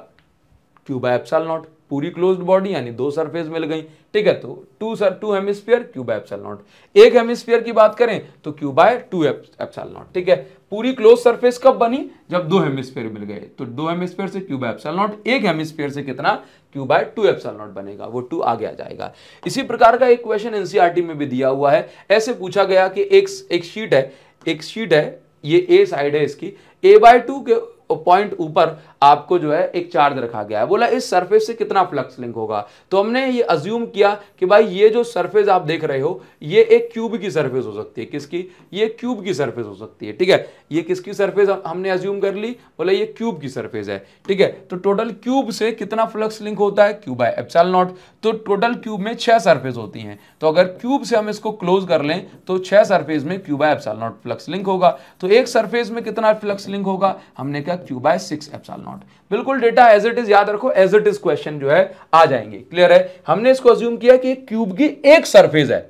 क्यू बाय एप्सल नॉट पूरी क्लोज्ड बॉडी यानी दो सरफेस मिल गई ठीक है तो टू सर two hemisphere Q by epsilon nought एक हेमिस्फीयर की बात करें तो Q by two epsilon nought ठीक है पूरी क्लोज सरफेस कब बनी जब दो हेमिस्फीयर मिल गए तो दो हेमिस्फीयर से क्यू बाय एप्सल नॉट एक हेमिस्फीयर से कितना Q by two epsilon nought बनेगा वो टू आगे आ जाएगा इसी प्रकार का एक क्वेश्चन एनसीआरटी e में भी दिया हुआ है ऐसे पूछा गया कि एक एक शीट है एक शीट है ये ए साइड है इसकी ए बाय टू के पॉइंट ऊपर आपको जो है एक चार्ज रखा गया है बोला इस सरफेस से कितना फ्लक्स लिंक होगा तो हमने ये अज्यूम किया कि भाई ये जो सरफेस आप देख रहे हो ये एक क्यूब की सरफेस हो सकती है किसकी ये क्यूब की सरफेस हो सकती है ठीक है ये किसकी सरफेस हमने अज्यूम कर ली बोला ये क्यूब की सरफेस है ठीक है तो टोटल क्यूब से कितना फ्लक्स लिंक होता है क्यूब है एप्सल नॉट तो टोटल क्यूब में छह सर्फेस होती है तो अगर क्यूब से हम इसको क्लोज कर लें तो छह सर्फेस में cube epsilon nought flux link होगा तो एक सर्फेस में कितना फ्लक्स लिंक होगा हमने कहा cube six epsilon nought not बिल्कुल डेटा एज इट इज याद रखो एज इट इज क्वेश्चन जो है आ जाएंगे क्लियर है हमने इसको अज्यूम किया कि क्यूब की एक सरफेस है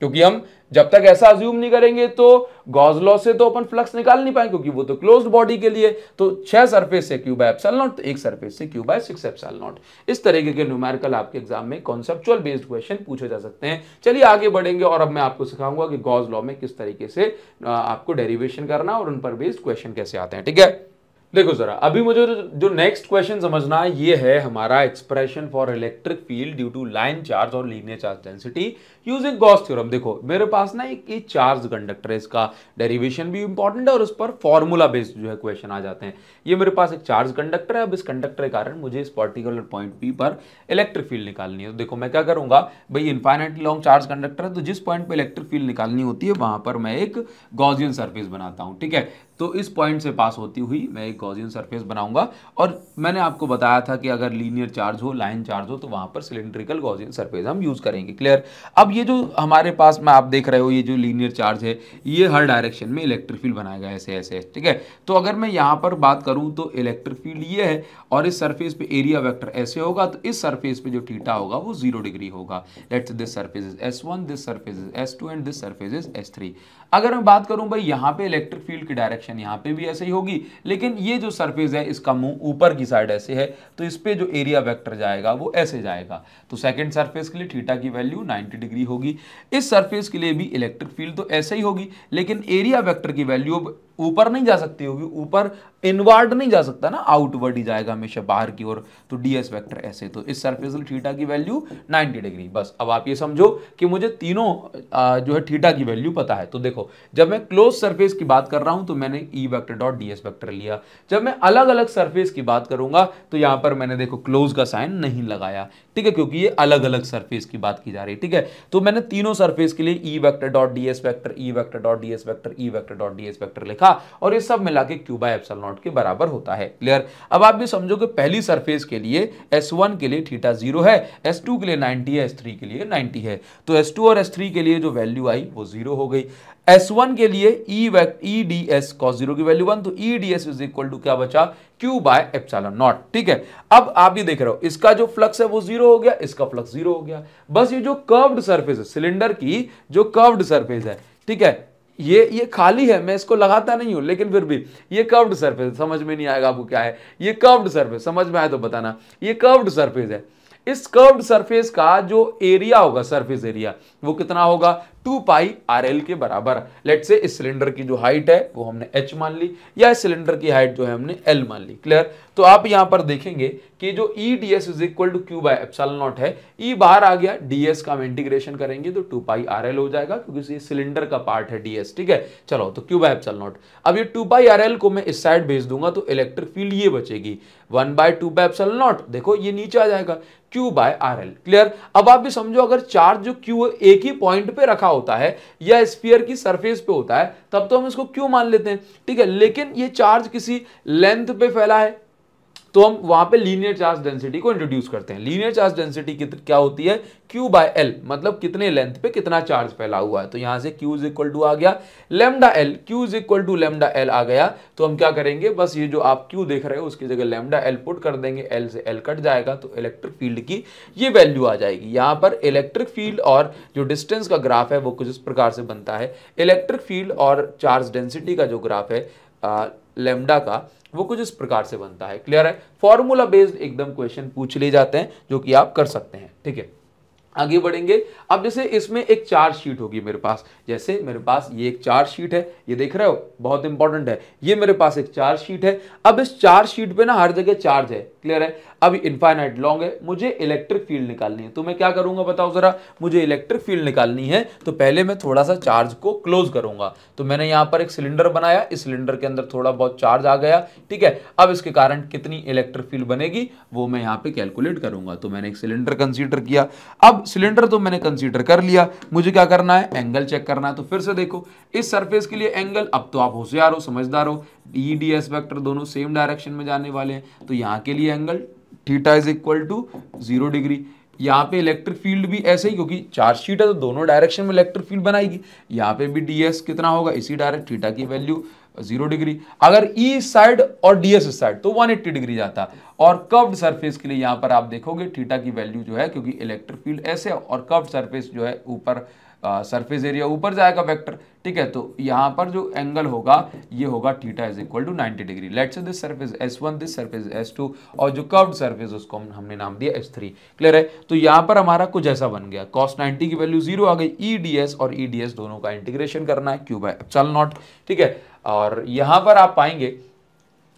क्योंकि हम जब तक ऐसा अज्यूम नहीं करेंगे तो गॉज लॉ से तो अपन फ्लक्स निकाल नहीं पाएंगे क्योंकि वो तो क्लोज बॉडी के लिए तो छह सरफेस से क्यूब है एप्सल नॉट एक सरफेस से क्यूब है सिक्स एप्सल नॉट इस तरीके के न्यूमेरिकल आपके एग्जाम में कॉन्सेप्चुअल बेस्ड क्वेश्चन पूछे जा सकते हैं चलिए आगे बढ़ेंगे और अब मैं आपको सिखाऊंगा कि गॉज लॉ में किस तरीके से आपको डेरिवेशन करना और उन पर बेस्ड क्वेश्चन कैसे आते हैं ठीक है थीके? देखो जरा अभी मुझे जो नेक्स्ट क्वेश्चन समझना है ये है हमारा expression for electric field due to line charge और linear charge density using Gauss theorem देखो मेरे पास ना एक ये चार्ज कंडक्टर है इसका डेरिवेशन भी इंपॉर्टेंट है और उस पर फॉर्मूला बेस्ड जो है क्वेश्चन आ जाते हैं ये मेरे पास एक चार्ज कंडक्टर है अब इस कंडक्टर के कारण मुझे इस पर्टिकुलर पॉइंट पी पर इलेक्ट्रिक फील्ड निकालनी है तो देखो मैं क्या करूंगा भाई इन्फाइनेटली लॉन्ग चार्ज कंडक्टर है तो जिस पॉइंट पर इलेक्ट्रिक फील्ड निकालनी होती है वहां पर मैं एक गॉजियन सर्फेस बनाता हूँ ठीक है तो इस पॉइंट से पास होती हुई मैं एक गॉजियन सरफेस बनाऊंगा और मैंने आपको बताया था कि अगर लीनियर चार्ज हो लाइन चार्ज हो तो वहाँ पर सिलेंड्रिकल गॉजियन सरफेस हम यूज़ करेंगे क्लियर अब ये जो हमारे पास में आप देख रहे हो ये जो लीनियर चार्ज है ये हर डायरेक्शन में इलेक्ट्रिक फील्ड बनाएगा ऐसे ऐसे ठीक है तो अगर मैं यहाँ पर बात करूँ तो इलेक्ट्रिक फील्ड ये है और इस सर्फेस पर एरिया वैक्टर ऐसे होगा तो इस सर्फेस पर जो टीटा होगा वो जीरो डिग्री होगा let's this surface is S one this surface is S two and this surface is S three अगर मैं बात करूं भाई यहाँ पे इलेक्ट्रिक फील्ड की डायरेक्शन यहाँ पे भी ऐसे ही होगी लेकिन ये जो सरफेस है इसका मुंह ऊपर की साइड ऐसे है तो इस पर जो एरिया वेक्टर जाएगा वो ऐसे जाएगा तो सेकेंड सर्फेस के लिए ठीटा की वैल्यू नाइन्टी डिग्री होगी इस सरफेस के लिए भी इलेक्ट्रिक फील्ड तो ऐसे ही होगी लेकिन एरिया वैक्टर की वैल्यू अब ऊपर नहीं जा सकती होगी ऊपर इनवर्ड नहीं जा सकता ना आउटवर्ड ही जाएगा हमेशा बाहर की ओर तो डीएस वेक्टर ऐसे तो इस सर्फेस थीटा की वैल्यू 90 डिग्री बस अब आप ये समझो कि मुझे तीनों जो है थीटा की वैल्यू पता है तो देखो जब मैं क्लोज सरफेस की बात कर रहा हूं तो मैंने E vector dot D S vector लिया जब मैं अलग अलग सर्फेस की बात करूंगा तो यहां पर मैंने देखो क्लोज का साइन नहीं लगाया ठीक है क्योंकि ये अलग अलग सरफेस की बात की जा रही है ठीक है तो मैंने तीनों सरफेस के लिए E vector dot D S vector E vector dot D S vector E vector dot D S vector लिखा और ये सब मिला के क्यूबा एप्सल नॉट के बराबर होता है क्लियर अब आप भी समझो कि पहली सरफेस के लिए एस वन के लिए थीटा जीरो है एस टू के लिए नाइनटी है एस थ्री के लिए नाइनटी है तो एस टू और एस थ्री के लिए जो वैल्यू आई वो जीरो हो गई एस वन के लिए E E D S cos zero की वैल्यू वन तो E D S is equal to क्या बचा क्यू बाय एप्सिलॉन नॉट ठीक है अब आप ये देख रहे हो इसका जो फ्लक्स है वो जीरो हो गया इसका फ्लक्स जीरो हो गया बस ये जो कर्व्ड सरफेस है सिलेंडर की जो कर्व्ड सरफेस है ठीक है ये ये खाली है मैं इसको लगाता नहीं हूं लेकिन फिर भी ये कर्व्ड सरफेस समझ में नहीं आएगा आपको क्या है ये कर्व्ड सरफेस समझ में आए तो बताना ये कर्व्ड सरफेस है इस कर्व्ड सरफेस का जो एरिया होगा सरफेस एरिया वो कितना होगा टू पाई आर एल के बराबर लेट से इस सिलेंडर की जो हाइट है वो हमने एच मान ली या इस सिलेंडर की हाइट जो है हमने एल मान ली क्लियर तो आप यहां पर देखेंगे कि जो E D S is equal to Q by epsilon nought है ई e बाहर आ गया डी एस का हम इंटीग्रेशन करेंगे तो टू पाई आर एल हो जाएगा क्योंकि ये सिलेंडर का पार्ट है डी एस ठीक है चलो तो क्यू बाई एप्सल नॉट अब ये टू पाई आर एल को मैं इस साइड भेज दूंगा तो इलेक्ट्रिक फील्ड ये बचेगी one by two by epsilon nought देखो ये नीचे आ जाएगा Q by R L clear अब आप भी समझो अगर चार्ज जो क्यू एक ही पॉइंट पे रखा होता है या स्पीयर की सरफेस पे होता है तब तो हम इसको क्यू मान लेते हैं ठीक है लेकिन ये चार्ज किसी लेंथ पे फैला है तो हम वहां पे लीनियर चार्ज डेंसिटी को इंट्रोड्यूस करते हैं लीनियर चार्ज डेंसिटी क्या होती है क्यू बाय एल मतलब कितने लेंथ पे कितना चार्ज फैला हुआ है तो यहां से क्यू इज इक्वल टू आ गया lambda L Q is equal to lambda L आ गया तो हम क्या करेंगे बस ये जो आप क्यू देख रहे हो उसकी जगह लेमडा एल पुट कर देंगे एल से एल कट जाएगा तो इलेक्ट्रिक फील्ड की ये वैल्यू आ जाएगी यहाँ पर इलेक्ट्रिक फील्ड और जो डिस्टेंस का ग्राफ है वो कुछ इस प्रकार से बनता है इलेक्ट्रिक फील्ड और चार्ज डेंसिटी का जो ग्राफ है लेमडा का वो कुछ इस प्रकार से बनता है क्लियर है फॉर्मूला बेस्ड एकदम क्वेश्चन पूछ ले जाते हैं जो कि आप कर सकते हैं ठीक है आगे बढ़ेंगे अब जैसे इसमें एक चार्ज शीट होगी मेरे पास जैसे मेरे पास ये एक चार्ज शीट है ये देख रहे हो बहुत इंपॉर्टेंट है ये मेरे पास एक चार्ज शीट है अब इस चार्ज शीट पे ना हर जगह चार्ज है क्लियर है अब इनफाइनाइट लॉन्ग है मुझे इलेक्ट्रिक फील्ड निकालनी है तो मैं क्या करूंगा बताओ जरा मुझे इलेक्ट्रिक फील्ड निकालनी है तो पहले मैं थोड़ा सा चार्ज को क्लोज करूंगा तो मैंने यहाँ पर एक सिलेंडर बनाया इस सिलेंडर के अंदर थोड़ा बहुत चार्ज आ गया ठीक है अब इसके कारण कितनी इलेक्ट्रिक फील्ड बनेगी वो मैं यहाँ पर कैलकुलेट करूंगा तो मैंने एक सिलेंडर कंसिडर किया अब सिलेंडर तो मैंने कंसिडर कर लिया मुझे क्या करना है एंगल चेक करना है तो फिर से देखो इस सरफेस के लिए एंगल अब तो आप होशियार हो समझदार हो ई e डी दोनों सेम डायरेक्शन में जाने वाले हैं तो यहाँ के लिए degree angle theta is equal to zero degree यहाँ पे इलेक्ट्रिक फील्ड भी ऐसे ही क्योंकि चार्जशीट है तो दोनों डायरेक्शन में इलेक्ट्रिक फील्ड बनाएगी यहाँ पे भी डीएस कितना होगा इसी डायरेक्ट थीटा की वैल्यू जीरो डिग्री अगर ई e साइड और डी एस साइड तो 180 डिग्री जाता और कर्व्ड सरफेस के लिए यहाँ पर आप देखोगे थीटा की वैल्यू जो है क्योंकि इलेक्ट्रिक फील्ड ऐसे और कर्व्ड सरफेस जो है ऊपर सरफेस एरिया ऊपर जाएगा वेक्टर ठीक है तो यहां पर जो एंगल होगा ये होगा theta is equal to 90 degree let's this surface one this surface two और जो कर्व्ड सरफेस उसको हम, हमने नाम दिया एस थ्री क्लियर है तो यहां पर हमारा कुछ ऐसा बन गया कॉस 90 की वैल्यू जीरो आ गई EDS और ईडीएस e दोनों का इंटीग्रेशन करना है क्यूब है चल नॉट ठीक है और यहां पर आप पाएंगे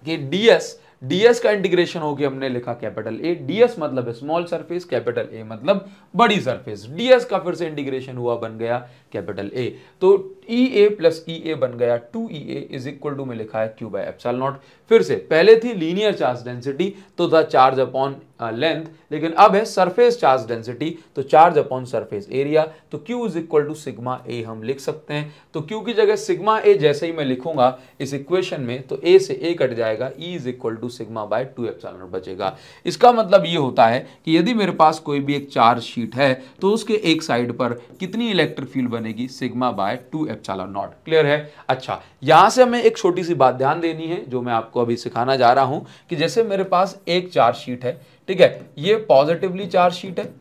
कि डी एस डीएस का इंटीग्रेशन हो गया हमने लिखा कैपिटल ए डीएस मतलब स्मॉल सरफेस कैपिटल ए मतलब बड़ी सरफेस डीएस का फिर से इंटीग्रेशन हुआ बन गया कैपिटल ए तो ई ए प्लस ई ए बन गया two E A is equal to में लिखा है क्यू बाई एप्सल नॉट फिर से पहले थी लीनियर चार्ज डेंसिटी तो था चार्ज अपॉन लेंथ लेकिन अब है सरफेस चार्ज डेंसिटी तो चार्ज अपॉन सरफेस एरिया तो Q is equal to sigma A हम लिख सकते हैं तो क्यू की जगह सिग्मा ए जैसे ही मैं लिखूंगा इस इक्वेशन में तो ए से ए कट जाएगा E is equal to sigma by two nought बचेगा इसका मतलब ये होता है कि यदि मेरे पास कोई भी एक चार्ज शीट है तो उसके एक साइड पर कितनी इलेक्ट्रिक फील्ड बनेगी sigma by two epsilon nought clear है अच्छा यहाँ से हमें एक छोटी सी बात ध्यान देनी है जो मैं आपको अभी सिखाना जा रहा हूँ कि जैसे मेरे पास एक चार्ज शीट है ठीक है ये पॉजिटिवली चार्ज शीट है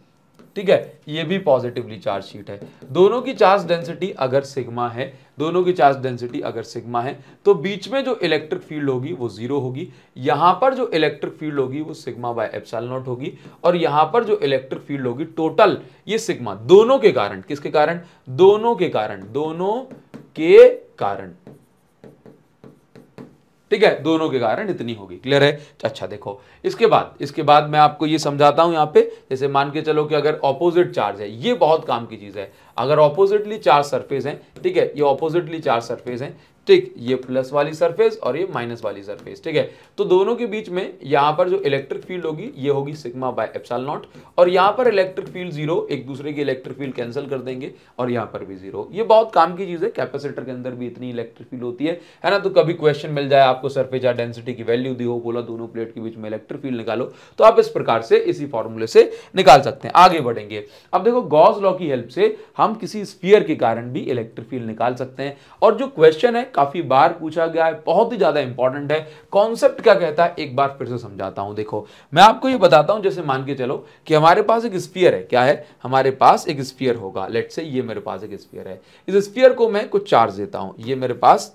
ठीक है ये भी पॉजिटिवली चार्ज शीट है दोनों की चार्ज डेंसिटी अगर सिग्मा है दोनों की चार्ज डेंसिटी अगर सिग्मा है तो बीच में जो इलेक्ट्रिक फील्ड होगी वो जीरो होगी यहां पर जो इलेक्ट्रिक फील्ड होगी वो सिग्मा बाय एप्सल नॉट होगी और यहां पर जो इलेक्ट्रिक फील्ड होगी टोटल ये सिग्मा दोनों के कारण किसके कारण दोनों के कारण दोनों के कारण ठीक है दोनों के कारण इतनी होगी क्लियर है अच्छा देखो इसके बाद इसके बाद मैं आपको ये समझाता हूं यहाँ पे जैसे मान के चलो कि अगर ऑपोजिट चार्ज है ये बहुत काम की चीज़ है अगर ऑपोजिटली चार्ज सरफेस है ठीक है ये ऑपोजिटली चार्ज सरफेस है ठीक ये प्लस वाली सरफेस और ये माइनस वाली सरफेस ठीक है तो दोनों के बीच में यहाँ पर जो इलेक्ट्रिक फील्ड होगी ये होगी सिग्मा बाय एप्सल नॉट और यहाँ पर इलेक्ट्रिक फील्ड जीरो एक दूसरे की इलेक्ट्रिक फील्ड कैंसिल कर देंगे और यहाँ पर भी जीरो ये बहुत काम की चीज़ है कैपेसिटर के अंदर भी इतनी इलेक्ट्रिक फील्ड होती है है ना तो कभी क्वेश्चन मिल जाए आपको सरफेस या डेंसिटी की वैल्यू दी हो बोला दोनों प्लेट के बीच में इलेक्ट्रिक फील्ड निकालो तो आप इस प्रकार से इसी फॉर्मूले से निकाल सकते हैं आगे बढ़ेंगे अब देखो गॉस लॉ की हेल्प से हम किसी स्पीयर के कारण भी इलेक्ट्रिक फील्ड निकाल सकते हैं और जो क्वेश्चन है काफ़ी बार पूछा गया है बहुत ही ज़्यादा इंपॉर्टेंट है कॉन्सेप्ट क्या कहता है एक बार फिर से समझाता हूं देखो मैं आपको ये बताता हूं जैसे मान के चलो कि हमारे पास एक स्पीयर है क्या है हमारे पास एक स्पीयर होगा लेट से ये मेरे पास एक स्पीयर है इस स्पीयर को मैं कुछ चार्ज देता हूं ये मेरे पास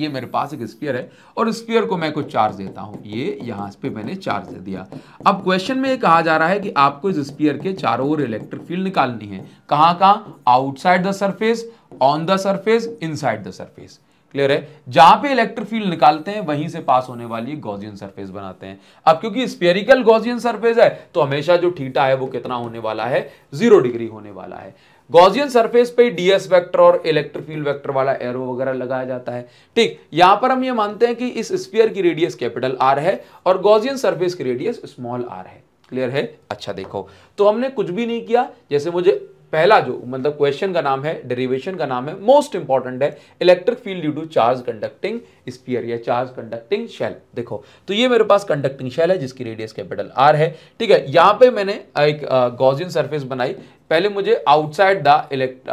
ये मेरे पास एक स्पीयर है और स्पीयर को मैं कुछ चार्ज देता हूं ये यहां पे मैंने चार्ज दे दिया अब क्वेश्चन में ये कहा जा रहा है कि आपको इस स्पीयर के चारों ओर इलेक्ट्रिक फील्ड निकालनी है कहां कहां outside the surface on the surface inside the surface clear है जहां पे इलेक्ट्रिक फील्ड निकालते हैं वहीं से पास होने वाली गॉजियन सरफेस बनाते हैं अब क्योंकि स्पेरिकल गॉजियन सरफेस है तो हमेशा जो थीटा है वो कितना होने वाला है जीरो डिग्री होने वाला है गॉजियन सरफेस पे डीएस वेक्टर और इलेक्ट्रिक फील्ड वेक्टर वाला एरो वगैरह लगाया जाता है ठीक यहां पर हम ये मानते हैं कि इस स्पीयर की रेडियस कैपिटल आर है और गॉजियन सर्फेस की रेडियस स्मॉल आर है क्लियर है अच्छा देखो तो हमने कुछ भी नहीं किया जैसे मुझे पहला जो मतलब क्वेश्चन का नाम है डेरिवेशन का नाम है मोस्ट इंपॉर्टेंट है electric field due to charge conducting sphere या चार्ज कंडक्टिंग शेल देखो तो ये मेरे पास कंडक्टिंग शेल है जिसकी रेडियस कैपिटल आर है ठीक है यहां पे मैंने एक गॉजियन uh, सरफेस बनाई पहले मुझे आउटसाइड द इलेक्ट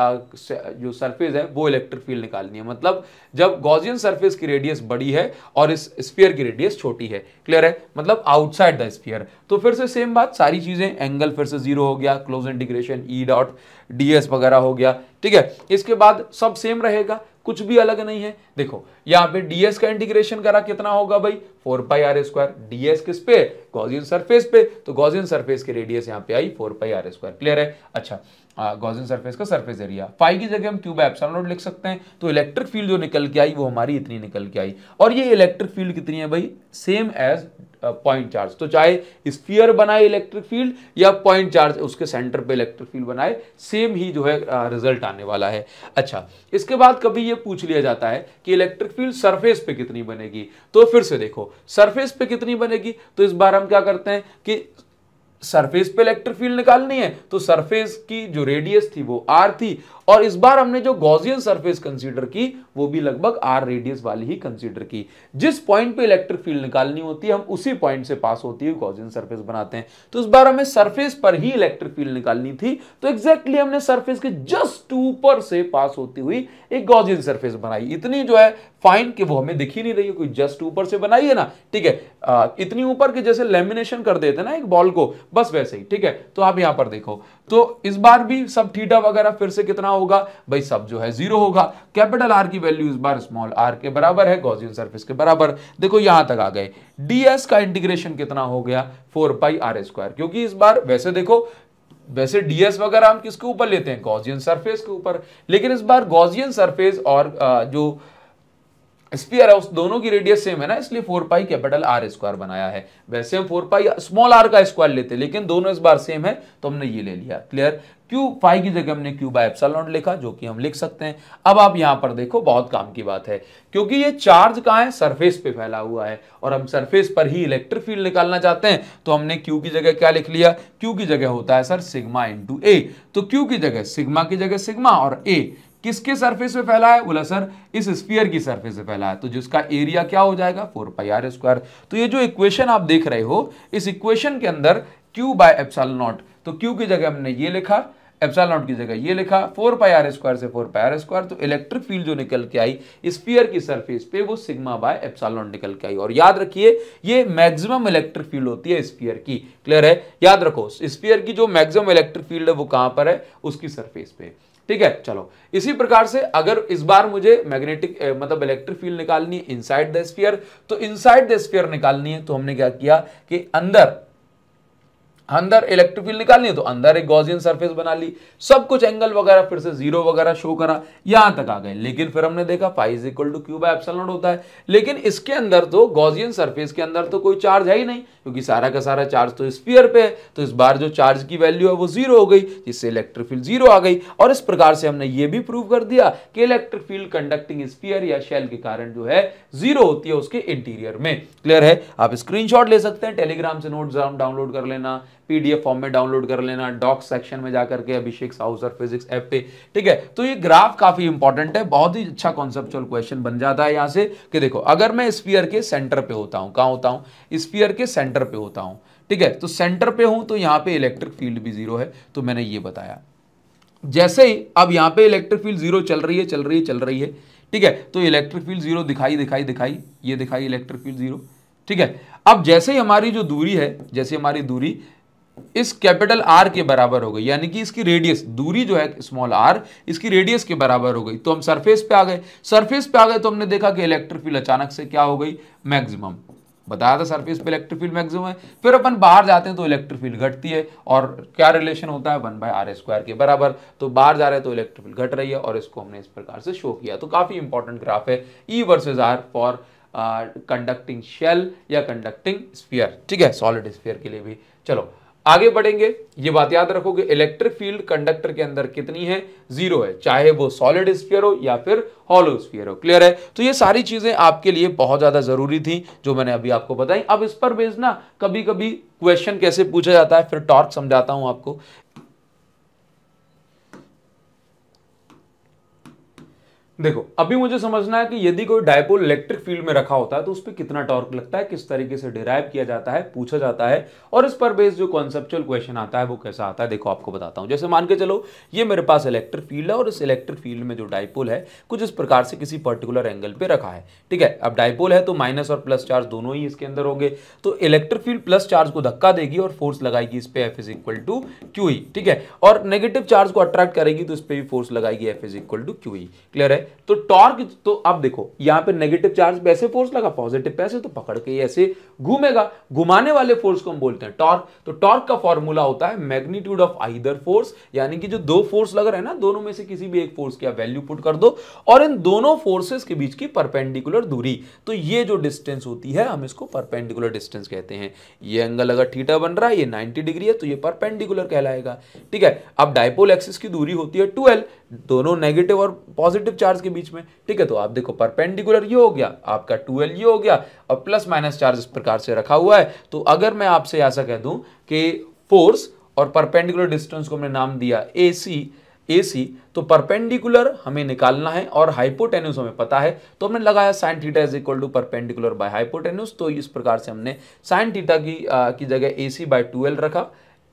जो सरफेस है वो इलेक्ट्रिक फील्ड निकालनी है मतलब जब गॉजियन सरफेस की रेडियस बड़ी है और इस स्पीयर की रेडियस छोटी है क्लियर है मतलब आउटसाइड द स्पीयर तो फिर से सेम बात सारी चीज़ें एंगल फिर से जीरो हो गया close integration E dot D वगैरह हो गया ठीक है इसके बाद सब सेम रहेगा कुछ भी अलग नहीं है देखो यहां पे डीएस का इंटीग्रेशन करा कितना होगा भाई four pi are square D S किस पे गॉजियन सरफेस पे तो गॉजियन सरफेस की रेडियस यहां पे आई four pi are square clear है अच्छा गॉजियन सरफेस का सरफेस एरिया फाइव की जगह हम क्यूब एप्सन नोट लिख सकते हैं तो इलेक्ट्रिक फील्ड जो निकल के आई वो हमारी इतनी निकल के आई और ये इलेक्ट्रिक फील्ड कितनी है भाई सेम एज पॉइंट चार्ज तो चाहे स्पीयर बनाए इलेक्ट्रिक फील्ड या पॉइंट चार्ज उसके सेंटर पे इलेक्ट्रिक फील्ड बनाए सेम ही जो है रिजल्ट आने वाला है अच्छा इसके बाद कभी ये पूछ लिया जाता है कि इलेक्ट्रिक फील्ड सरफेस पे कितनी बनेगी तो फिर से देखो सरफेस पे कितनी बनेगी तो इस बार हम क्या करते हैं कि सरफेस पे इलेक्ट्रिक फील्ड निकालनी है तो सरफेस की जो रेडियस थी वो आर थी और इस बार हमने जो गॉजियन सरफेस कंसीडर की वो भी लगभग आर रेडियस वाली ही कंसीडर की जिस पॉइंट पे इलेक्ट्रिक फील्ड निकालनी होती है हम उसी पॉइंट से पास होती है गॉजियन सरफेस बनाते हैं तो इस बार हमें सरफेस पर ही इलेक्ट्रिक फील्ड निकालनी थी तो एग्जैक्टली हमने सरफेस के जस्ट ऊपर से पास होती हुई एक गॉजियन सर्फेस बनाई इतनी जो है फाइन की वो हमें दिखी नहीं रही है कोई जस्ट ऊपर से बनाई है ना ठीक है इतनी ऊपर की जैसे लेमिनेशन कर देते ना एक बॉल को बस वैसे ही ठीक है तो आप यहां पर देखो तो इस बार भी सब थीटा वगैरह फिर से कितना होगा भाई सब जो है जीरो होगा कैपिटल आर की वैल्यू इस बार स्मॉल आर के बराबर है गॉसियन सरफेस के बराबर देखो यहां तक आ गए डीएस का इंटीग्रेशन कितना हो गया फोर पाई आर स्क्वायर क्योंकि इस बार वैसे देखो वैसे डीएस वगैरह हम किसके ऊपर लेते हैं गॉसियन सरफेस के ऊपर लेकिन इस बार गॉसियन सरफेस और जो स्पीयर है उस दोनों की रेडियस सेम है ना इसलिए four pi capital R square बनाया है वैसे हम फोर पाई स्मॉल आर का स्क्वायर लेते हैं लेकिन दोनों इस बार सेम है तो हमने ये ले लिया क्लियर क्यू पाई की जगह हमने क्यू बाय एप्सलॉन लिखा जो कि हम लिख सकते हैं अब आप यहां पर देखो बहुत काम की बात है क्योंकि ये चार्ज कहाँ है सरफेस पे फैला हुआ है और हम सरफेस पर ही इलेक्ट्रिक फील्ड निकालना चाहते हैं तो हमने क्यू की जगह क्या लिख लिया क्यू की जगह होता है सर सिग्मा इंटू ए तो क्यू की जगह सिग्मा की जगह सिग्मा और ए किसके सरफेस पे फैला है बोला सर इस स्पीयर की सरफेस पे फैला है तो जिसका एरिया क्या हो जाएगा फोर पाई आर स्क्वायर तो ये जो इक्वेशन आप देख रहे हो इस इक्वेशन के अंदर क्यू बाय एप्सल नॉट तो क्यू की जगह हमने ये लिखा एप्सल नॉट की जगह ये लिखा फोर पाई आर स्क्वायर से फोर पाई आर स्क्वायर तो इलेक्ट्रिक फील्ड जो निकल के आई स्पीयर की सरफेस पे वो सिग्मा बाय एप्सल नॉट निकल के आई और याद रखिए ये मैक्सिमम इलेक्ट्रिक फील्ड होती है स्पीयर की क्लियर है याद रखो स्पीयर की जो मैक्सिमम इलेक्ट्रिक फील्ड है वो कहां पर है उसकी सरफेस पे ठीक है चलो इसी प्रकार से अगर इस बार मुझे मैग्नेटिक मतलब इलेक्ट्रिक फील्ड निकालनी है इनसाइड द स्फीयर तो इनसाइड द स्फीयर निकालनी है तो हमने क्या किया कि अंदर अंदर इलेक्ट्रिक फील्ड निकालनी है तो अंदर एक गॉसियन सरफेस बना ली सब कुछ एंगल वगैरह फिर से जीरो वगैरह शो करा यहां तक आ गए लेकिन फिर हमने देखा pi is equal to Q by होता है लेकिन इसके अंदर तो गॉसियन सरफेस के अंदर तो कोई चार्ज है ही नहीं क्योंकि सारा का सारा चार्ज तो स्पीयर पे है तो इस बार जो चार्ज की वैल्यू है वो जीरो हो गई जिससे इलेक्ट्रिक फील्ड जीरो आ गई और इस प्रकार से हमने ये भी प्रूव कर दिया कि इलेक्ट्रिक फील्ड कंडक्टिंग स्पीयर या शेल के कारण जो है जीरो होती है उसके इंटीरियर में क्लियर है आप स्क्रीन ले सकते हैं टेलीग्राम से नोट डाउनलोड कर लेना पीडीएफ फॉर्म में डाउनलोड कर लेना डॉक सेक्शन में जाकर के अभिषेक साउसर फिजिक्स एप पे ठीक है तो ये ग्राफ काफी इंपॉर्टेंट है बहुत ही अच्छा कॉन्सेप्चुअल क्वेश्चन बन जाता है यहाँ से कि देखो अगर मैं स्पीयर के सेंटर पे होता हूँ कहाँ होता हूँ स्पीयर के सेंटर पे होता हूँ ठीक है तो सेंटर पे हूँ तो यहाँ पे इलेक्ट्रिक फील्ड भी जीरो है तो मैंने ये बताया जैसे ही अब यहाँ पे इलेक्ट्रिक फील्ड जीरो चल रही है चल रही है चल रही है ठीक है तो इलेक्ट्रिक फील्ड जीरो दिखाई दिखाई दिखाई ये दिखाई इलेक्ट्रिक फील्ड जीरो ठीक है अब जैसे ही हमारी जो दूरी है जैसे हमारी दूरी इस कैपिटल आर के बराबर हो गई यानी कि इसकी रेडियस दूरी जो है स्मॉल आर इसकी रेडियस के बराबर हो गई तो हम सरफेस पे आ गए सरफेस पे आ गए तो हमने देखा कि इलेक्ट्रिक फील्ड अचानक से क्या हो गई मैक्सिमम बताया था सरफेस पे इलेक्ट्रिक फील्ड मैक्सिमम है फिर अपन बाहर जाते हैं तो इलेक्ट्रिक फील्ड घटती है और क्या रिलेशन होता है वन बाय आर स्क्वायर के बराबर तो बाहर जा रहे हैं तो इलेक्ट्रिक फील्ड घट रही है और इसको हमने इस प्रकार से शो किया तो काफ़ी इंपॉर्टेंट ग्राफ है E versus R for conducting shell या कंडक्टिंग स्पीयर ठीक है सॉलिड स्पीयर के लिए भी चलो आगे बढ़ेंगे ये बात याद रखोगे इलेक्ट्रिक फील्ड कंडक्टर के अंदर कितनी है जीरो है चाहे वो सॉलिड स्फीयर हो या फिर हॉलो स्फीयर हो क्लियर है तो ये सारी चीजें आपके लिए बहुत ज्यादा जरूरी थी जो मैंने अभी आपको बताई अब इस पर भेजना कभी कभी क्वेश्चन कैसे पूछा जाता है फिर टॉर्क समझाता हूं आपको देखो अभी मुझे समझना है कि यदि कोई डायपोल इलेक्ट्रिक फील्ड में रखा होता है तो उस पर कितना टॉर्क लगता है किस तरीके से डिराइव किया जाता है पूछा जाता है और इस पर बेस्ड जो कॉन्सेप्चुअल क्वेश्चन आता है वो कैसा आता है देखो आपको बताता हूं जैसे मान के चलो ये मेरे पास इलेक्ट्रिक फील्ड है और इस इलेक्ट्रिक फील्ड में जो डायपोल है कुछ इस प्रकार से किसी पर्टिकुलर एंगल पर रखा है ठीक है अब डायपोल है तो माइनस और प्लस चार्ज दोनों ही इसके अंदर होंगे तो इलेक्ट्रिक फील्ड प्लस चार्ज को धक्का देगी और फोर्स लगाएगी इस पर F is equal to Q ठीक है और नेगेटिव चार्ज को अट्रैक्ट करेगी तो इस पर भी फोर्स लगाएगी F is equal to Q clear है तो टॉर्क तो अब देखो यहां पे नेगेटिव चार्ज पे ऐसे फोर्स लगा पॉजिटिव पे ऐसे तो पकड़ के ऐसे घूमेगा घुमाने वाले फोर्स को हम बोलते हैं टॉर्क तो टॉर्क का फॉर्मूला होता है मैग्नीट्यूड ऑफ आइदर फोर्स यानी कि जो दो फोर्स लग रहे हैं ना दोनों में से किसी भी एक फोर्स की आप वैल्यू पुट कर दो और इन दोनों फोर्सेस के बीच की परपेंडिकुलर दूरी तो ये जो डिस्टेंस होती है हम इसको परपेंडिकुलर डिस्टेंस कहते हैं ये एंगल अगर थीटा बन रहा है ये नाइनटी डिग्री है तो ये परपेंडिकुलर कहलाएगा ठीक है अब डायपोल एक्सिस की दूरी होती है ट्वेल्व दोनों नेगेटिव और पॉजिटिव चार्ज के बीच में ठीक है तो आप देखो परपेंडिकुलर ये हो गया आपका टू ये हो गया और प्लस माइनस चार्ज इस प्रकार से रखा हुआ है तो अगर मैं आपसे ऐसा कह दूं कि फोर्स और परपेंडिकुलर डिस्टेंस को हमने नाम दिया ए सी ए सी तो परपेंडिकुलर हमें निकालना है और हाइपोटेन्यूस हमें पता है तो हमने लगाया sine theta is equal to perpendicular by hypotenuse तो इस प्रकार से हमने साइन थीटा की आ, की जगह ए सी बाय टूएल्व रखा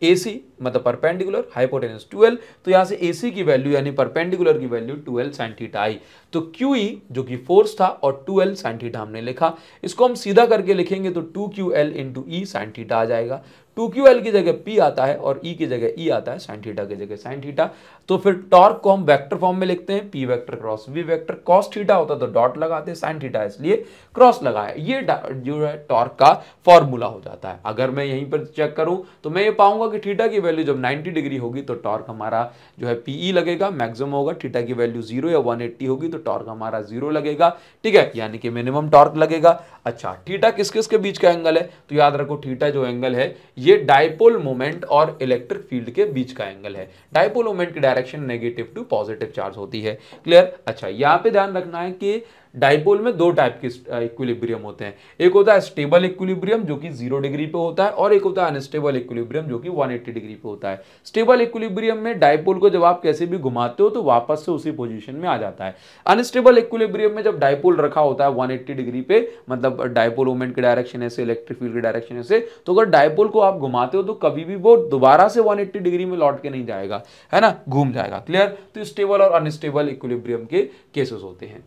ए सी मतलब परपेंडिकुलर हाइपोटेनस 12 तो यहाँ से ए सी की वैल्यू यानी परपेंडिकुलर की वैल्यू 12 साइन थीटा आई तो क्यू ई e, जो कि फोर्स था और 12 साइन थीटा हमने लिखा इसको हम सीधा करके लिखेंगे तो 2 Q L into E sine theta आ जाएगा 2 क्यू एल की जगह पी आता है और ई e की जगह ई e आता है साइन थीटा की जगह साइन थीटा तो फिर टॉर्क को हम वेक्टर फॉर्म में लिखते हैं P vector cross V vector cos theta होता तो डॉट लगाते हैं साइन थीटा इसलिए क्रॉस लगाया ये जो है टॉर्क का फॉर्मूला हो जाता है अगर मैं यहीं पर चेक करूं तो मैं ये पाऊंगा कि थीटा की वैल्यू जब 90 डिग्री होगी तो टॉर्क हमारा जो है पीई e लगेगा मैक्सिमम होगा थीटा की वैल्यू जीरो या वन होगी तो टॉर्क हमारा जीरो लगेगा ठीक है यानी कि मिनिमम टॉर्क लगेगा अच्छा ठीटा किस किस के बीच का एंगल है तो याद रखो ठीटा जो एंगल है ये डायपोल मोमेंट और इलेक्ट्रिक फील्ड के बीच का एंगल है डायपोल मोमेंट की direction negative to positive charge होती है क्लियर अच्छा यहाँ पे ध्यान रखना है कि डाइपोल में दो टाइप के इक्विलिब्रियम होते हैं एक होता है स्टेबल इक्विलिब्रियम जो कि जीरो डिग्री पे होता है और एक होता है अनस्टेबल इक्विलिब्रियम जो कि 180 डिग्री पे होता है स्टेबल इक्विलिब्रियम में डाइपोल को जब आप कैसे भी घुमाते हो तो वापस से उसी पोजिशन में आ जाता है अनस्टेबल इक्विलिब्रियम में जब डायपोल रखा होता है वन डिग्री पे मतलब डायपोल मूवमेंट के डायरेक्शन ऐसे इलेक्ट्रिक फील्ड के डायरेक्शन ऐसे तो अगर डायपोल को आप घुमाते हो तो कभी भी वो दोबारा से वन डिग्री में लौट के नहीं जाएगा है ना घूम जाएगा क्लियर तो स्टेबल और अनस्टेबल इक्विलिब्रियम के केसेस होते हैं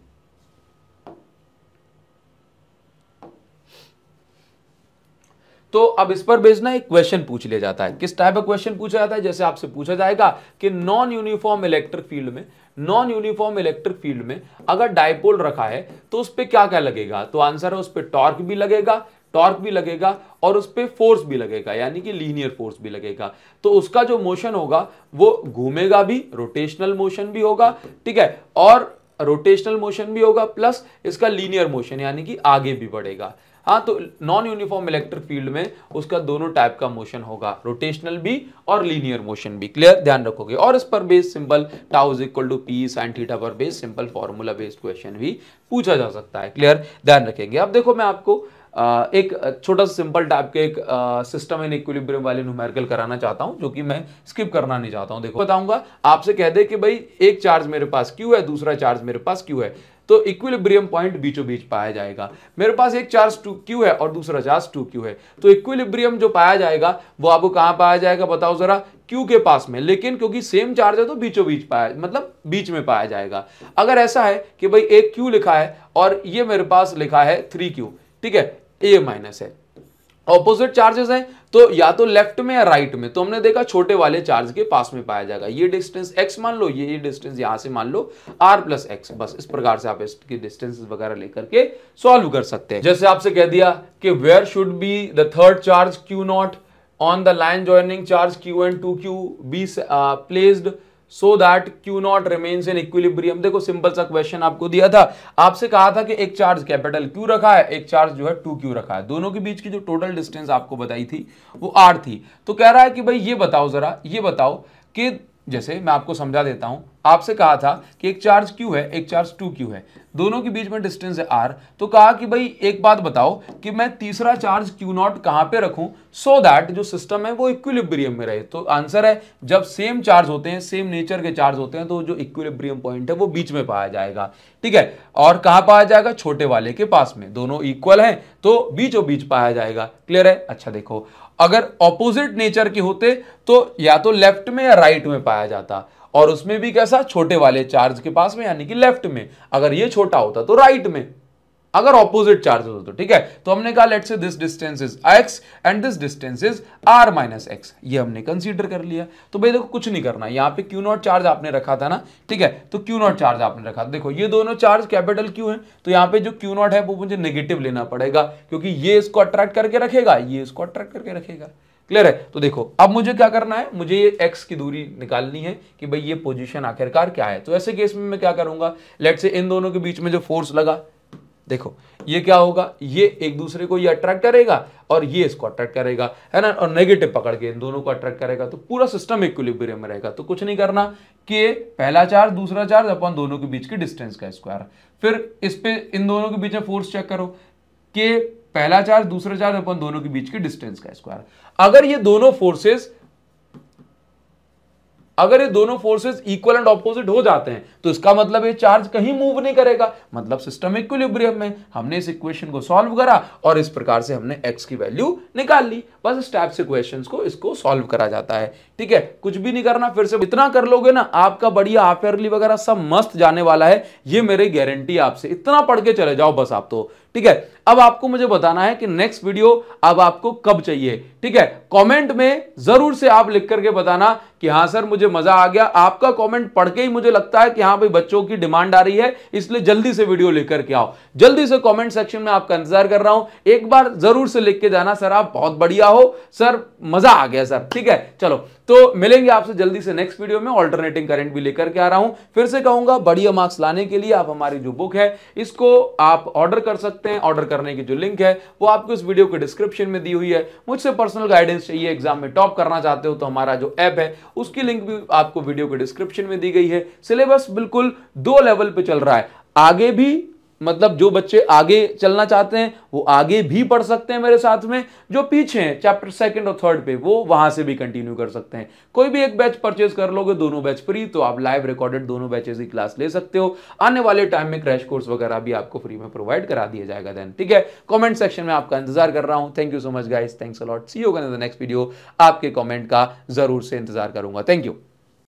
तो अब इस पर बेस ना एक क्वेश्चन पूछ लिया जाता है किस टाइप का क्वेश्चन पूछा जाता है जैसे आपसे पूछा जाएगा कि नॉन यूनिफॉर्म इलेक्ट्रिक फील्ड में नॉन यूनिफॉर्म इलेक्ट्रिक फील्ड में अगर डायपोल रखा है तो उस पर क्या क्या लगेगा तो आंसर है उस पर टॉर्क भी लगेगा टॉर्क भी लगेगा और उस पर फोर्स भी लगेगा यानी कि लीनियर फोर्स भी लगेगा तो उसका जो मोशन होगा वो घूमेगा भी रोटेशनल मोशन भी होगा ठीक है और रोटेशनल मोशन भी होगा प्लस इसका लीनियर मोशन यानी कि आगे भी बढ़ेगा हाँ तो नॉन यूनिफॉर्म इलेक्ट्रिक फील्ड में उसका दोनों टाइप का मोशन होगा रोटेशनल भी और लीनियर मोशन भी क्लियर ध्यान रखोगे और इस पर base simple tau is equal to P sine theta पर base simple formula based question भी पूछा जा सकता है क्लियर ध्यान रखेंगे अब देखो मैं आपको एक छोटा सा सिंपल टाइप के एक सिस्टम एंड इक्विलिब्रियम वाले न्यूमेरिकल कराना चाहता हूं जो कि मैं स्किप करना नहीं चाहता हूं देखो बताऊंगा आपसे कह दे कि भाई एक चार्ज मेरे पास क्यू है दूसरा चार्ज मेरे पास क्यू है तो इक्विलिब्रियम पॉइंट बीचों बीच पाया जाएगा मेरे पास एक चार्ज टू क्यू है और दूसरा चार्ज टू क्यू है तो इक्विलिब्रियम जो पाया जाएगा वो आपको कहाँ पाया जाएगा बताओ जरा क्यू के पास में लेकिन क्योंकि सेम चार्ज है तो बीचों बीच पाया मतलब बीच में पाया जाएगा अगर ऐसा है कि भाई एक क्यू लिखा है और ये मेरे पास लिखा है थ्री क्यू ठीक है ए माइनस है ऑपोजिट चार्जेस हैं तो या तो लेफ्ट में या राइट में तो हमने देखा छोटे वाले चार्ज के पास में पाया जाएगा ये डिस्टेंस एक्स मान लो ये डिस्टेंस यहां से मान लो आर प्लस एक्स बस इस प्रकार से आप इसकी डिस्टेंस वगैरह लेकर के सॉल्व कर सकते हैं जैसे आपसे कह दिया कि where should be the third charge Q naught on the line joining charge Q and two Q be placed so that Q naught remains in equilibrium देखो सिंपल सा क्वेश्चन आपको दिया था आपसे कहा था कि एक चार्ज कैपिटल क्यू रखा है एक चार्ज जो है टू क्यू रखा है दोनों के बीच की जो टोटल डिस्टेंस आपको बताई थी वो आर थी तो कह रहा है कि भाई ये बताओ जरा ये बताओ कि जैसे मैं आपको समझा देता हूं आपसे कहा था कि एक चार्ज क्यू है एक चार्ज टू क्यू है दोनों के बीच में डिस्टेंस है आर तो कहा कि भाई एक बात बताओ कि मैं तीसरा चार्ज क्यू नॉट कहां पे रखूं सो so दैट जो सिस्टम है वो इक्विलिब्रियम में रहे तो आंसर है जब सेम चार्ज होते हैं सेम नेचर के चार्ज होते हैं तो जो इक्विलिब्रियम पॉइंट है वो बीच में पाया जाएगा ठीक है और कहां पाया जाएगा छोटे वाले के पास में दोनों इक्वल है तो बीचों बीच पाया जाएगा क्लियर है अच्छा देखो अगर ऑपोजिट नेचर के होते तो या तो लेफ्ट में या राइट में पाया जाता और उसमें भी कैसा छोटे वाले चार्ज के पास में यानी कि लेफ्ट में अगर ये छोटा होता तो राइट में अगर ऑपोजिट चार्ज हो तो ठीक है तो हमने कहा let say this distance is X and this distance is R minus X ये हमने कंसीडर कर लिया तो भाई देखो कुछ नहीं करना यहाँ पे क्यू नॉट चार्ज आपने रखा था ना ठीक है तो क्यू नॉट चार्ज आपने रखा था देखो ये दोनों चार्ज कैपिटल क्यू है तो यहाँ पे जो क्यू नॉट है वो मुझे नेगेटिव लेना पड़ेगा क्योंकि ये इसको अट्रैक्ट करके रखेगा ये इसको अट्रैक्ट करके रखेगा क्लियर है तो देखो अब मुझे क्या करना है मुझे ये एक्स की दूरी निकालनी है कि भाई ये पोजीशन आखिरकार क्या है तो ऐसे केस में मैं क्या करूंगा लेट से इन दोनों के बीच में जो फोर्स लगा देखो ये क्या होगा ये एक दूसरे को ये अट्रैक्ट करेगा और ये इसको अट्रैक्ट करेगा है ना और नेगेटिव पकड़ के इन दोनों को अट्रैक्ट करेगा तो पूरा सिस्टम इक्विलिब्रियम में रहेगा तो कुछ नहीं करना कि पहला चार्ज दूसरा चार्ज अपन दोनों के बीच की डिस्टेंस का स्क्वायर फिर इस पर इन दोनों के बीच में फोर्स चेक करो कि पहला चार्ज दूसरा चार्ज अपन दोनों के बीच की डिस्टेंस का स्क्वायर अगर ये दोनों फोर्सेस अगर ये दोनों फोर्सेस इक्वल एंड ऑपोजिट हो जाते हैं तो इसका मतलब ये चार्ज कहीं मूव नहीं करेगा मतलब सिस्टम इक्विलिब्रियम में हमने इस इक्वेशन को सॉल्व करा और इस प्रकार से हमने एक्स की वैल्यू निकाल ली बस इस टाइप से क्वेश्चन को इसको सॉल्व करा जाता है ठीक है कुछ भी नहीं करना फिर से इतना कर लोगे ना आपका बढ़िया हाफ वगैरह सब मस्त जाने वाला है ये मेरी गारंटी आपसे इतना पढ़ के चले जाओ बस आप तो ठीक है अब आपको मुझे बताना है कि नेक्स्ट वीडियो अब आपको कब चाहिए ठीक है कमेंट में जरूर से आप लिख करके बताना कि हाँ सर मुझे मजा आ गया आपका कमेंट पढ़ के ही मुझे लगता है कि हाँ भाई बच्चों की डिमांड आ रही है इसलिए जल्दी से वीडियो लेकर के आओ जल्दी से कमेंट सेक्शन में आपका इंतजार कर रहा हूं एक बार जरूर से लिख के जाना सर आप बहुत बढ़िया हो सर मजा आ गया सर ठीक है चलो तो मिलेंगे आपसे जल्दी से नेक्स्ट वीडियो में ऑल्टरनेटिंग करेंट भी लेकर के आ रहा हूं फिर से कहूंगा बढ़िया मार्क्स लाने के लिए आप हमारी जो बुक है इसको आप ऑर्डर कर सकते सकते हैं ऑर्डर करने की जो लिंक है वो आपको इस वीडियो के डिस्क्रिप्शन में दी हुई है मुझसे पर्सनल गाइडेंस चाहिए एग्जाम में टॉप करना चाहते हो तो हमारा जो ऐप है उसकी लिंक भी आपको वीडियो के डिस्क्रिप्शन में दी गई है सिलेबस बिल्कुल दो लेवल पर चल रहा है आगे भी मतलब जो बच्चे आगे चलना चाहते हैं वो आगे भी पढ़ सकते हैं मेरे साथ में जो पीछे हैं चैप्टर सेकंड और थर्ड पे वो वहां से भी कंटिन्यू कर सकते हैं कोई भी एक बैच परचेज कर लोगे दोनों बैच फ्री तो आप लाइव रिकॉर्डेड दोनों बैचेज की क्लास ले सकते हो आने वाले टाइम में क्रैश कोर्स वगैरह भी आपको फ्री में प्रोवाइड करा दिया जाएगा देन ठीक है कॉमेंट सेक्शन में आपका इंतजार कर रहा हूँ thank you so much guys thanks a lot see होगा नेक्स्ट वीडियो आपके कॉमेंट का जरूर से इंतजार करूंगा थैंक यू